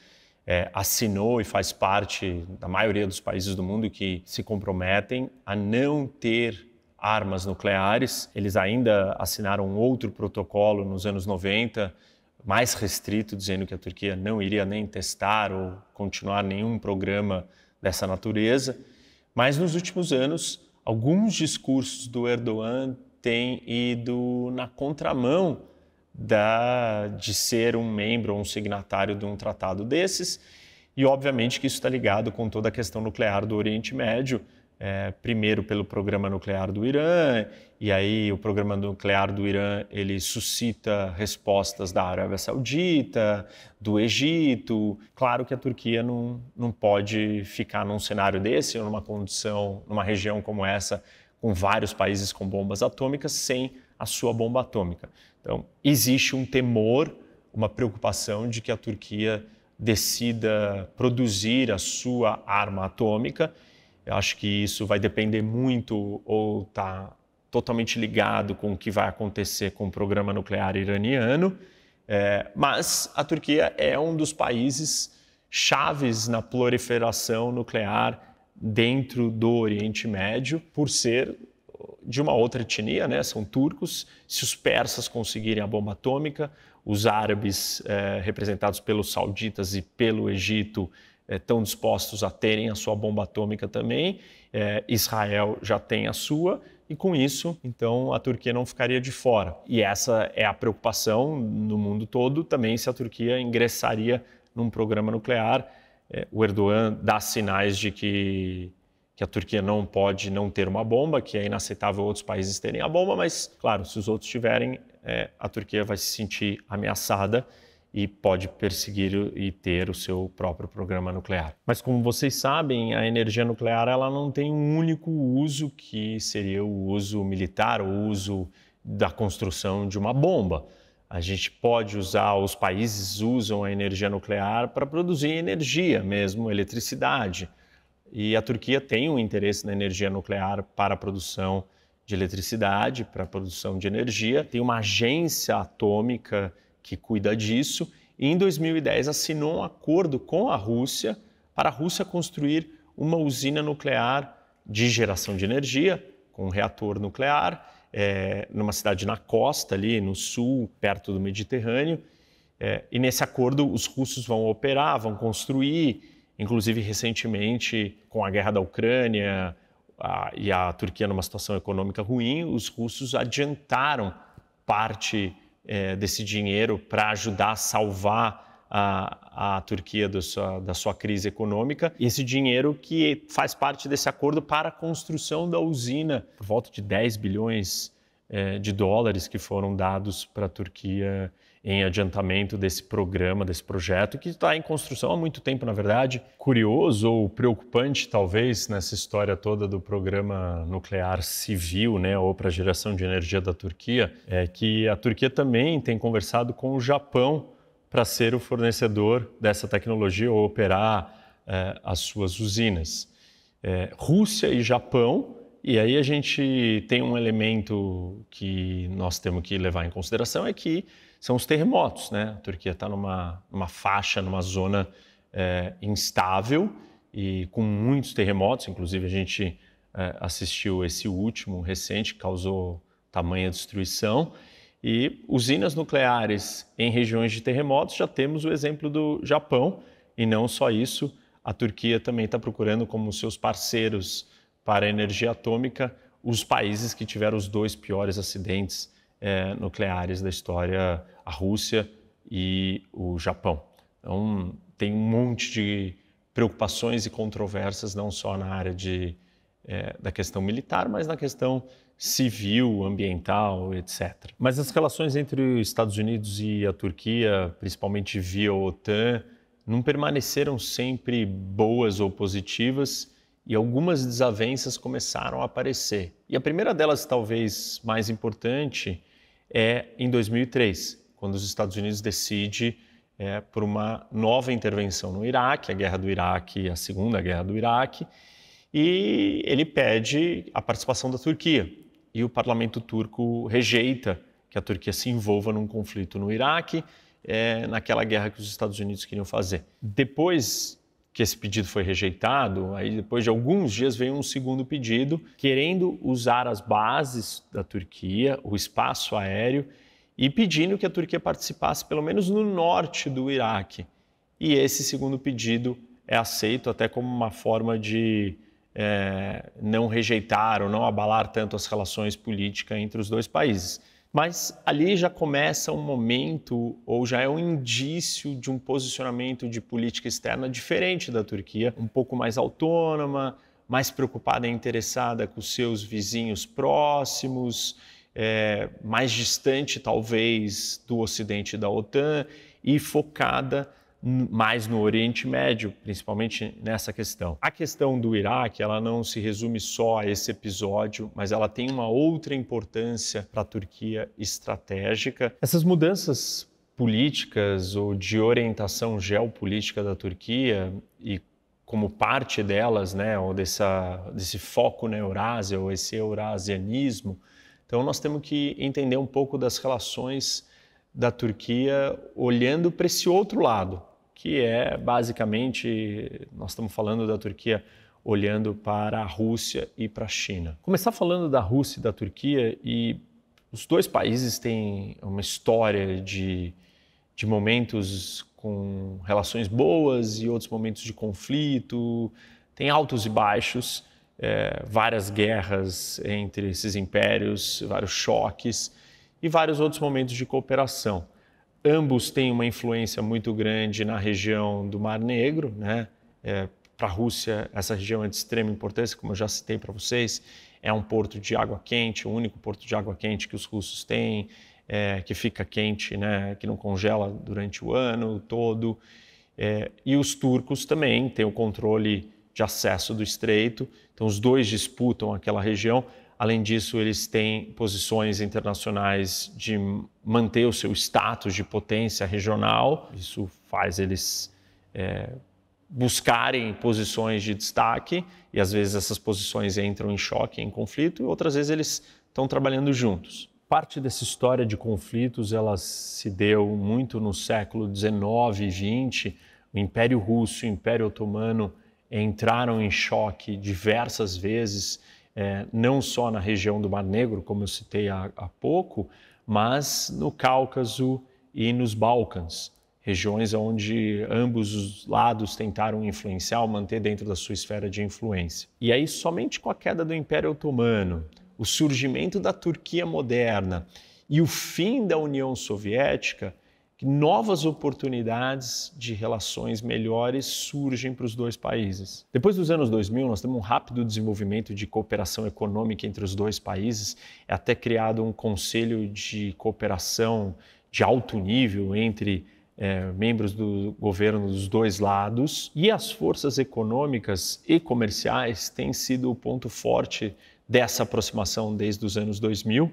é, assinou e faz parte da maioria dos países do mundo que se comprometem a não ter armas nucleares. Eles ainda assinaram outro protocolo nos anos 90, mais restrito, dizendo que a Turquia não iria nem testar ou continuar nenhum programa dessa natureza. Mas nos últimos anos, alguns discursos do Erdogan têm ido na contramão da, de ser um membro ou um signatário de um tratado desses. E, obviamente, que isso está ligado com toda a questão nuclear do Oriente Médio, é, primeiro pelo programa nuclear do Irã, e aí o programa nuclear do Irã ele suscita respostas da Arábia Saudita, do Egito. Claro que a Turquia não, não pode ficar num cenário desse, ou numa condição, numa região como essa, com vários países com bombas atômicas, sem a sua bomba atômica. Então, existe um temor, uma preocupação de que a Turquia decida produzir a sua arma atômica. Eu acho que isso vai depender muito ou está totalmente ligado com o que vai acontecer com o programa nuclear iraniano. É, mas a Turquia é um dos países chaves na proliferação nuclear dentro do Oriente Médio, por ser de uma outra etnia, né? são turcos. Se os persas conseguirem a bomba atômica, os árabes, é, representados pelos sauditas e pelo Egito, estão é, dispostos a terem a sua bomba atômica também. É, Israel já tem a sua. E com isso, então, a Turquia não ficaria de fora. E essa é a preocupação no mundo todo também se a Turquia ingressaria num programa nuclear. o Erdogan dá sinais de que que a Turquia não pode não ter uma bomba, que é inaceitável outros países terem a bomba, mas, claro, se os outros tiverem, é, a Turquia vai se sentir ameaçada e pode perseguir e ter o seu próprio programa nuclear. Mas como vocês sabem, a energia nuclear ela não tem um único uso que seria o uso militar, o uso da construção de uma bomba. A gente pode usar, os países usam a energia nuclear para produzir energia mesmo, eletricidade. E a Turquia tem um interesse na energia nuclear para a produção de eletricidade, para a produção de energia. Tem uma agência atômica que cuida disso. E em 2010 assinou um acordo com a Rússia para a Rússia construir uma usina nuclear de geração de energia, com um reator nuclear, é, numa cidade na costa, ali no sul, perto do Mediterrâneo. É, e nesse acordo, os russos vão operar, vão construir, inclusive recentemente com a guerra da Ucrânia a, e a Turquia numa situação econômica ruim, os russos adiantaram parte é, desse dinheiro para ajudar a salvar a, a Turquia sua, da sua crise econômica. E esse dinheiro que faz parte desse acordo para a construção da usina, por volta de 10 bilhões é, de dólares que foram dados para a Turquia em adiantamento desse programa, desse projeto, que está em construção há muito tempo, na verdade. Curioso ou preocupante, talvez, nessa história toda do programa nuclear civil, né, ou para geração de energia da Turquia, é que a Turquia também tem conversado com o Japão para ser o fornecedor dessa tecnologia ou operar é, as suas usinas. É, Rússia e Japão. E aí a gente tem um elemento que nós temos que levar em consideração é que são os terremotos. Né? A Turquia está numa, numa faixa, numa zona é, instável e com muitos terremotos. Inclusive, a gente é, assistiu esse último recente, que causou tamanha destruição. E usinas nucleares em regiões de terremotos, já temos o exemplo do Japão. E não só isso, a Turquia também está procurando como seus parceiros para a energia atômica os países que tiveram os dois piores acidentes é, nucleares da história, a Rússia e o Japão. Então, tem um monte de preocupações e controvérsias, não só na área de, é, da questão militar, mas na questão civil, ambiental, etc. Mas as relações entre os Estados Unidos e a Turquia, principalmente via OTAN, não permaneceram sempre boas ou positivas e algumas desavenças começaram a aparecer. E a primeira delas, talvez mais importante, é em 2003, quando os Estados Unidos decidem é, por uma nova intervenção no Iraque, a guerra do Iraque, a segunda guerra do Iraque, e ele pede a participação da Turquia. E o parlamento turco rejeita que a Turquia se envolva num conflito no Iraque, é, naquela guerra que os Estados Unidos queriam fazer. Depois que esse pedido foi rejeitado, aí depois de alguns dias veio um segundo pedido, querendo usar as bases da Turquia, o espaço aéreo, e pedindo que a Turquia participasse pelo menos no norte do Iraque. E esse segundo pedido é aceito até como uma forma de é, não rejeitar ou não abalar tanto as relações políticas entre os dois países. Mas ali já começa um momento, ou já é um indício de um posicionamento de política externa diferente da Turquia, um pouco mais autônoma, mais preocupada e interessada com seus vizinhos próximos, é, mais distante talvez do Ocidente e da OTAN e focada mais no Oriente Médio, principalmente nessa questão. A questão do Iraque, ela não se resume só a esse episódio, mas ela tem uma outra importância para a Turquia estratégica. Essas mudanças políticas ou de orientação geopolítica da Turquia e como parte delas, né, ou dessa, desse foco na Eurásia, ou esse eurasianismo. Então, nós temos que entender um pouco das relações da Turquia olhando para esse outro lado, que é basicamente, nós estamos falando da Turquia olhando para a Rússia e para a China. Começar falando da Rússia e da Turquia, e os dois países têm uma história de, de momentos com relações boas e outros momentos de conflito, tem altos e baixos, é, várias guerras entre esses impérios, vários choques e vários outros momentos de cooperação. Ambos têm uma influência muito grande na região do Mar Negro, né? É, para a Rússia, essa região é de extrema importância, como eu já citei para vocês. É um porto de água quente, o único porto de água quente que os russos têm, é, que fica quente, né? que não congela durante o ano todo. É, e os turcos também têm o controle de acesso do estreito, então os dois disputam aquela região. Além disso, eles têm posições internacionais de manter o seu status de potência regional. Isso faz eles é, buscarem posições de destaque e às vezes essas posições entram em choque, em conflito, e outras vezes eles estão trabalhando juntos. Parte dessa história de conflitos ela se deu muito no século XIX e XX. O Império Russo e o Império Otomano entraram em choque diversas vezes é, não só na região do Mar Negro, como eu citei há, há pouco, mas no Cáucaso e nos Balcãs, regiões onde ambos os lados tentaram influenciar ou manter dentro da sua esfera de influência. E aí, somente com a queda do Império Otomano, o surgimento da Turquia moderna e o fim da União Soviética, novas oportunidades de relações melhores surgem para os dois países. Depois dos anos 2000, nós temos um rápido desenvolvimento de cooperação econômica entre os dois países, é até criado um conselho de cooperação de alto nível entre é, membros do governo dos dois lados e as forças econômicas e comerciais têm sido o ponto forte dessa aproximação desde os anos 2000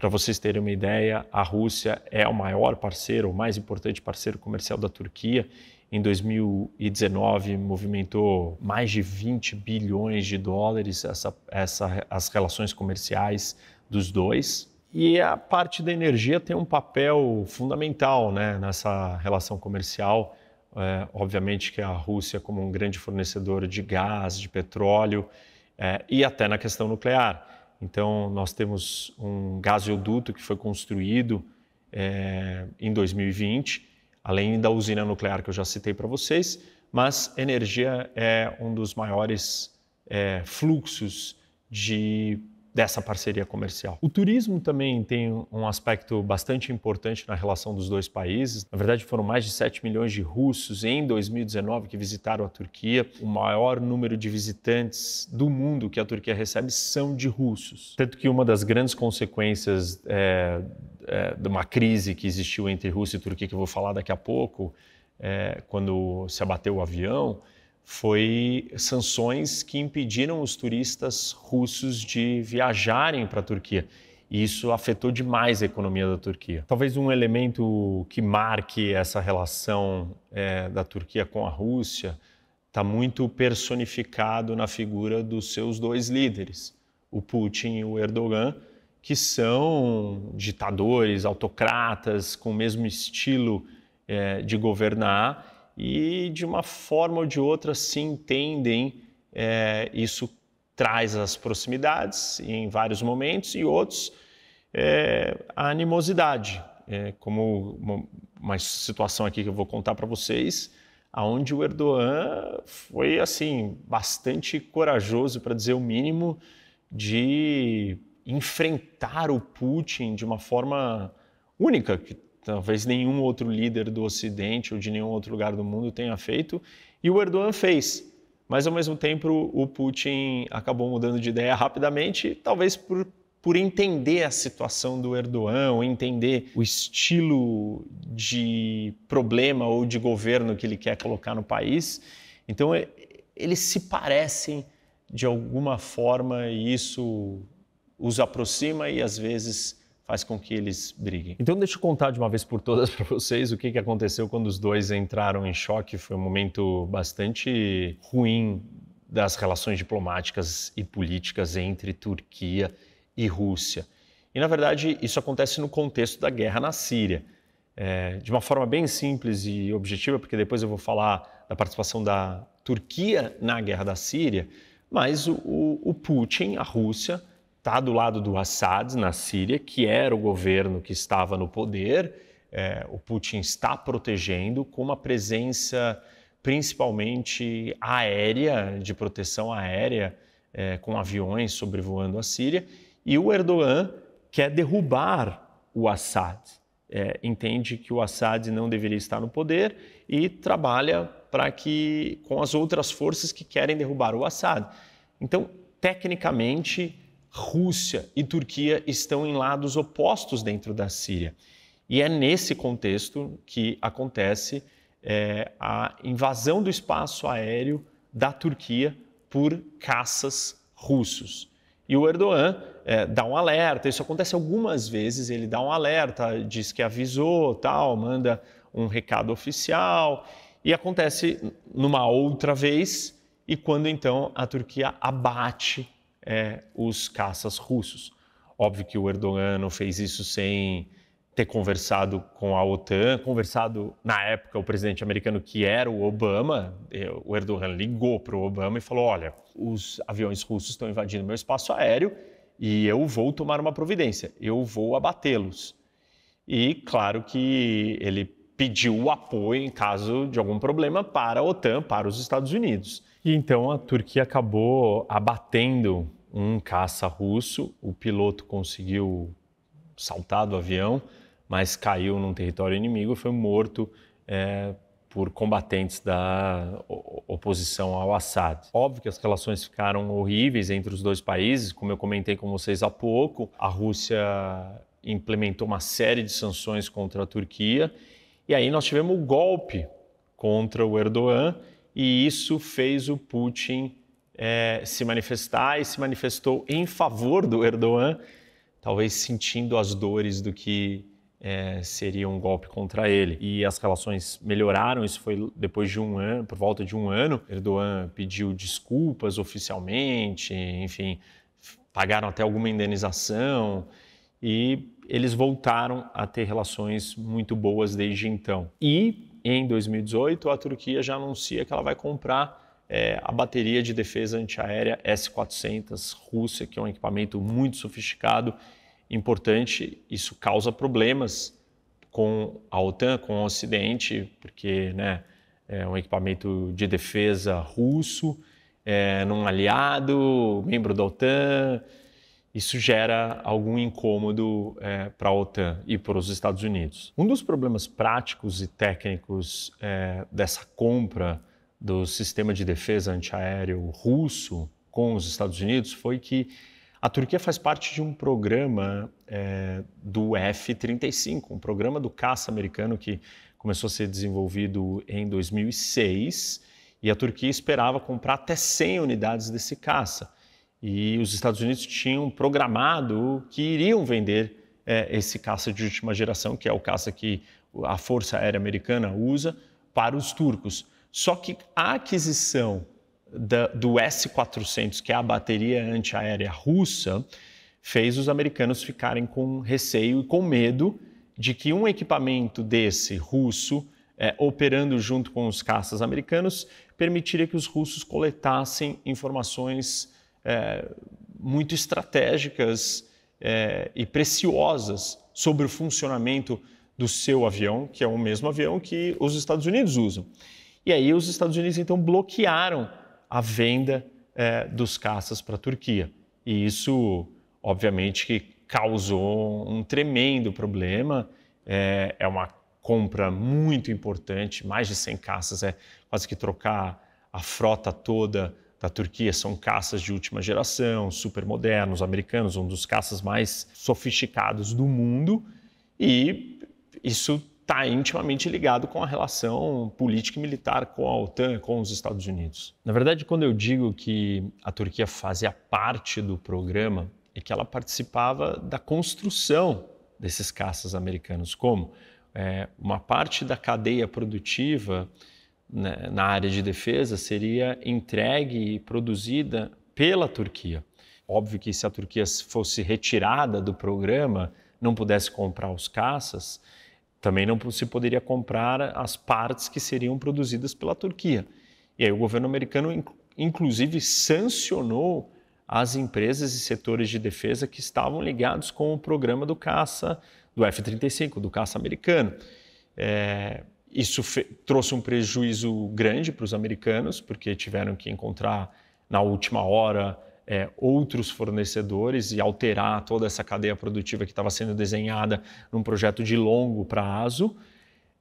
para vocês terem uma ideia, a Rússia é o maior parceiro, o mais importante parceiro comercial da Turquia. Em 2019, movimentou mais de 20 bilhões de dólares essa, essa, as relações comerciais dos dois. E a parte da energia tem um papel fundamental né, nessa relação comercial. É, obviamente que a Rússia, como um grande fornecedor de gás, de petróleo é, e até na questão nuclear. Então, nós temos um gasoduto que foi construído é, em 2020, além da usina nuclear que eu já citei para vocês, mas energia é um dos maiores é, fluxos de dessa parceria comercial. O turismo também tem um aspecto bastante importante na relação dos dois países. Na verdade, foram mais de 7 milhões de russos em 2019 que visitaram a Turquia. O maior número de visitantes do mundo que a Turquia recebe são de russos. Tanto que uma das grandes consequências é, é, de uma crise que existiu entre Rússia e Turquia, que eu vou falar daqui a pouco, é, quando se abateu o avião, foi sanções que impediram os turistas russos de viajarem para a Turquia. E isso afetou demais a economia da Turquia. Talvez um elemento que marque essa relação é, da Turquia com a Rússia está muito personificado na figura dos seus dois líderes, o Putin e o Erdogan, que são ditadores, autocratas, com o mesmo estilo é, de governar e de uma forma ou de outra se entendem. É, isso traz as proximidades em vários momentos e outros é, a animosidade, é, como uma, uma, situação aqui que eu vou contar para vocês, aonde o Erdogan foi assim bastante corajoso para dizer o mínimo de enfrentar o Putin de uma forma única que Talvez nenhum outro líder do Ocidente ou de nenhum outro lugar do mundo tenha feito. E o Erdogan fez. Mas, ao mesmo tempo, o Putin acabou mudando de ideia rapidamente, talvez por, por entender a situação do Erdogan, entender o estilo de problema ou de governo que ele quer colocar no país. Então, é, eles se parecem de alguma forma e isso os aproxima e às vezes faz com que eles briguem. Então deixa eu contar de uma vez por todas [LAUGHS] para vocês o que, que aconteceu quando os dois entraram em choque. Foi um momento bastante ruim das relações diplomáticas e políticas entre Turquia e Rússia. E, na verdade, isso acontece no contexto da guerra na Síria. É, de uma forma bem simples e objetiva, porque depois eu vou falar da participação da Turquia na guerra da Síria, mas o, o Putin, a Rússia, está do lado do Assad na Síria, que era o governo que estava no poder. É, o Putin está protegendo com uma presença principalmente aérea, de proteção aérea, é, com aviões sobrevoando a Síria. E o Erdogan quer derrubar o Assad. É, entende que o Assad não deveria estar no poder e trabalha para que com as outras forças que querem derrubar o Assad. Então, tecnicamente, Rússia e Turquia estão em lados opostos dentro da Síria. E é nesse contexto que acontece é, a invasão do espaço aéreo da Turquia por caças russos. E o Erdogan é, dá um alerta, isso acontece algumas vezes, ele dá um alerta, diz que avisou, tal, manda um recado oficial, e acontece numa outra vez, e quando então a Turquia abate é, os caças russos. Óbvio que o Erdogan não fez isso sem ter conversado com a OTAN, conversado na época o presidente americano que era o Obama, eh, o Erdogan ligou para o Obama e falou: olha, os aviões russos estão invadindo meu espaço aéreo e eu vou tomar uma providência, eu vou abatê-los. E claro que ele pediu o apoio em caso de algum problema para a OTAN, para os Estados Unidos. E então a Turquia acabou abatendo um caça russo. O piloto conseguiu saltar do avião, mas caiu num território inimigo e foi morto é, por combatentes da oposição ao Assad. Óbvio que as relações ficaram horríveis entre os dois países, como eu comentei com vocês há pouco. A Rússia implementou uma série de sanções contra a Turquia e aí nós tivemos o golpe contra o Erdogan e isso fez o Putin é, se manifestar e se manifestou em favor do Erdogan, talvez sentindo as dores do que é, seria um golpe contra ele. E as relações melhoraram, isso foi depois de um ano, por volta de um ano. Erdogan pediu desculpas oficialmente, enfim, pagaram até alguma indenização e eles voltaram a ter relações muito boas desde então. E em 2018, a Turquia já anuncia que ela vai comprar é, a bateria de defesa antiaérea S-400 Rússia, que é um equipamento muito sofisticado, importante. Isso causa problemas com a OTAN, com o Ocidente, porque né, é um equipamento de defesa russo, é, num aliado, membro da OTAN. Isso gera algum incômodo é, para a OTAN e para os Estados Unidos. Um dos problemas práticos e técnicos é, dessa compra do sistema de defesa antiaéreo russo com os Estados Unidos foi que a Turquia faz parte de um programa é, do F-35, um programa do caça americano que começou a ser desenvolvido em 2006 e a Turquia esperava comprar até 100 unidades desse caça. E os Estados Unidos tinham programado que iriam vender é, esse caça de última geração, que é o caça que a Força Aérea Americana usa, para os turcos. Só que a aquisição da, do S-400, que é a bateria antiaérea russa, fez os americanos ficarem com receio e com medo de que um equipamento desse russo, é, operando junto com os caças americanos, permitiria que os russos coletassem informações é, muito estratégicas é, e preciosas sobre o funcionamento do seu avião, que é o mesmo avião que os Estados Unidos usam. E aí os Estados Unidos então bloquearam a venda é, dos caças para a Turquia. E isso, obviamente, que causou um tremendo problema. É, é uma compra muito importante, mais de 100 caças, é quase que trocar a frota toda da Turquia são caças de última geração, super modernos, americanos, um dos caças mais sofisticados do mundo. E isso está intimamente ligado com a relação política e militar com a OTAN, com os Estados Unidos. Na verdade, quando eu digo que a Turquia fazia parte do programa, é que ela participava da construção desses caças americanos, como é, uma parte da cadeia produtiva né, na área de defesa seria entregue e produzida pela Turquia. Óbvio que se a Turquia fosse retirada do programa, não pudesse comprar os caças, também não se poderia comprar as partes que seriam produzidas pela Turquia. E aí o governo americano, inclusive, sancionou as empresas e setores de defesa que estavam ligados com o programa do caça, do F-35, do caça americano. É, isso trouxe um prejuízo grande para os americanos, porque tiveram que encontrar na última hora é, outros fornecedores e alterar toda essa cadeia produtiva que estava sendo desenhada num projeto de longo prazo.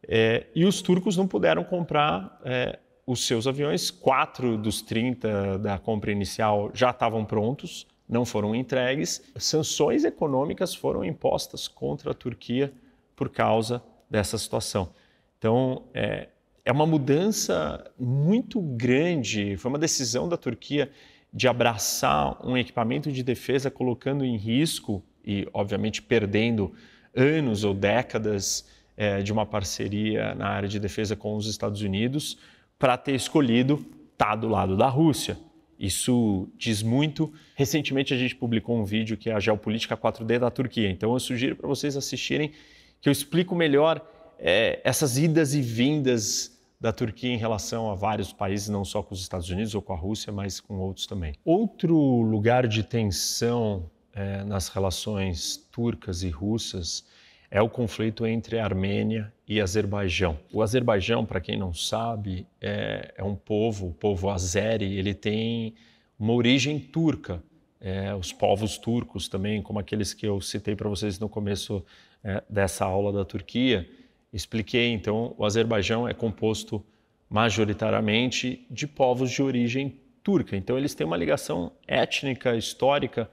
É, e os turcos não puderam comprar é, os seus aviões, quatro dos 30 da compra inicial já estavam prontos, não foram entregues. Sanções econômicas foram impostas contra a Turquia por causa dessa situação. Então, é, é uma mudança muito grande, foi uma decisão da Turquia de abraçar um equipamento de defesa colocando em risco e, obviamente, perdendo anos ou décadas é, de uma parceria na área de defesa com os Estados Unidos para ter escolhido estar tá do lado da Rússia. Isso diz muito. Recentemente a gente publicou um vídeo que é a Geopolítica 4D da Turquia. Então eu sugiro para vocês assistirem que eu explico melhor é, essas idas e vindas da Turquia em relação a vários países, não só com os Estados Unidos ou com a Rússia, mas com outros também. Outro lugar de tensão é, nas relações turcas e russas é o conflito entre Armênia e Azerbaijão. O Azerbaijão, para quem não sabe, é, é, um povo, o povo azeri, ele tem uma origem turca. É, os povos turcos também, como aqueles que eu citei para vocês no começo é, dessa aula da Turquia, Expliquei então, o Azerbaijão é composto majoritariamente de povos de origem turca. Então eles têm uma ligação étnica histórica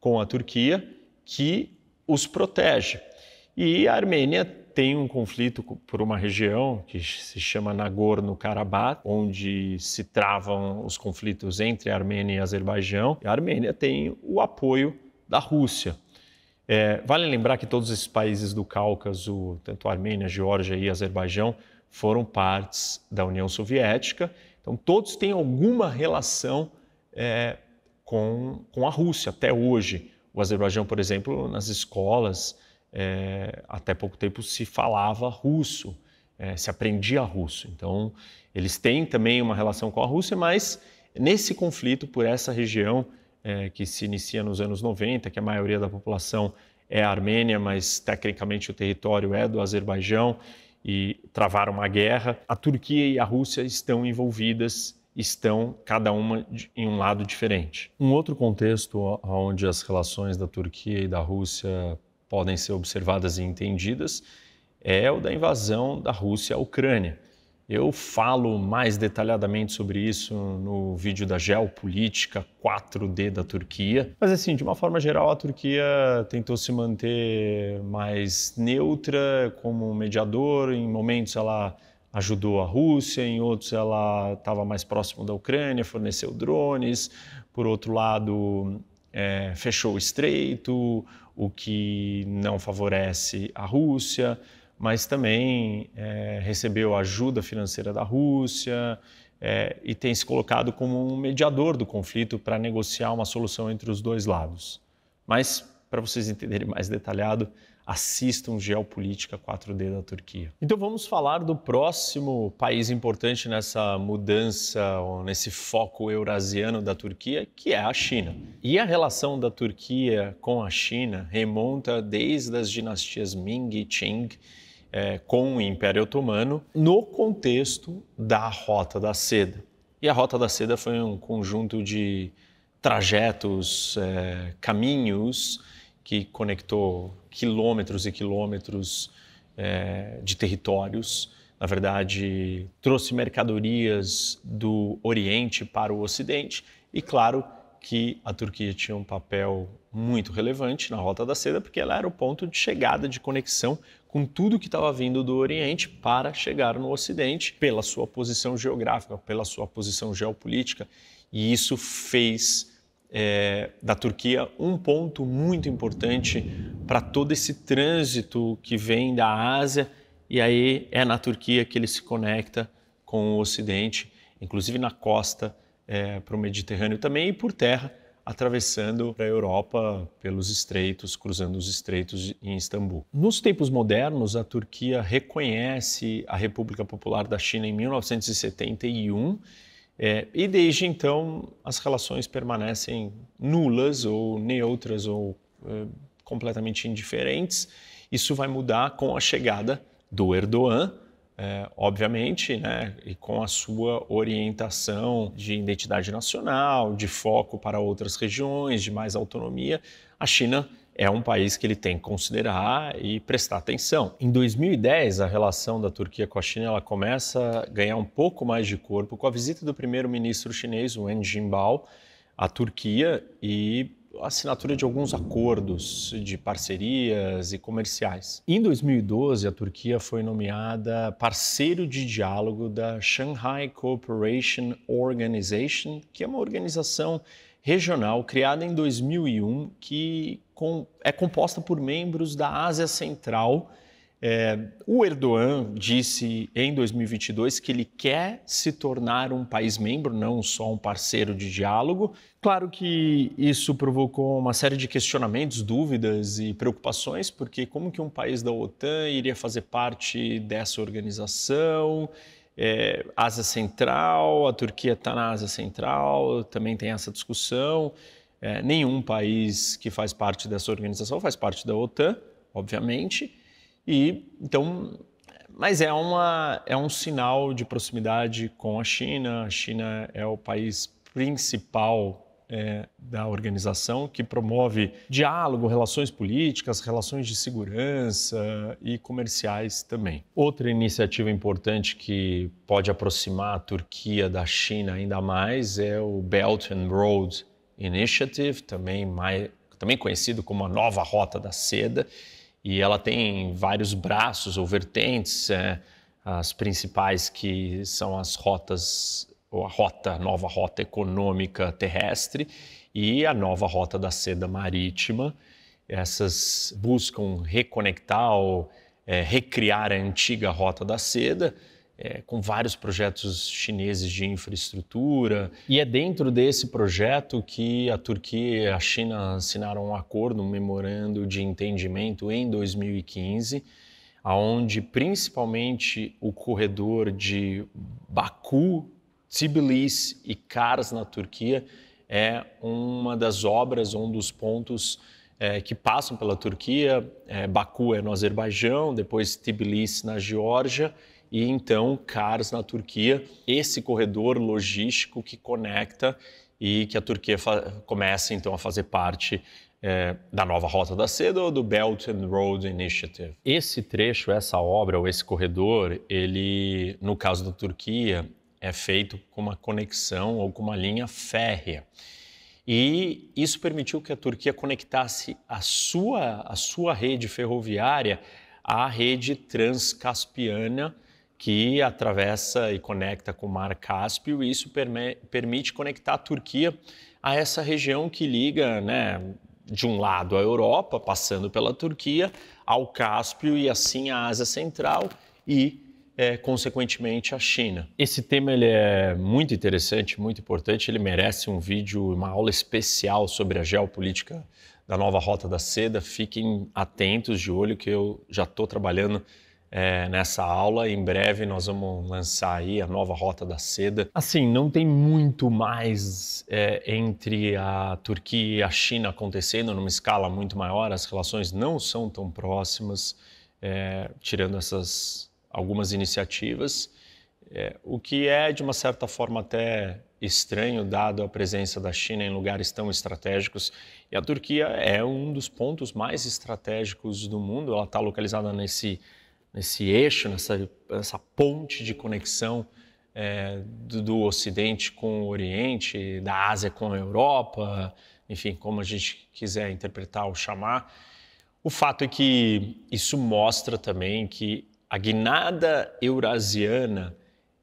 com a Turquia que os protege. E a Armênia tem um conflito por uma região que se chama Nagorno-Karabakh, onde se travam os conflitos entre Armênia e Azerbaijão. E a Armênia tem o apoio da Rússia. É, vale lembrar que todos esses países do Cáucaso, tanto Armênia, Geórgia e Azerbaijão, foram partes da União Soviética. Então, todos têm alguma relação é, com, com a Rússia até hoje. O Azerbaijão, por exemplo, nas escolas, é, até pouco tempo se falava russo, é, se aprendia russo. Então, eles têm também uma relação com a Rússia, mas nesse conflito, por essa região é, que se inicia nos anos 90, que a maioria da população é armênia, mas tecnicamente o território é do Azerbaijão, e travaram uma guerra. A Turquia e a Rússia estão envolvidas, estão cada uma em um lado diferente. Um outro contexto onde as relações da Turquia e da Rússia podem ser observadas e entendidas é o da invasão da Rússia à Ucrânia. Eu falo mais detalhadamente sobre isso no vídeo da Geopolítica 4D da Turquia. Mas, assim, de uma forma geral, a Turquia tentou se manter mais neutra como mediador. Em momentos, ela ajudou a Rússia, em outros, ela estava mais próximo da Ucrânia, forneceu drones. Por outro lado, é, fechou o estreito, o que não favorece a Rússia mas também é, recebeu ajuda financeira da Rússia é, e tem se colocado como um mediador do conflito para negociar uma solução entre os dois lados. Mas, para vocês entenderem mais detalhado, assistam Geopolítica 4D da Turquia. Então vamos falar do próximo país importante nessa mudança, ou nesse foco eurasiano da Turquia, que é a China. E a relação da Turquia com a China remonta desde as dinastias Ming e Qing é, com o Império Otomano no contexto da Rota da Seda. E a Rota da Seda foi um conjunto de trajetos, é, caminhos que conectou quilômetros e quilômetros é, de territórios. Na verdade, trouxe mercadorias do Oriente para o Ocidente e, claro, que a Turquia tinha um papel muito relevante na Rota da Seda, porque ela era o ponto de chegada, de conexão com tudo que estava vindo do Oriente para chegar no Ocidente, pela sua posição geográfica, pela sua posição geopolítica. E isso fez é, da Turquia um ponto muito importante para todo esse trânsito que vem da Ásia. E aí é na Turquia que ele se conecta com o Ocidente, inclusive na costa é, para o Mediterrâneo também e por terra atravessando para a Europa pelos estreitos, cruzando os estreitos em Istambul. Nos tempos modernos, a Turquia reconhece a República Popular da China em 1971 é, eh, e desde então as relações permanecem nulas ou neutras ou é, completamente indiferentes. Isso vai mudar com a chegada do Erdogan é, obviamente, né, e com a sua orientação de identidade nacional, de foco para outras regiões, de mais autonomia, a China é um país que ele tem que considerar e prestar atenção. Em 2010, a relação da Turquia com a China ela começa a ganhar um pouco mais de corpo com a visita do primeiro-ministro chinês, Wen Jinbao, à Turquia e assinatura de alguns acordos de parcerias e comerciais. Em 2012, a Turquia foi nomeada parceiro de diálogo da Shanghai Cooperation Organization, que é uma organização regional criada em 2001 que é composta por membros da Ásia Central é, o Erdogan disse em 2022 que ele quer se tornar um país membro, não só um parceiro de diálogo. Claro que isso provocou uma série de questionamentos, dúvidas e preocupações, porque como que um país da OTAN iria fazer parte dessa organização? É, Ásia Central, a Turquia está na Ásia Central, também tem essa discussão. É, nenhum país que faz parte dessa organização faz parte da OTAN, obviamente. E então, mas é uma é um sinal de proximidade com a China. A China é o país principal é, da organização que promove diálogo, relações políticas, relações de segurança e comerciais também. Outra iniciativa importante que pode aproximar a Turquia da China ainda mais é o Belt and Road Initiative, também, mais, também conhecido como a nova rota da seda e ela tem vários braços ou vertentes, é, as principais que são as rotas, ou a rota, nova rota econômica terrestre e a nova rota da seda marítima. Essas buscam reconectar ou é, recriar a antiga rota da seda, é, com vários projetos chineses de infraestrutura. E é dentro desse projeto que a Turquia e a China assinaram um acordo, um memorando de entendimento em 2015, aonde principalmente o corredor de Baku, Tbilisi e Kars na Turquia é uma das obras, um dos pontos é, que passam pela Turquia. É, Baku é no Azerbaijão, depois Tbilisi na Geórgia e então Cars na Turquia, esse corredor logístico que conecta e que a Turquia começa então a fazer parte é, da nova Rota da Seda ou do Belt and Road Initiative. Esse trecho, essa obra ou esse corredor, ele, no caso da Turquia, é feito com uma conexão ou com uma linha férrea. E isso permitiu que a Turquia conectasse a sua, a sua rede ferroviária à rede transcaspiana, que atravessa e conecta com o Mar Cáspio, e isso permite conectar a Turquia a essa região que liga, né, de um lado a Europa, passando pela Turquia, ao Cáspio e assim a Ásia Central e, é, consequentemente, a China. Esse tema ele é muito interessante, muito importante, ele merece um vídeo, uma aula especial sobre a geopolítica da nova Rota da Seda. Fiquem atentos de olho que eu já estou trabalhando é, nessa aula. Em breve nós vamos lançar aí a nova Rota da Seda. Assim, não tem muito mais é, entre a Turquia e a China acontecendo numa escala muito maior, as relações não são tão próximas, é, tirando essas algumas iniciativas, é, o que é de uma certa forma até estranho, dado a presença da China em lugares tão estratégicos. E a Turquia é um dos pontos mais estratégicos do mundo, ela está localizada nesse nesse eixo, nessa, nessa ponte de conexão é, do, do, Ocidente com o Oriente, da Ásia com a Europa, enfim, como a gente quiser interpretar ou chamar. O fato é que isso mostra também que a guinada eurasiana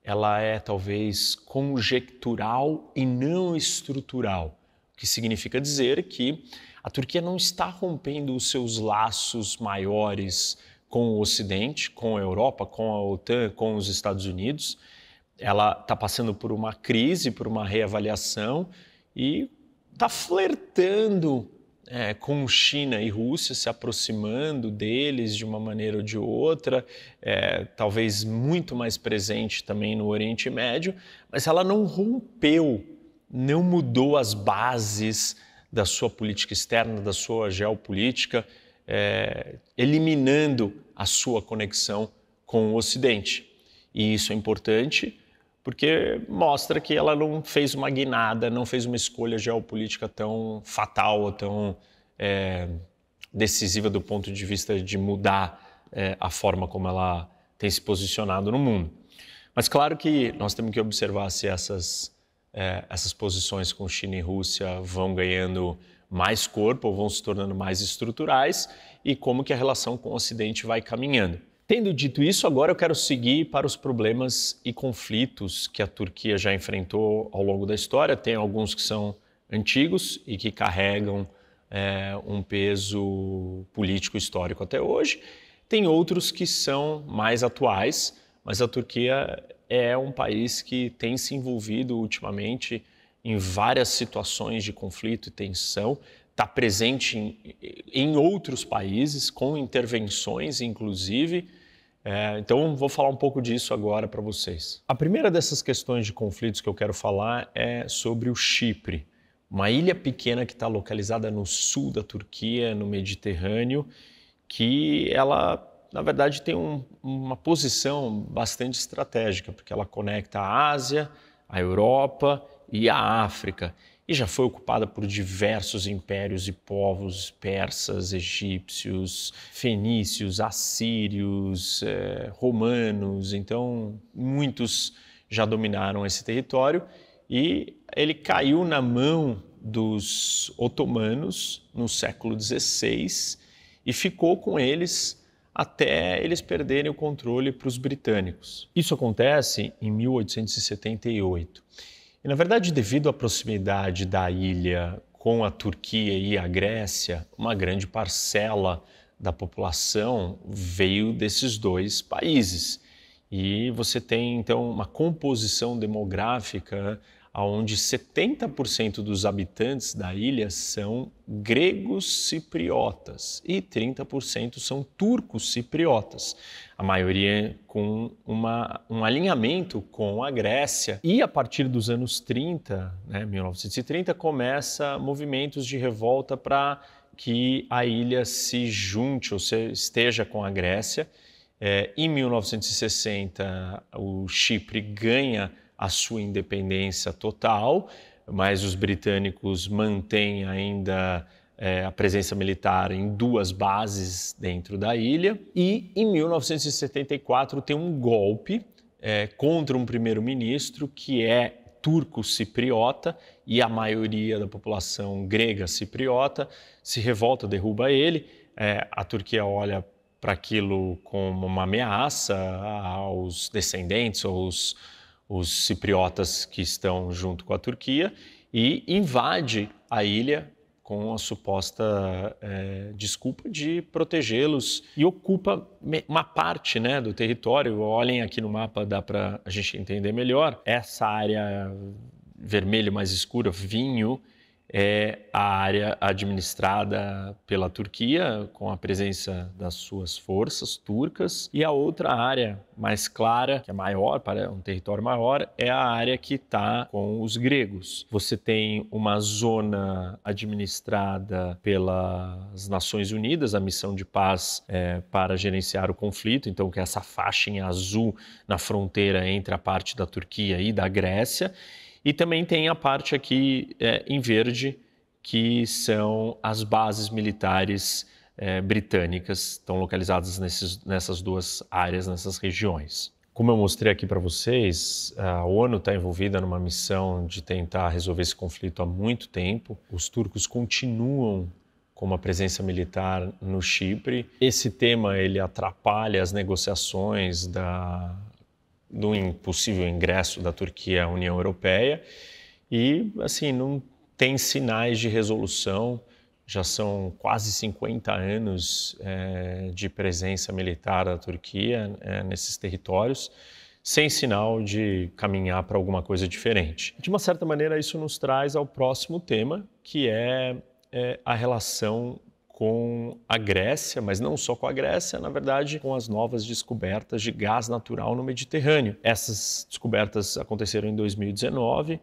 ela é talvez conjectural e não estrutural, o que significa dizer que a Turquia não está rompendo os seus laços maiores com o Ocidente, com a Europa, com a OTAN, com os Estados Unidos. Ela está passando por uma crise, por uma reavaliação e está flertando é, com China e Rússia, se aproximando deles de uma maneira ou de outra, é, talvez muito mais presente também no Oriente Médio, mas ela não rompeu, não mudou as bases da sua política externa, da sua geopolítica é, eliminando a sua conexão com o Ocidente. E isso é importante porque mostra que ela não fez uma guinada, não fez uma escolha geopolítica tão fatal, ou tão é, decisiva do ponto de vista de mudar é, a forma como ela tem se posicionado no mundo. Mas claro que nós temos que observar se essas, é, essas posições com China e Rússia vão ganhando mais corpo ou vão se tornando mais estruturais e como que a relação com o Ocidente vai caminhando. Tendo dito isso, agora eu quero seguir para os problemas e conflitos que a Turquia já enfrentou ao longo da história. Tem alguns que são antigos e que carregam é, um peso político histórico até hoje. Tem outros que são mais atuais, mas a Turquia é um país que tem se envolvido ultimamente em várias situações de conflito e tensão, está presente em, em, outros países, com intervenções, inclusive. É, então, vou falar um pouco disso agora para vocês. A primeira dessas questões de conflitos que eu quero falar é sobre o Chipre, uma ilha pequena que está localizada no sul da Turquia, no Mediterrâneo, que ela, na verdade, tem um, uma posição bastante estratégica, porque ela conecta a Ásia, a Europa e a África, e já foi ocupada por diversos impérios e povos persas, egípcios, fenícios, assírios, eh, romanos. Então, muitos já dominaram esse território e ele caiu na mão dos otomanos no século XVI e ficou com eles até eles perderem o controle para os britânicos. Isso acontece em 1878. E, na verdade, devido à proximidade da ilha com a Turquia e a Grécia, uma grande parcela da população veio desses dois países. E você tem, então, uma composição demográfica onde 70% dos habitantes da ilha são gregos cipriotas e 30% são turcos cipriotas, a maioria com uma, um alinhamento com a Grécia. E a partir dos anos 30, né, 1930, começa movimentos de revolta para que a ilha se junte ou seja, esteja com a Grécia. É, em 1960, o Chipre ganha a sua independência total, mas os britânicos mantêm ainda é, a presença militar em duas bases dentro da ilha. E em 1974 tem um golpe é, contra um primeiro-ministro que é turco-cipriota e a maioria da população grega cipriota se revolta, derruba ele. É, a Turquia olha para aquilo como uma ameaça aos descendentes, aos os cipriotas que estão junto com a Turquia e invade a ilha com a suposta é, desculpa de protegê-los e ocupa uma parte né, do território. Olhem aqui no mapa, dá para a gente entender melhor. Essa área vermelho mais escura, vinho, é a área administrada pela Turquia, com a presença das suas forças turcas, e a outra área mais clara, que é maior, para um território maior, é a área que está com os gregos. Você tem uma zona administrada pelas Nações Unidas, a missão de paz é, para gerenciar o conflito, então que é essa faixa em azul na fronteira entre a parte da Turquia e da Grécia, e também tem a parte aqui é, em verde, que são as bases militares é, britânicas, estão localizadas nesses, nessas duas áreas, nessas regiões. Como eu mostrei aqui para vocês, a ONU está envolvida numa missão de tentar resolver esse conflito há muito tempo. Os turcos continuam com uma presença militar no Chipre. Esse tema ele atrapalha as negociações da do possível ingresso da Turquia à União Europeia e, assim, não tem sinais de resolução. Já são quase 50 anos é, de presença militar da Turquia é, nesses territórios, sem sinal de caminhar para alguma coisa diferente. De uma certa maneira, isso nos traz ao próximo tema, que é, é a relação com a Grécia, mas não só com a Grécia, na verdade, com as novas descobertas de gás natural no Mediterrâneo. Essas descobertas aconteceram em 2019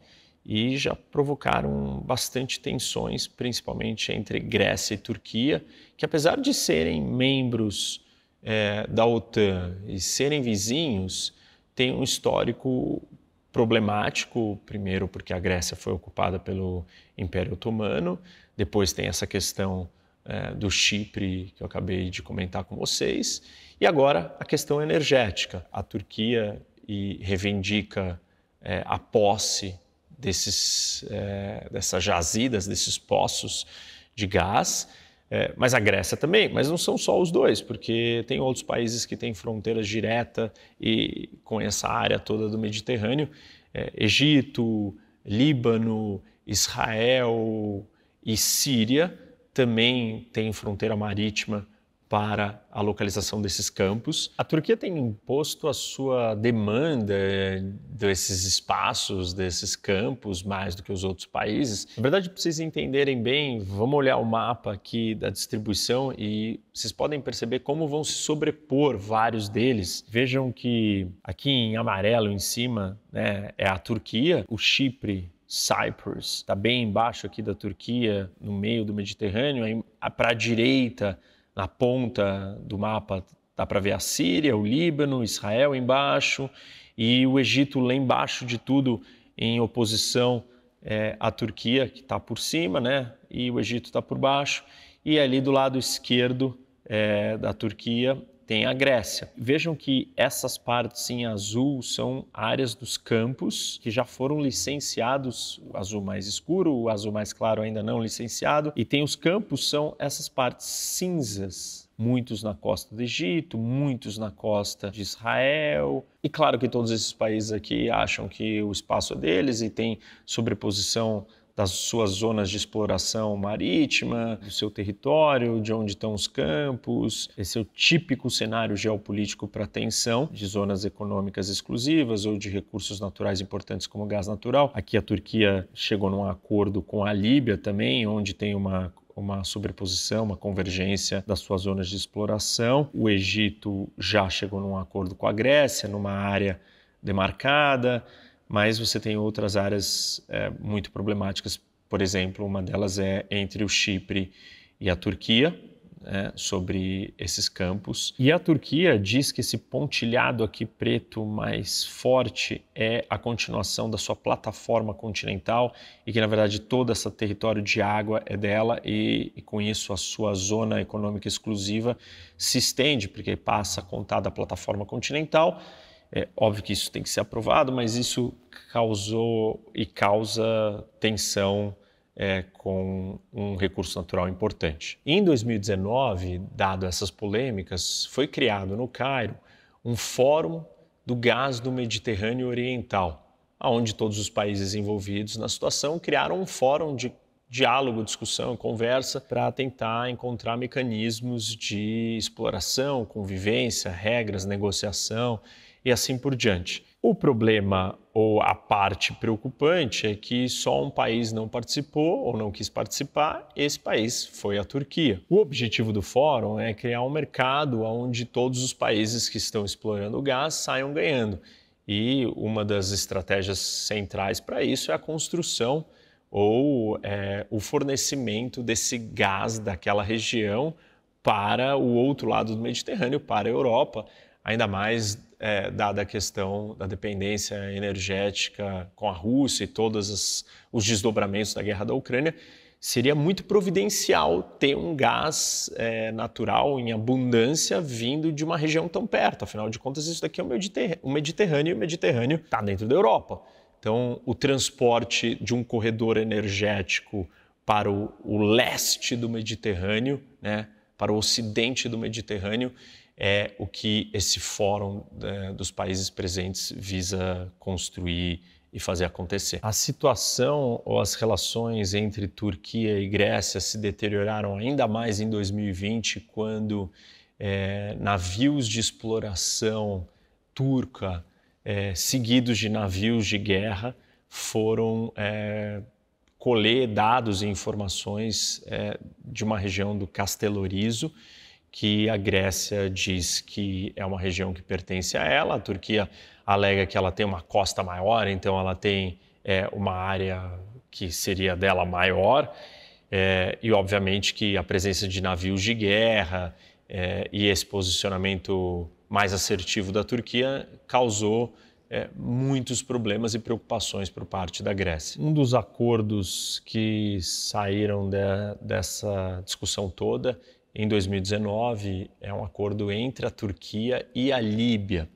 e já provocaram bastante tensões, principalmente entre Grécia e Turquia, que apesar de serem membros é, da OTAN e serem vizinhos, têm um histórico problemático, primeiro porque a Grécia foi ocupada pelo Império Otomano, depois tem essa questão é, do Chipre, que eu acabei de comentar com vocês. E agora a questão energética. A Turquia e reivindica é, a posse desses, é, dessas jazidas, desses poços de gás, é, mas a Grécia também. Mas não são só os dois, porque tem outros países que têm fronteiras direta e com essa área toda do Mediterrâneo, é, Egito, Líbano, Israel e Síria também tem fronteira marítima para a localização desses campos. A Turquia tem imposto a sua demanda é, desses espaços, desses campos, mais do que os outros países. Na verdade, para vocês entenderem bem, vamos olhar o mapa aqui da distribuição e vocês podem perceber como vão se sobrepor vários deles. Vejam que aqui em amarelo, em cima, né, é a Turquia, o Chipre Cyprus, está bem embaixo aqui da Turquia, no meio do Mediterrâneo, para a direita, na ponta do mapa, dá para ver a Síria, o Líbano, Israel embaixo e o Egito lá embaixo de tudo, em oposição é, à Turquia, que está por cima, né? E o Egito está por baixo. E ali do lado esquerdo é, da Turquia, tem a Grécia. Vejam que essas partes em azul são áreas dos campos que já foram licenciados, o azul mais escuro, o azul mais claro ainda não licenciado, e tem os campos são essas partes cinzas. Muitos na costa do Egito, muitos na costa de Israel. E claro que todos esses países aqui acham que o espaço é deles e tem sobreposição das suas zonas de exploração marítima, do seu território, de onde estão os campos. Esse é o típico cenário geopolítico para tensão de zonas econômicas exclusivas ou de recursos naturais importantes como gás natural. Aqui a Turquia chegou num acordo com a Líbia também, onde tem uma uma sobreposição, uma convergência das suas zonas de exploração. O Egito já chegou num acordo com a Grécia, numa área demarcada mas você tem outras áreas é, muito problemáticas. Por exemplo, uma delas é entre o Chipre e a Turquia, né, sobre esses campos. E a Turquia diz que esse pontilhado aqui preto mais forte é a continuação da sua plataforma continental e que, na verdade, todo esse território de água é dela e, e com isso, a sua zona econômica exclusiva se estende, porque passa a contar da plataforma continental é óbvio que isso tem que ser aprovado, mas isso causou e causa tensão é, com um recurso natural importante. Em 2019, dado essas polêmicas, foi criado no Cairo um fórum do gás do Mediterrâneo Oriental, onde todos os países envolvidos na situação criaram um fórum de diálogo, discussão, conversa para tentar encontrar mecanismos de exploração, convivência, regras, negociação e assim por diante. O problema ou a parte preocupante é que só um país não participou ou não quis participar, esse país foi a Turquia. O objetivo do fórum é criar um mercado onde todos os países que estão explorando o gás saiam ganhando. E uma das estratégias centrais para isso é a construção ou é, o fornecimento desse gás daquela região para o outro lado do Mediterrâneo, para a Europa, ainda mais é, dada a questão da dependência energética com a Rússia e todos os desdobramentos da guerra da Ucrânia, seria muito providencial ter um gás é, natural em abundância vindo de uma região tão perto. Afinal de contas, isso daqui é o Mediterrâneo, o Mediterrâneo e o Mediterrâneo está dentro da Europa. Então, o transporte de um corredor energético para o, o leste do Mediterrâneo, né, para o ocidente do Mediterrâneo, é o que esse fórum é, dos países presentes visa construir e fazer acontecer. A situação ou as relações entre Turquia e Grécia se deterioraram ainda mais em 2020, quando é, navios de exploração turca, é, seguidos de navios de guerra, foram é, colher dados e informações é, de uma região do Castelorizo que a Grécia diz que é uma região que pertence a ela, a Turquia alega que ela tem uma costa maior, então ela tem é, uma área que seria dela maior, é, e obviamente que a presença de navios de guerra é, e esse posicionamento mais assertivo da Turquia causou é, muitos problemas e preocupações por parte da Grécia. Um dos acordos que saíram de, dessa discussão toda em 2019 é um acordo entre a Turquia e a Líbia.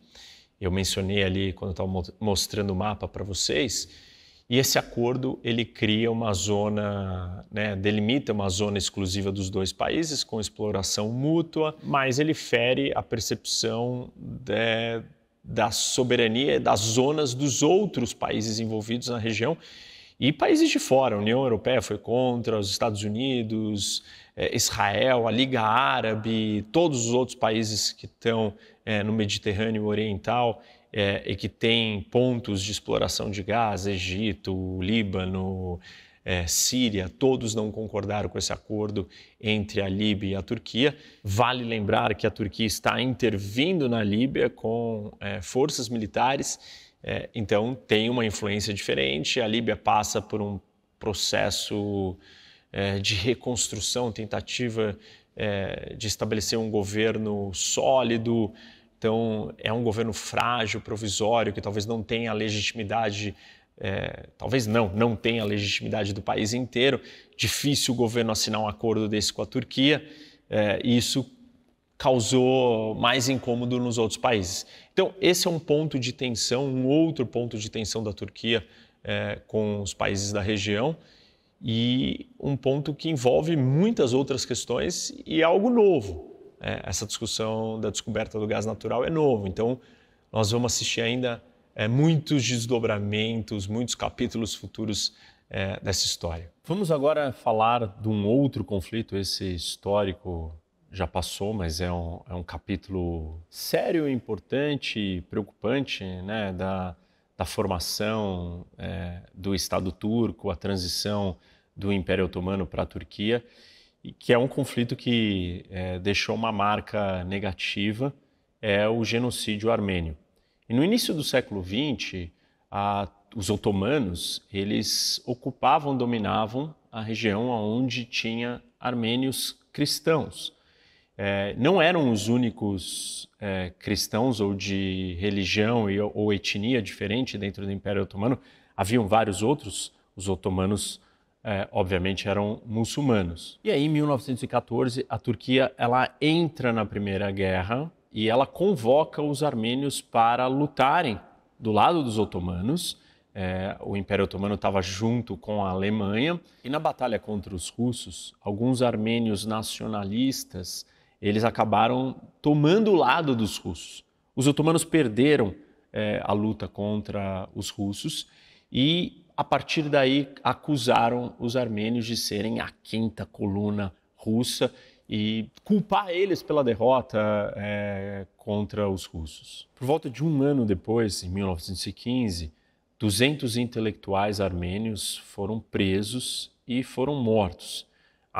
Eu mencionei ali quando estava mostrando o mapa para vocês. E esse acordo ele cria uma zona, né, delimita uma zona exclusiva dos dois países com exploração mútua, mas ele fere a percepção de, da soberania das zonas dos outros países envolvidos na região e países de fora. A União Europeia foi contra, os Estados Unidos, é, Israel, a Liga Árabe, todos os outros países que estão é, no Mediterrâneo Oriental é, e que têm pontos de exploração de gás, Egito, Líbano, é, Síria, todos não concordaram com esse acordo entre a Líbia e a Turquia. Vale lembrar que a Turquia está intervindo na Líbia com é, forças militares, então tem uma influência diferente. A Líbia passa por um processo é, de reconstrução, tentativa é, de estabelecer um governo sólido. Então, é um governo frágil, provisório, que talvez não tenha a legitimidade, é, talvez não, não tenha a legitimidade do país inteiro. Difícil o governo assinar um acordo desse com a Turquia. É, e isso causou mais incômodo nos outros países. Então, esse é um ponto de tensão, um outro ponto de tensão da Turquia é, com os países da região e um ponto que envolve muitas outras questões e é algo novo. Né? essa discussão da descoberta do gás natural é novo, então nós vamos assistir ainda é, muitos desdobramentos, muitos capítulos futuros é, dessa história. Vamos agora falar de um outro conflito, esse histórico já passou, mas é um, é um capítulo sério, importante, preocupante, né, da da formação é, do Estado turco, a transição do Império Otomano para a Turquia, que é um conflito que é, deixou uma marca negativa, é o genocídio armênio. E no início do século XX, a, os otomanos eles ocupavam, dominavam a região onde tinha armênios cristãos é, não eram os únicos é, cristãos ou de religião e, ou etnia diferente dentro do Império Otomano, haviam vários outros. Os otomanos, é, obviamente, eram muçulmanos. E aí, em 1914, a Turquia ela entra na Primeira Guerra e ela convoca os armênios para lutarem do lado dos otomanos. É, o Império Otomano estava junto com a Alemanha. E na batalha contra os russos, alguns armênios nacionalistas eles acabaram tomando o lado dos russos. Os otomanos perderam é, a luta contra os russos e, a partir daí, acusaram os armênios de serem a quinta coluna russa e culpar eles pela derrota é, contra os russos. Por volta de um ano depois, em 1915, 200 intelectuais armênios foram presos e foram mortos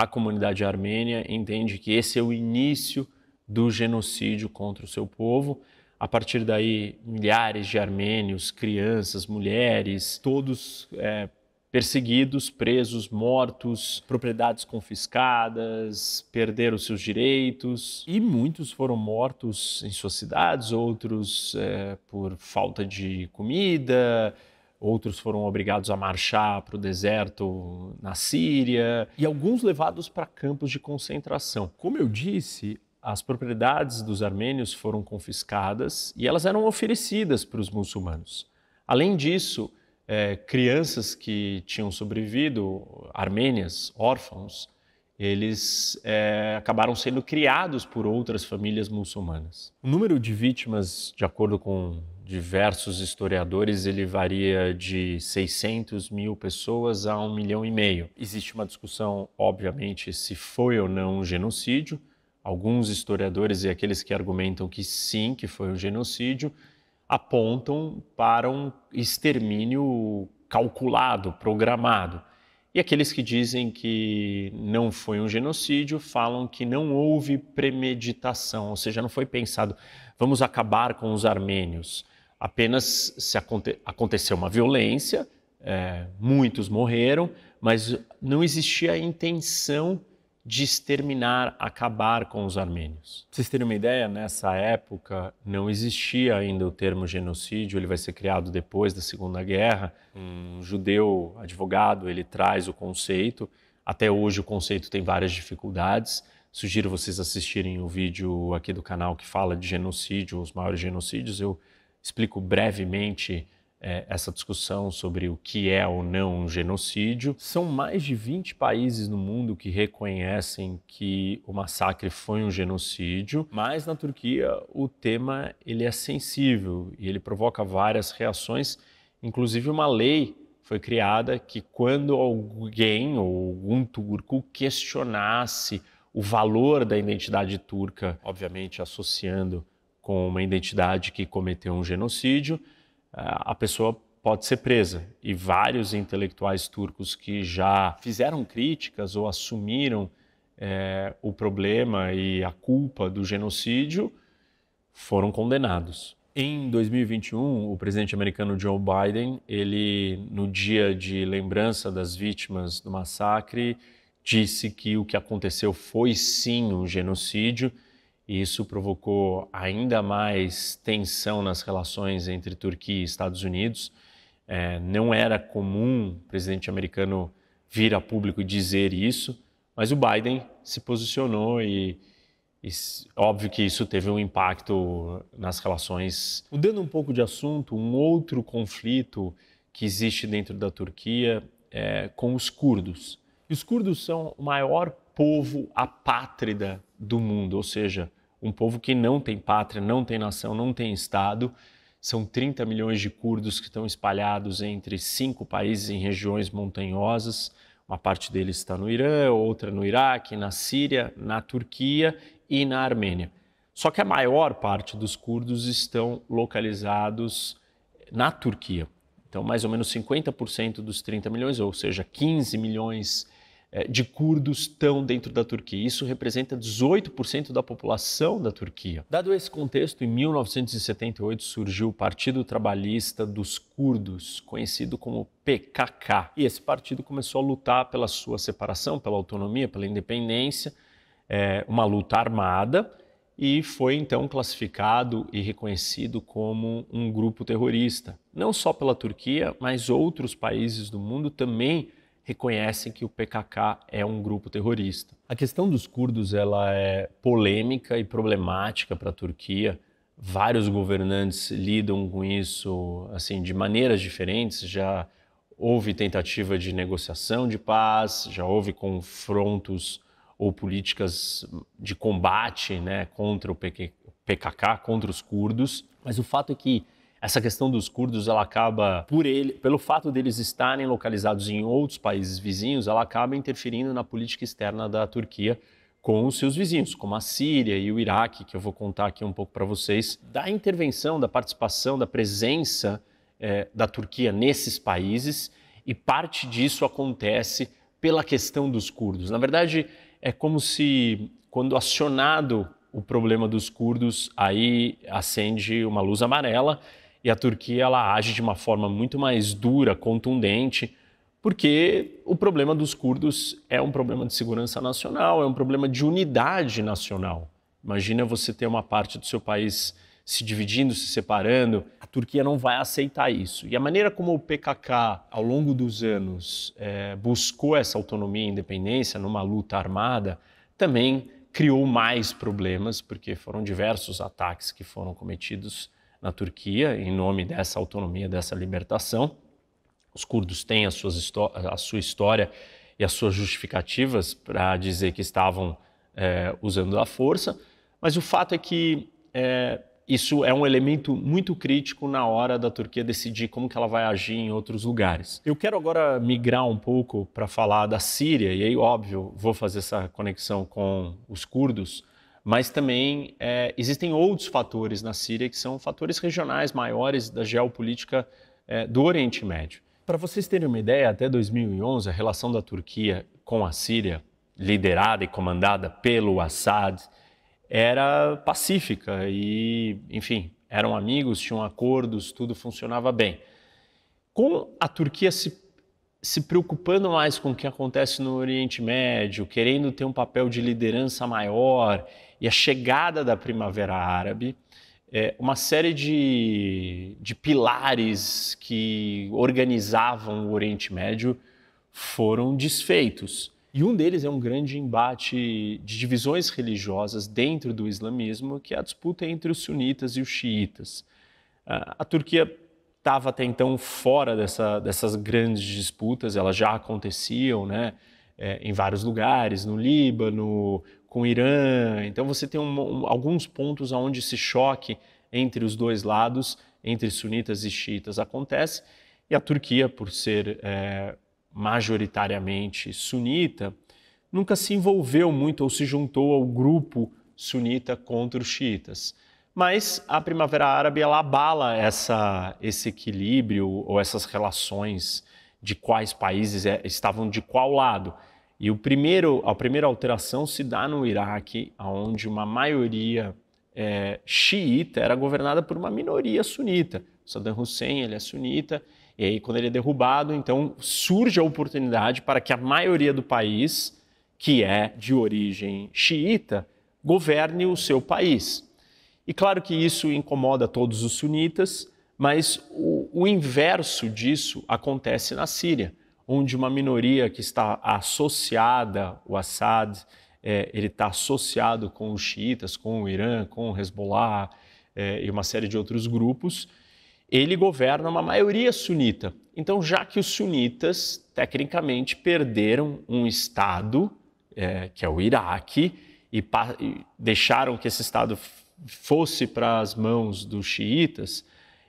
a comunidade armênia entende que esse é o início do genocídio contra o seu povo. A partir daí, milhares de armênios, crianças, mulheres, todos é, perseguidos, presos, mortos, propriedades confiscadas, perderam seus direitos e muitos foram mortos em suas cidades, outros é, por falta de comida, outros foram obrigados a marchar para o deserto na Síria e alguns levados para campos de concentração. Como eu disse, as propriedades dos armênios foram confiscadas e elas eram oferecidas para os muçulmanos. Além disso, é, crianças que tinham sobrevivido, armênias, órfãos, eles é, acabaram sendo criados por outras famílias muçulmanas. O número de vítimas, de acordo com diversos historiadores, ele varia de 600 mil pessoas a 1 milhão e meio. Existe uma discussão, obviamente, se foi ou não um genocídio. Alguns historiadores e aqueles que argumentam que sim, que foi um genocídio, apontam para um extermínio calculado, programado. E aqueles que dizem que não foi um genocídio falam que não houve premeditação, ou seja, não foi pensado, vamos acabar com os armênios. Apenas se aconte aconteceu uma violência, é, muitos morreram, mas não existia a intenção de exterminar, acabar com os armênios. Pra vocês terem uma ideia, nessa época não existia ainda o termo genocídio, ele vai ser criado depois da Segunda Guerra. Um judeu advogado, ele traz o conceito. Até hoje o conceito tem várias dificuldades. Sugiro vocês assistirem o vídeo aqui do canal que fala de genocídio, os maiores genocídios. Eu explico brevemente é, essa discussão sobre o que é ou não um genocídio. São mais de 20 países no mundo que reconhecem que o massacre foi um genocídio, mas na Turquia o tema ele é sensível e ele provoca várias reações, inclusive uma lei foi criada que quando alguém ou algum turco questionasse o valor da identidade turca, obviamente associando com uma identidade que cometeu um genocídio, a pessoa pode ser presa. E vários intelectuais turcos que já fizeram críticas ou assumiram é, o problema e a culpa do genocídio foram condenados. Em 2021, o presidente americano Joe Biden, ele no dia de lembrança das vítimas do massacre, disse que o que aconteceu foi sim um genocídio e isso provocou ainda mais tensão nas relações entre Turquia e Estados Unidos. É, não era comum o presidente americano vir a público dizer isso, mas o Biden se posicionou e, e óbvio que isso teve um impacto nas relações. Mudando um pouco de assunto, um outro conflito que existe dentro da Turquia é com os curdos. E os curdos são o maior povo apátrida do mundo, ou seja, um povo que não tem pátria, não tem nação, não tem Estado. São 30 milhões de curdos que estão espalhados entre cinco países em regiões montanhosas. Uma parte deles está no Irã, outra no Iraque, na Síria, na Turquia e na Armênia. Só que a maior parte dos curdos estão localizados na Turquia. Então, mais ou menos 50% dos 30 milhões, ou seja, 15 milhões eh, de curdos estão dentro da Turquia. Isso representa 18% da população da Turquia. Dado esse contexto, em 1978 surgiu o Partido Trabalhista dos Curdos, conhecido como PKK. E esse partido começou a lutar pela sua separação, pela autonomia, pela independência, é uma luta armada e foi então classificado e reconhecido como um grupo terrorista. Não só pela Turquia, mas outros países do mundo também reconhecem que o PKK é um grupo terrorista. A questão dos curdos ela é polêmica e problemática para a Turquia. Vários governantes lidam com isso assim de maneiras diferentes. Já houve tentativa de negociação de paz, já houve confrontos ou políticas de combate né, contra o PKK, contra os curdos. Mas o fato é que essa questão dos curdos, ela acaba, por ele, pelo fato deles estarem localizados em outros países vizinhos, ela acaba interferindo na política externa da Turquia com os seus vizinhos, como a Síria e o Iraque, que eu vou contar aqui um pouco para vocês, da intervenção, da participação, da presença eh, da Turquia nesses países, e parte disso acontece pela questão dos curdos. Na verdade, é como se, quando acionado o problema dos curdos, aí acende uma luz amarela e a Turquia ela age de uma forma muito mais dura, contundente, porque o problema dos curdos é um problema de segurança nacional, é um problema de unidade nacional. Imagina você ter uma parte do seu país se dividindo, se separando. A Turquia não vai aceitar isso. E a maneira como o PKK, ao longo dos anos, é, buscou essa autonomia e independência numa luta armada, também criou mais problemas, porque foram diversos ataques que foram cometidos na Turquia em nome dessa autonomia, dessa libertação. Os curdos têm a sua história e as suas justificativas para dizer que estavam é, usando a força, mas o fato é que é, isso é um elemento muito crítico na hora da Turquia decidir como que ela vai agir em outros lugares. Eu quero agora migrar um pouco para falar da Síria, e aí, óbvio, vou fazer essa conexão com os curdos, mas também é, existem outros fatores na Síria que são fatores regionais maiores da geopolítica é, do Oriente Médio. Para vocês terem uma ideia, até 2011, a relação da Turquia com a Síria, liderada e comandada pelo Assad, era pacífica e, enfim, eram amigos, tinham acordos, tudo funcionava bem. Com a Turquia se, se preocupando mais com o que acontece no Oriente Médio, querendo ter um papel de liderança maior e a chegada da Primavera Árabe, é, uma série de, de pilares que organizavam o Oriente Médio foram desfeitos. E um deles é um grande embate de divisões religiosas dentro do islamismo, que é a disputa entre os sunitas e os xiitas. A Turquia estava até então fora dessa, dessas grandes disputas, elas já aconteciam né, é, em vários lugares, no Líbano, com o Irã. Então você tem um, um, alguns pontos onde esse choque entre os dois lados, entre sunitas e xiitas, acontece. E a Turquia, por ser é, majoritariamente sunita, nunca se envolveu muito ou se juntou ao grupo sunita contra os xiitas. Mas a Primavera Árabe ela abala essa, esse equilíbrio ou essas relações de quais países é, estavam de qual lado. E o primeiro, a primeira alteração se dá no Iraque, onde uma maioria é, xiita era governada por uma minoria sunita. Saddam Hussein ele é sunita, e aí quando ele é derrubado, então surge a oportunidade para que a maioria do país, que é de origem xiita, governe o seu país. E claro que isso incomoda todos os sunitas, mas o, o inverso disso acontece na Síria onde uma minoria que está associada o Assad, é, ele está associado com os xiitas, com o Irã, com o Hezbollah é, e uma série de outros grupos, ele governa uma maioria sunita. Então, já que os sunitas, tecnicamente, perderam um Estado, é, que é o Iraque, e, e deixaram que esse Estado fosse para as mãos dos xiitas,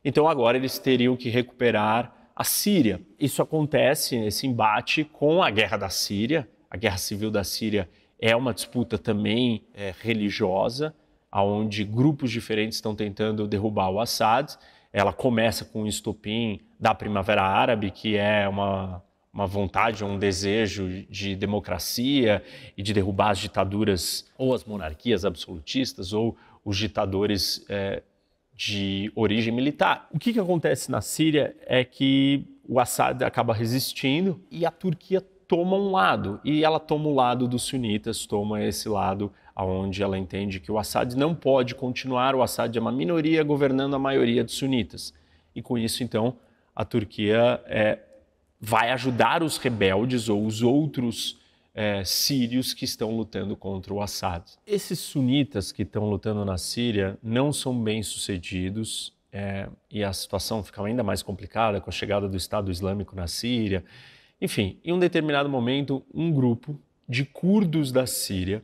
então agora eles teriam que recuperar a Síria. Isso acontece, esse embate, com a guerra da Síria. A guerra civil da Síria é uma disputa também é, religiosa, onde grupos diferentes estão tentando derrubar o Assad. Ela começa com o estopim da Primavera Árabe, que é uma, uma vontade, um desejo de democracia e de derrubar as ditaduras ou as monarquias absolutistas ou os ditadores é, de origem militar. O que, que acontece na Síria é que o Assad acaba resistindo e a Turquia toma um lado e ela toma o lado dos sunitas, toma esse lado aonde ela entende que o Assad não pode continuar, o Assad é uma minoria governando a maioria dos sunitas. E com isso, então, a Turquia é, vai ajudar os rebeldes ou os outros é, sírios que estão lutando contra o Assad. Esses sunitas que estão lutando na Síria não são bem-sucedidos é, e a situação fica ainda mais complicada com a chegada do Estado Islâmico na Síria. Enfim, em um determinado momento, um grupo de curdos da Síria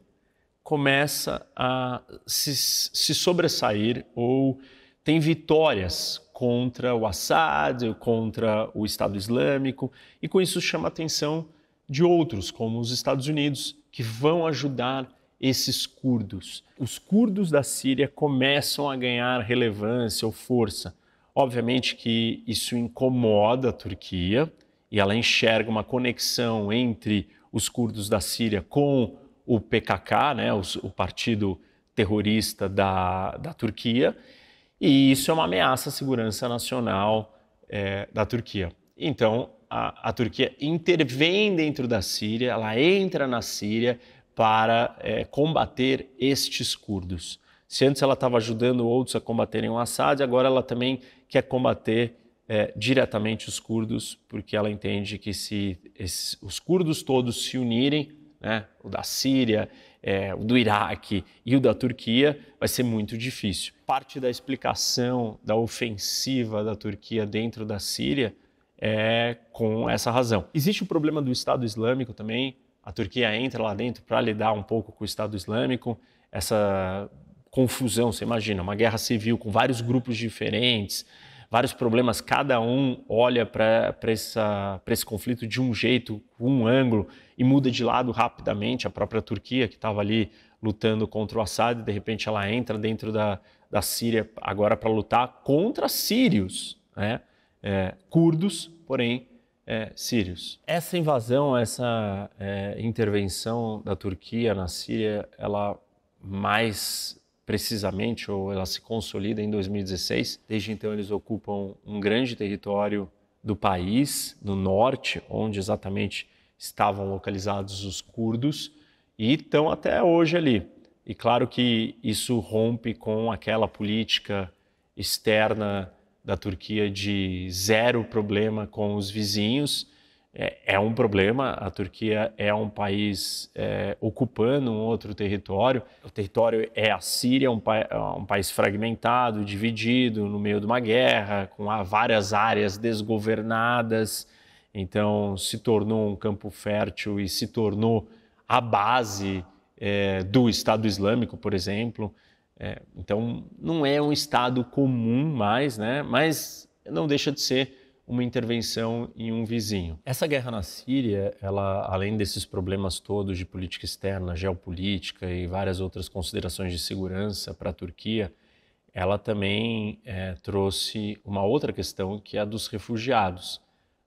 começa a se, se sobressair ou tem vitórias contra o Assad, contra o Estado Islâmico, e com isso chama a atenção de outros, como os Estados Unidos, que vão ajudar esses curdos. Os curdos da Síria começam a ganhar relevância ou força. Obviamente que isso incomoda a Turquia e ela enxerga uma conexão entre os curdos da Síria com o PKK, né, o, partido terrorista da, da Turquia, e isso é uma ameaça à segurança nacional é, da Turquia. Então, a, a Turquia intervém dentro da Síria, ela entra na Síria para é, combater estes curdos. Se antes ela estava ajudando outros a combaterem o Assad, agora ela também quer combater é, diretamente os curdos, porque ela entende que se esses, os curdos todos se unirem, né, o da Síria, é, o do Iraque e o da Turquia, vai ser muito difícil. Parte da explicação da ofensiva da Turquia dentro da Síria é com essa razão. Existe o problema do Estado Islâmico também. A Turquia entra lá dentro para lidar um pouco com o Estado Islâmico. Essa confusão, você imagina, uma guerra civil com vários grupos diferentes, vários problemas, cada um olha para esse conflito de um jeito, um ângulo, e muda de lado rapidamente. A própria Turquia, que estava ali lutando contra o Assad, de repente ela entra dentro da, da Síria agora para lutar contra sírios, né? é, curdos, porém é, sírios. Essa invasão, essa é, intervenção da Turquia na Síria, ela mais precisamente, ou ela se consolida em 2016. Desde então, eles ocupam um grande território do país, no norte, onde exatamente estavam localizados os curdos, e estão até hoje ali. E claro que isso rompe com aquela política externa da Turquia de zero problema com os vizinhos. É, é, um problema. A Turquia é um país é, ocupando um outro território. O território é a Síria, um, pa é um país fragmentado, dividido, no meio de uma guerra, com várias áreas desgovernadas. Então, se tornou um campo fértil e se tornou a base é, do Estado Islâmico, por exemplo. É, então, não é um estado comum mais, né? mas não deixa de ser uma intervenção em um vizinho. Essa guerra na Síria, ela, além desses problemas todos de política externa, geopolítica e várias outras considerações de segurança para a Turquia, ela também é, trouxe uma outra questão que é a dos refugiados.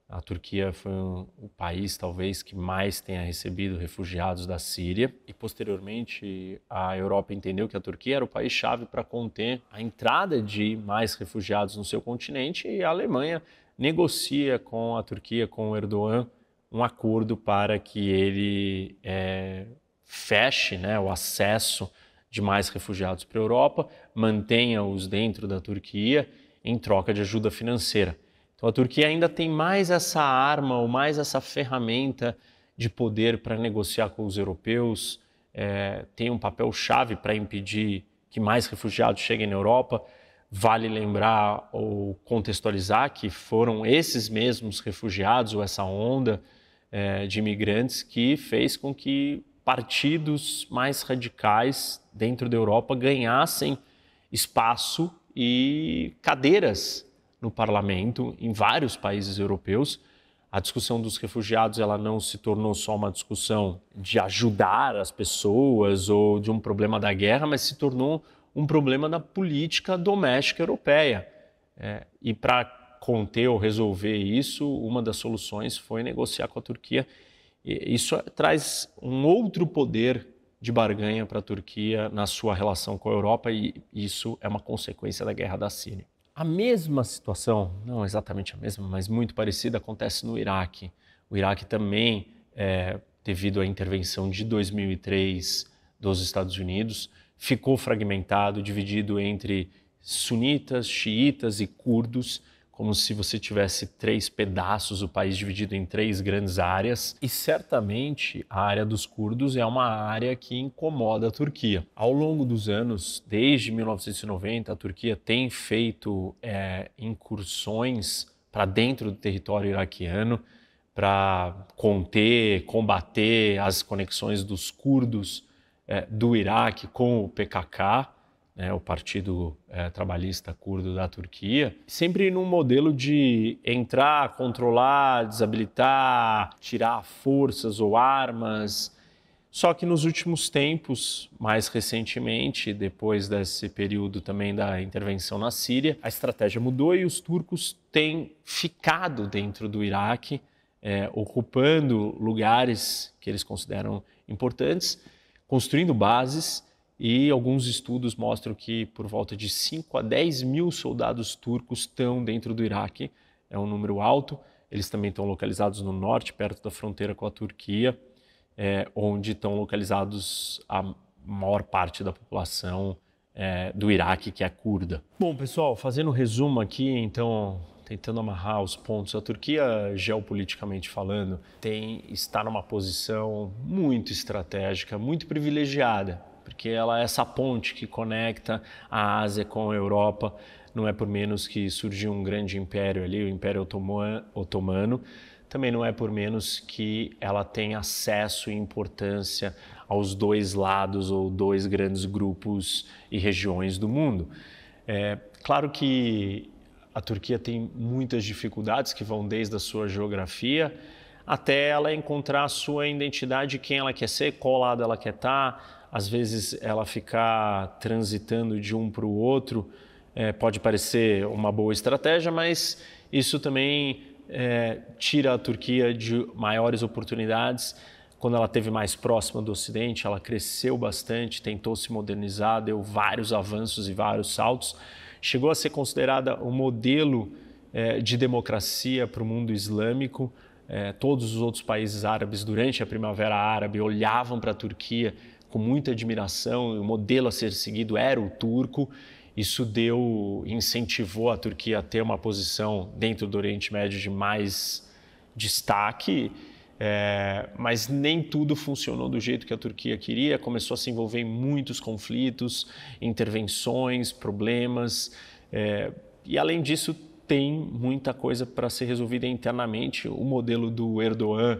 A Turquia foi um, o país, talvez, que mais tenha recebido refugiados da Síria. E, posteriormente, a Europa entendeu que a Turquia era o país-chave para conter a entrada de mais refugiados no seu continente. E a Alemanha negocia com a Turquia, com o Erdogan, um acordo para que ele é, feche né, o acesso de mais refugiados para a Europa, mantenha-os dentro da Turquia em troca de ajuda financeira. Então a Turquia ainda tem mais essa arma ou mais essa ferramenta de poder para negociar com os europeus, é, tem um papel chave para impedir que mais refugiados cheguem na Europa. Vale lembrar ou contextualizar que foram esses mesmos refugiados ou essa onda é, de imigrantes que fez com que partidos mais radicais dentro da Europa ganhassem espaço e cadeiras no parlamento em vários países europeus. A discussão dos refugiados ela não se tornou só uma discussão de ajudar as pessoas ou de um problema da guerra, mas se tornou um problema da política doméstica europeia. É, e para conter ou resolver isso, uma das soluções foi negociar com a Turquia. E isso traz um outro poder de barganha para a Turquia na sua relação com a Europa, e isso é uma consequência da guerra da Síria. A mesma situação, não exatamente a mesma, mas muito parecida, acontece no Iraque. O Iraque também, é, devido à intervenção de 2003 dos Estados Unidos, ficou fragmentado, dividido entre sunitas, xiitas e curdos, como se você tivesse três pedaços, o país dividido em três grandes áreas, e certamente a área dos curdos é uma área que incomoda a Turquia. Ao longo dos anos, desde 1990, a Turquia tem feito é, incursões para dentro do território iraquiano para conter, combater as conexões dos curdos é, do Iraque com o PKK né, o Partido é, Trabalhista Curdo da Turquia, sempre num modelo de entrar, controlar, desabilitar, tirar forças ou armas. Só que nos últimos tempos, mais recentemente, depois desse período também da intervenção na Síria, a estratégia mudou e os turcos têm ficado dentro do Iraque, é, ocupando lugares que eles consideram importantes, construindo bases e alguns estudos mostram que por volta de 5 a 10 mil soldados turcos estão dentro do Iraque, é um número alto. Eles também estão localizados no norte, perto da fronteira com a Turquia, é, onde estão localizados a maior parte da população é, do Iraque, que é curda. Bom, pessoal, fazendo um resumo aqui, então, tentando amarrar os pontos, a Turquia, geopoliticamente falando, tem está numa posição muito estratégica, muito privilegiada porque ela é essa ponte que conecta a Ásia com a Europa. Não é por menos que surgiu um grande império ali, o Império Otomano. Também não é por menos que ela tem acesso e importância aos dois lados ou dois grandes grupos e regiões do mundo. É, claro que a Turquia tem muitas dificuldades que vão desde a sua geografia até ela encontrar a sua identidade, quem ela quer ser, qual lado ela quer estar, tá, às vezes ela ficar transitando de um para o outro é, pode parecer uma boa estratégia, mas isso também é, tira a Turquia de maiores oportunidades. Quando ela teve mais próxima do Ocidente, ela cresceu bastante, tentou se modernizar, deu vários avanços e vários saltos. Chegou a ser considerada o um modelo é, de democracia para o mundo islâmico. É, todos os outros países árabes, durante a Primavera Árabe, olhavam para a Turquia com muita admiração, o modelo a ser seguido era o turco. Isso deu, incentivou a Turquia a ter uma posição dentro do Oriente Médio de mais destaque, é, mas nem tudo funcionou do jeito que a Turquia queria. Começou a se envolver em muitos conflitos, intervenções, problemas. É, e além disso, tem muita coisa para ser resolvida internamente. O modelo do Erdogan,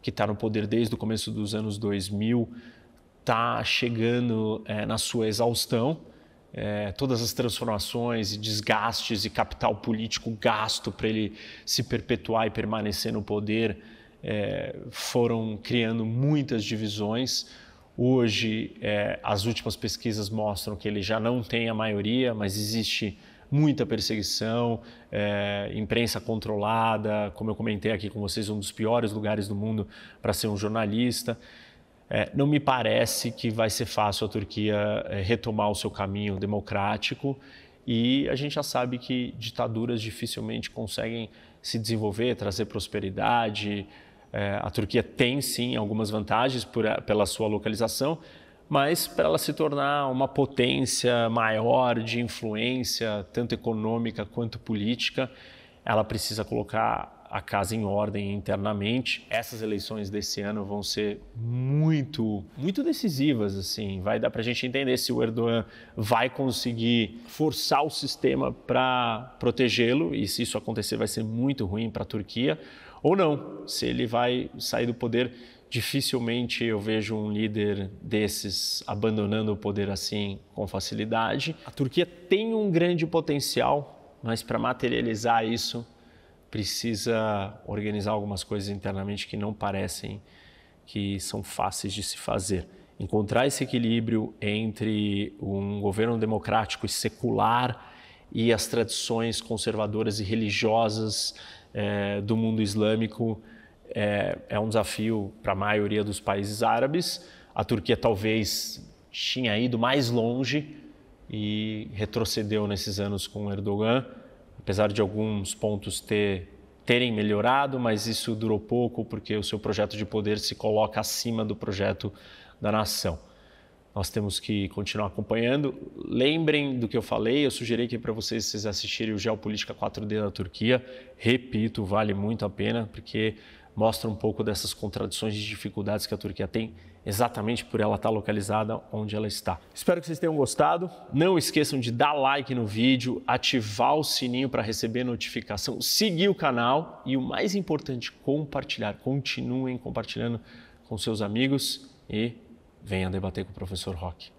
que está no poder desde o começo dos anos 2000, está chegando é, na sua exaustão. É, todas as transformações e desgastes e capital político gasto para ele se perpetuar e permanecer no poder é, foram criando muitas divisões. Hoje, é, as últimas pesquisas mostram que ele já não tem a maioria, mas existe muita perseguição, imprensa controlada, como eu comentei aqui com vocês, um dos piores lugares do mundo para ser um jornalista. É, não me parece que vai ser fácil a Turquia é, retomar o seu caminho democrático e a gente já sabe que ditaduras dificilmente conseguem se desenvolver, trazer prosperidade. É, a Turquia tem sim algumas vantagens por, pela sua localização, mas para ela se tornar uma potência maior de influência, tanto econômica quanto política, ela precisa colocar a casa em ordem internamente. Essas eleições desse ano vão ser muito, muito decisivas, assim. Vai dar para a gente entender se o Erdogan vai conseguir forçar o sistema para protegê-lo e se isso acontecer vai ser muito ruim para a Turquia ou não. Se ele vai sair do poder, dificilmente eu vejo um líder desses abandonando o poder assim com facilidade. A Turquia tem um grande potencial, mas para materializar isso precisa organizar algumas coisas internamente que não parecem que são fáceis de se fazer. Encontrar esse equilíbrio entre um governo democrático e secular e as tradições conservadoras e religiosas é, do mundo islâmico é, é um desafio para a maioria dos países árabes. A Turquia talvez tinha ido mais longe e retrocedeu nesses anos com Erdogan apesar de alguns pontos ter, terem melhorado, mas isso durou pouco porque o seu projeto de poder se coloca acima do projeto da nação. Nós temos que continuar acompanhando. Lembrem do que eu falei, eu sugeri que para vocês, vocês assistirem o Geopolítica 4D da Turquia. Repito, vale muito a pena, porque mostra um pouco dessas contradições e dificuldades que a Turquia tem exatamente por ela estar localizada onde ela está. Espero que vocês tenham gostado. Não esqueçam de dar like no vídeo, ativar o sininho para receber notificação, seguir o canal e o mais importante, compartilhar. Continuem compartilhando com seus amigos e venha debater com o professor Roque.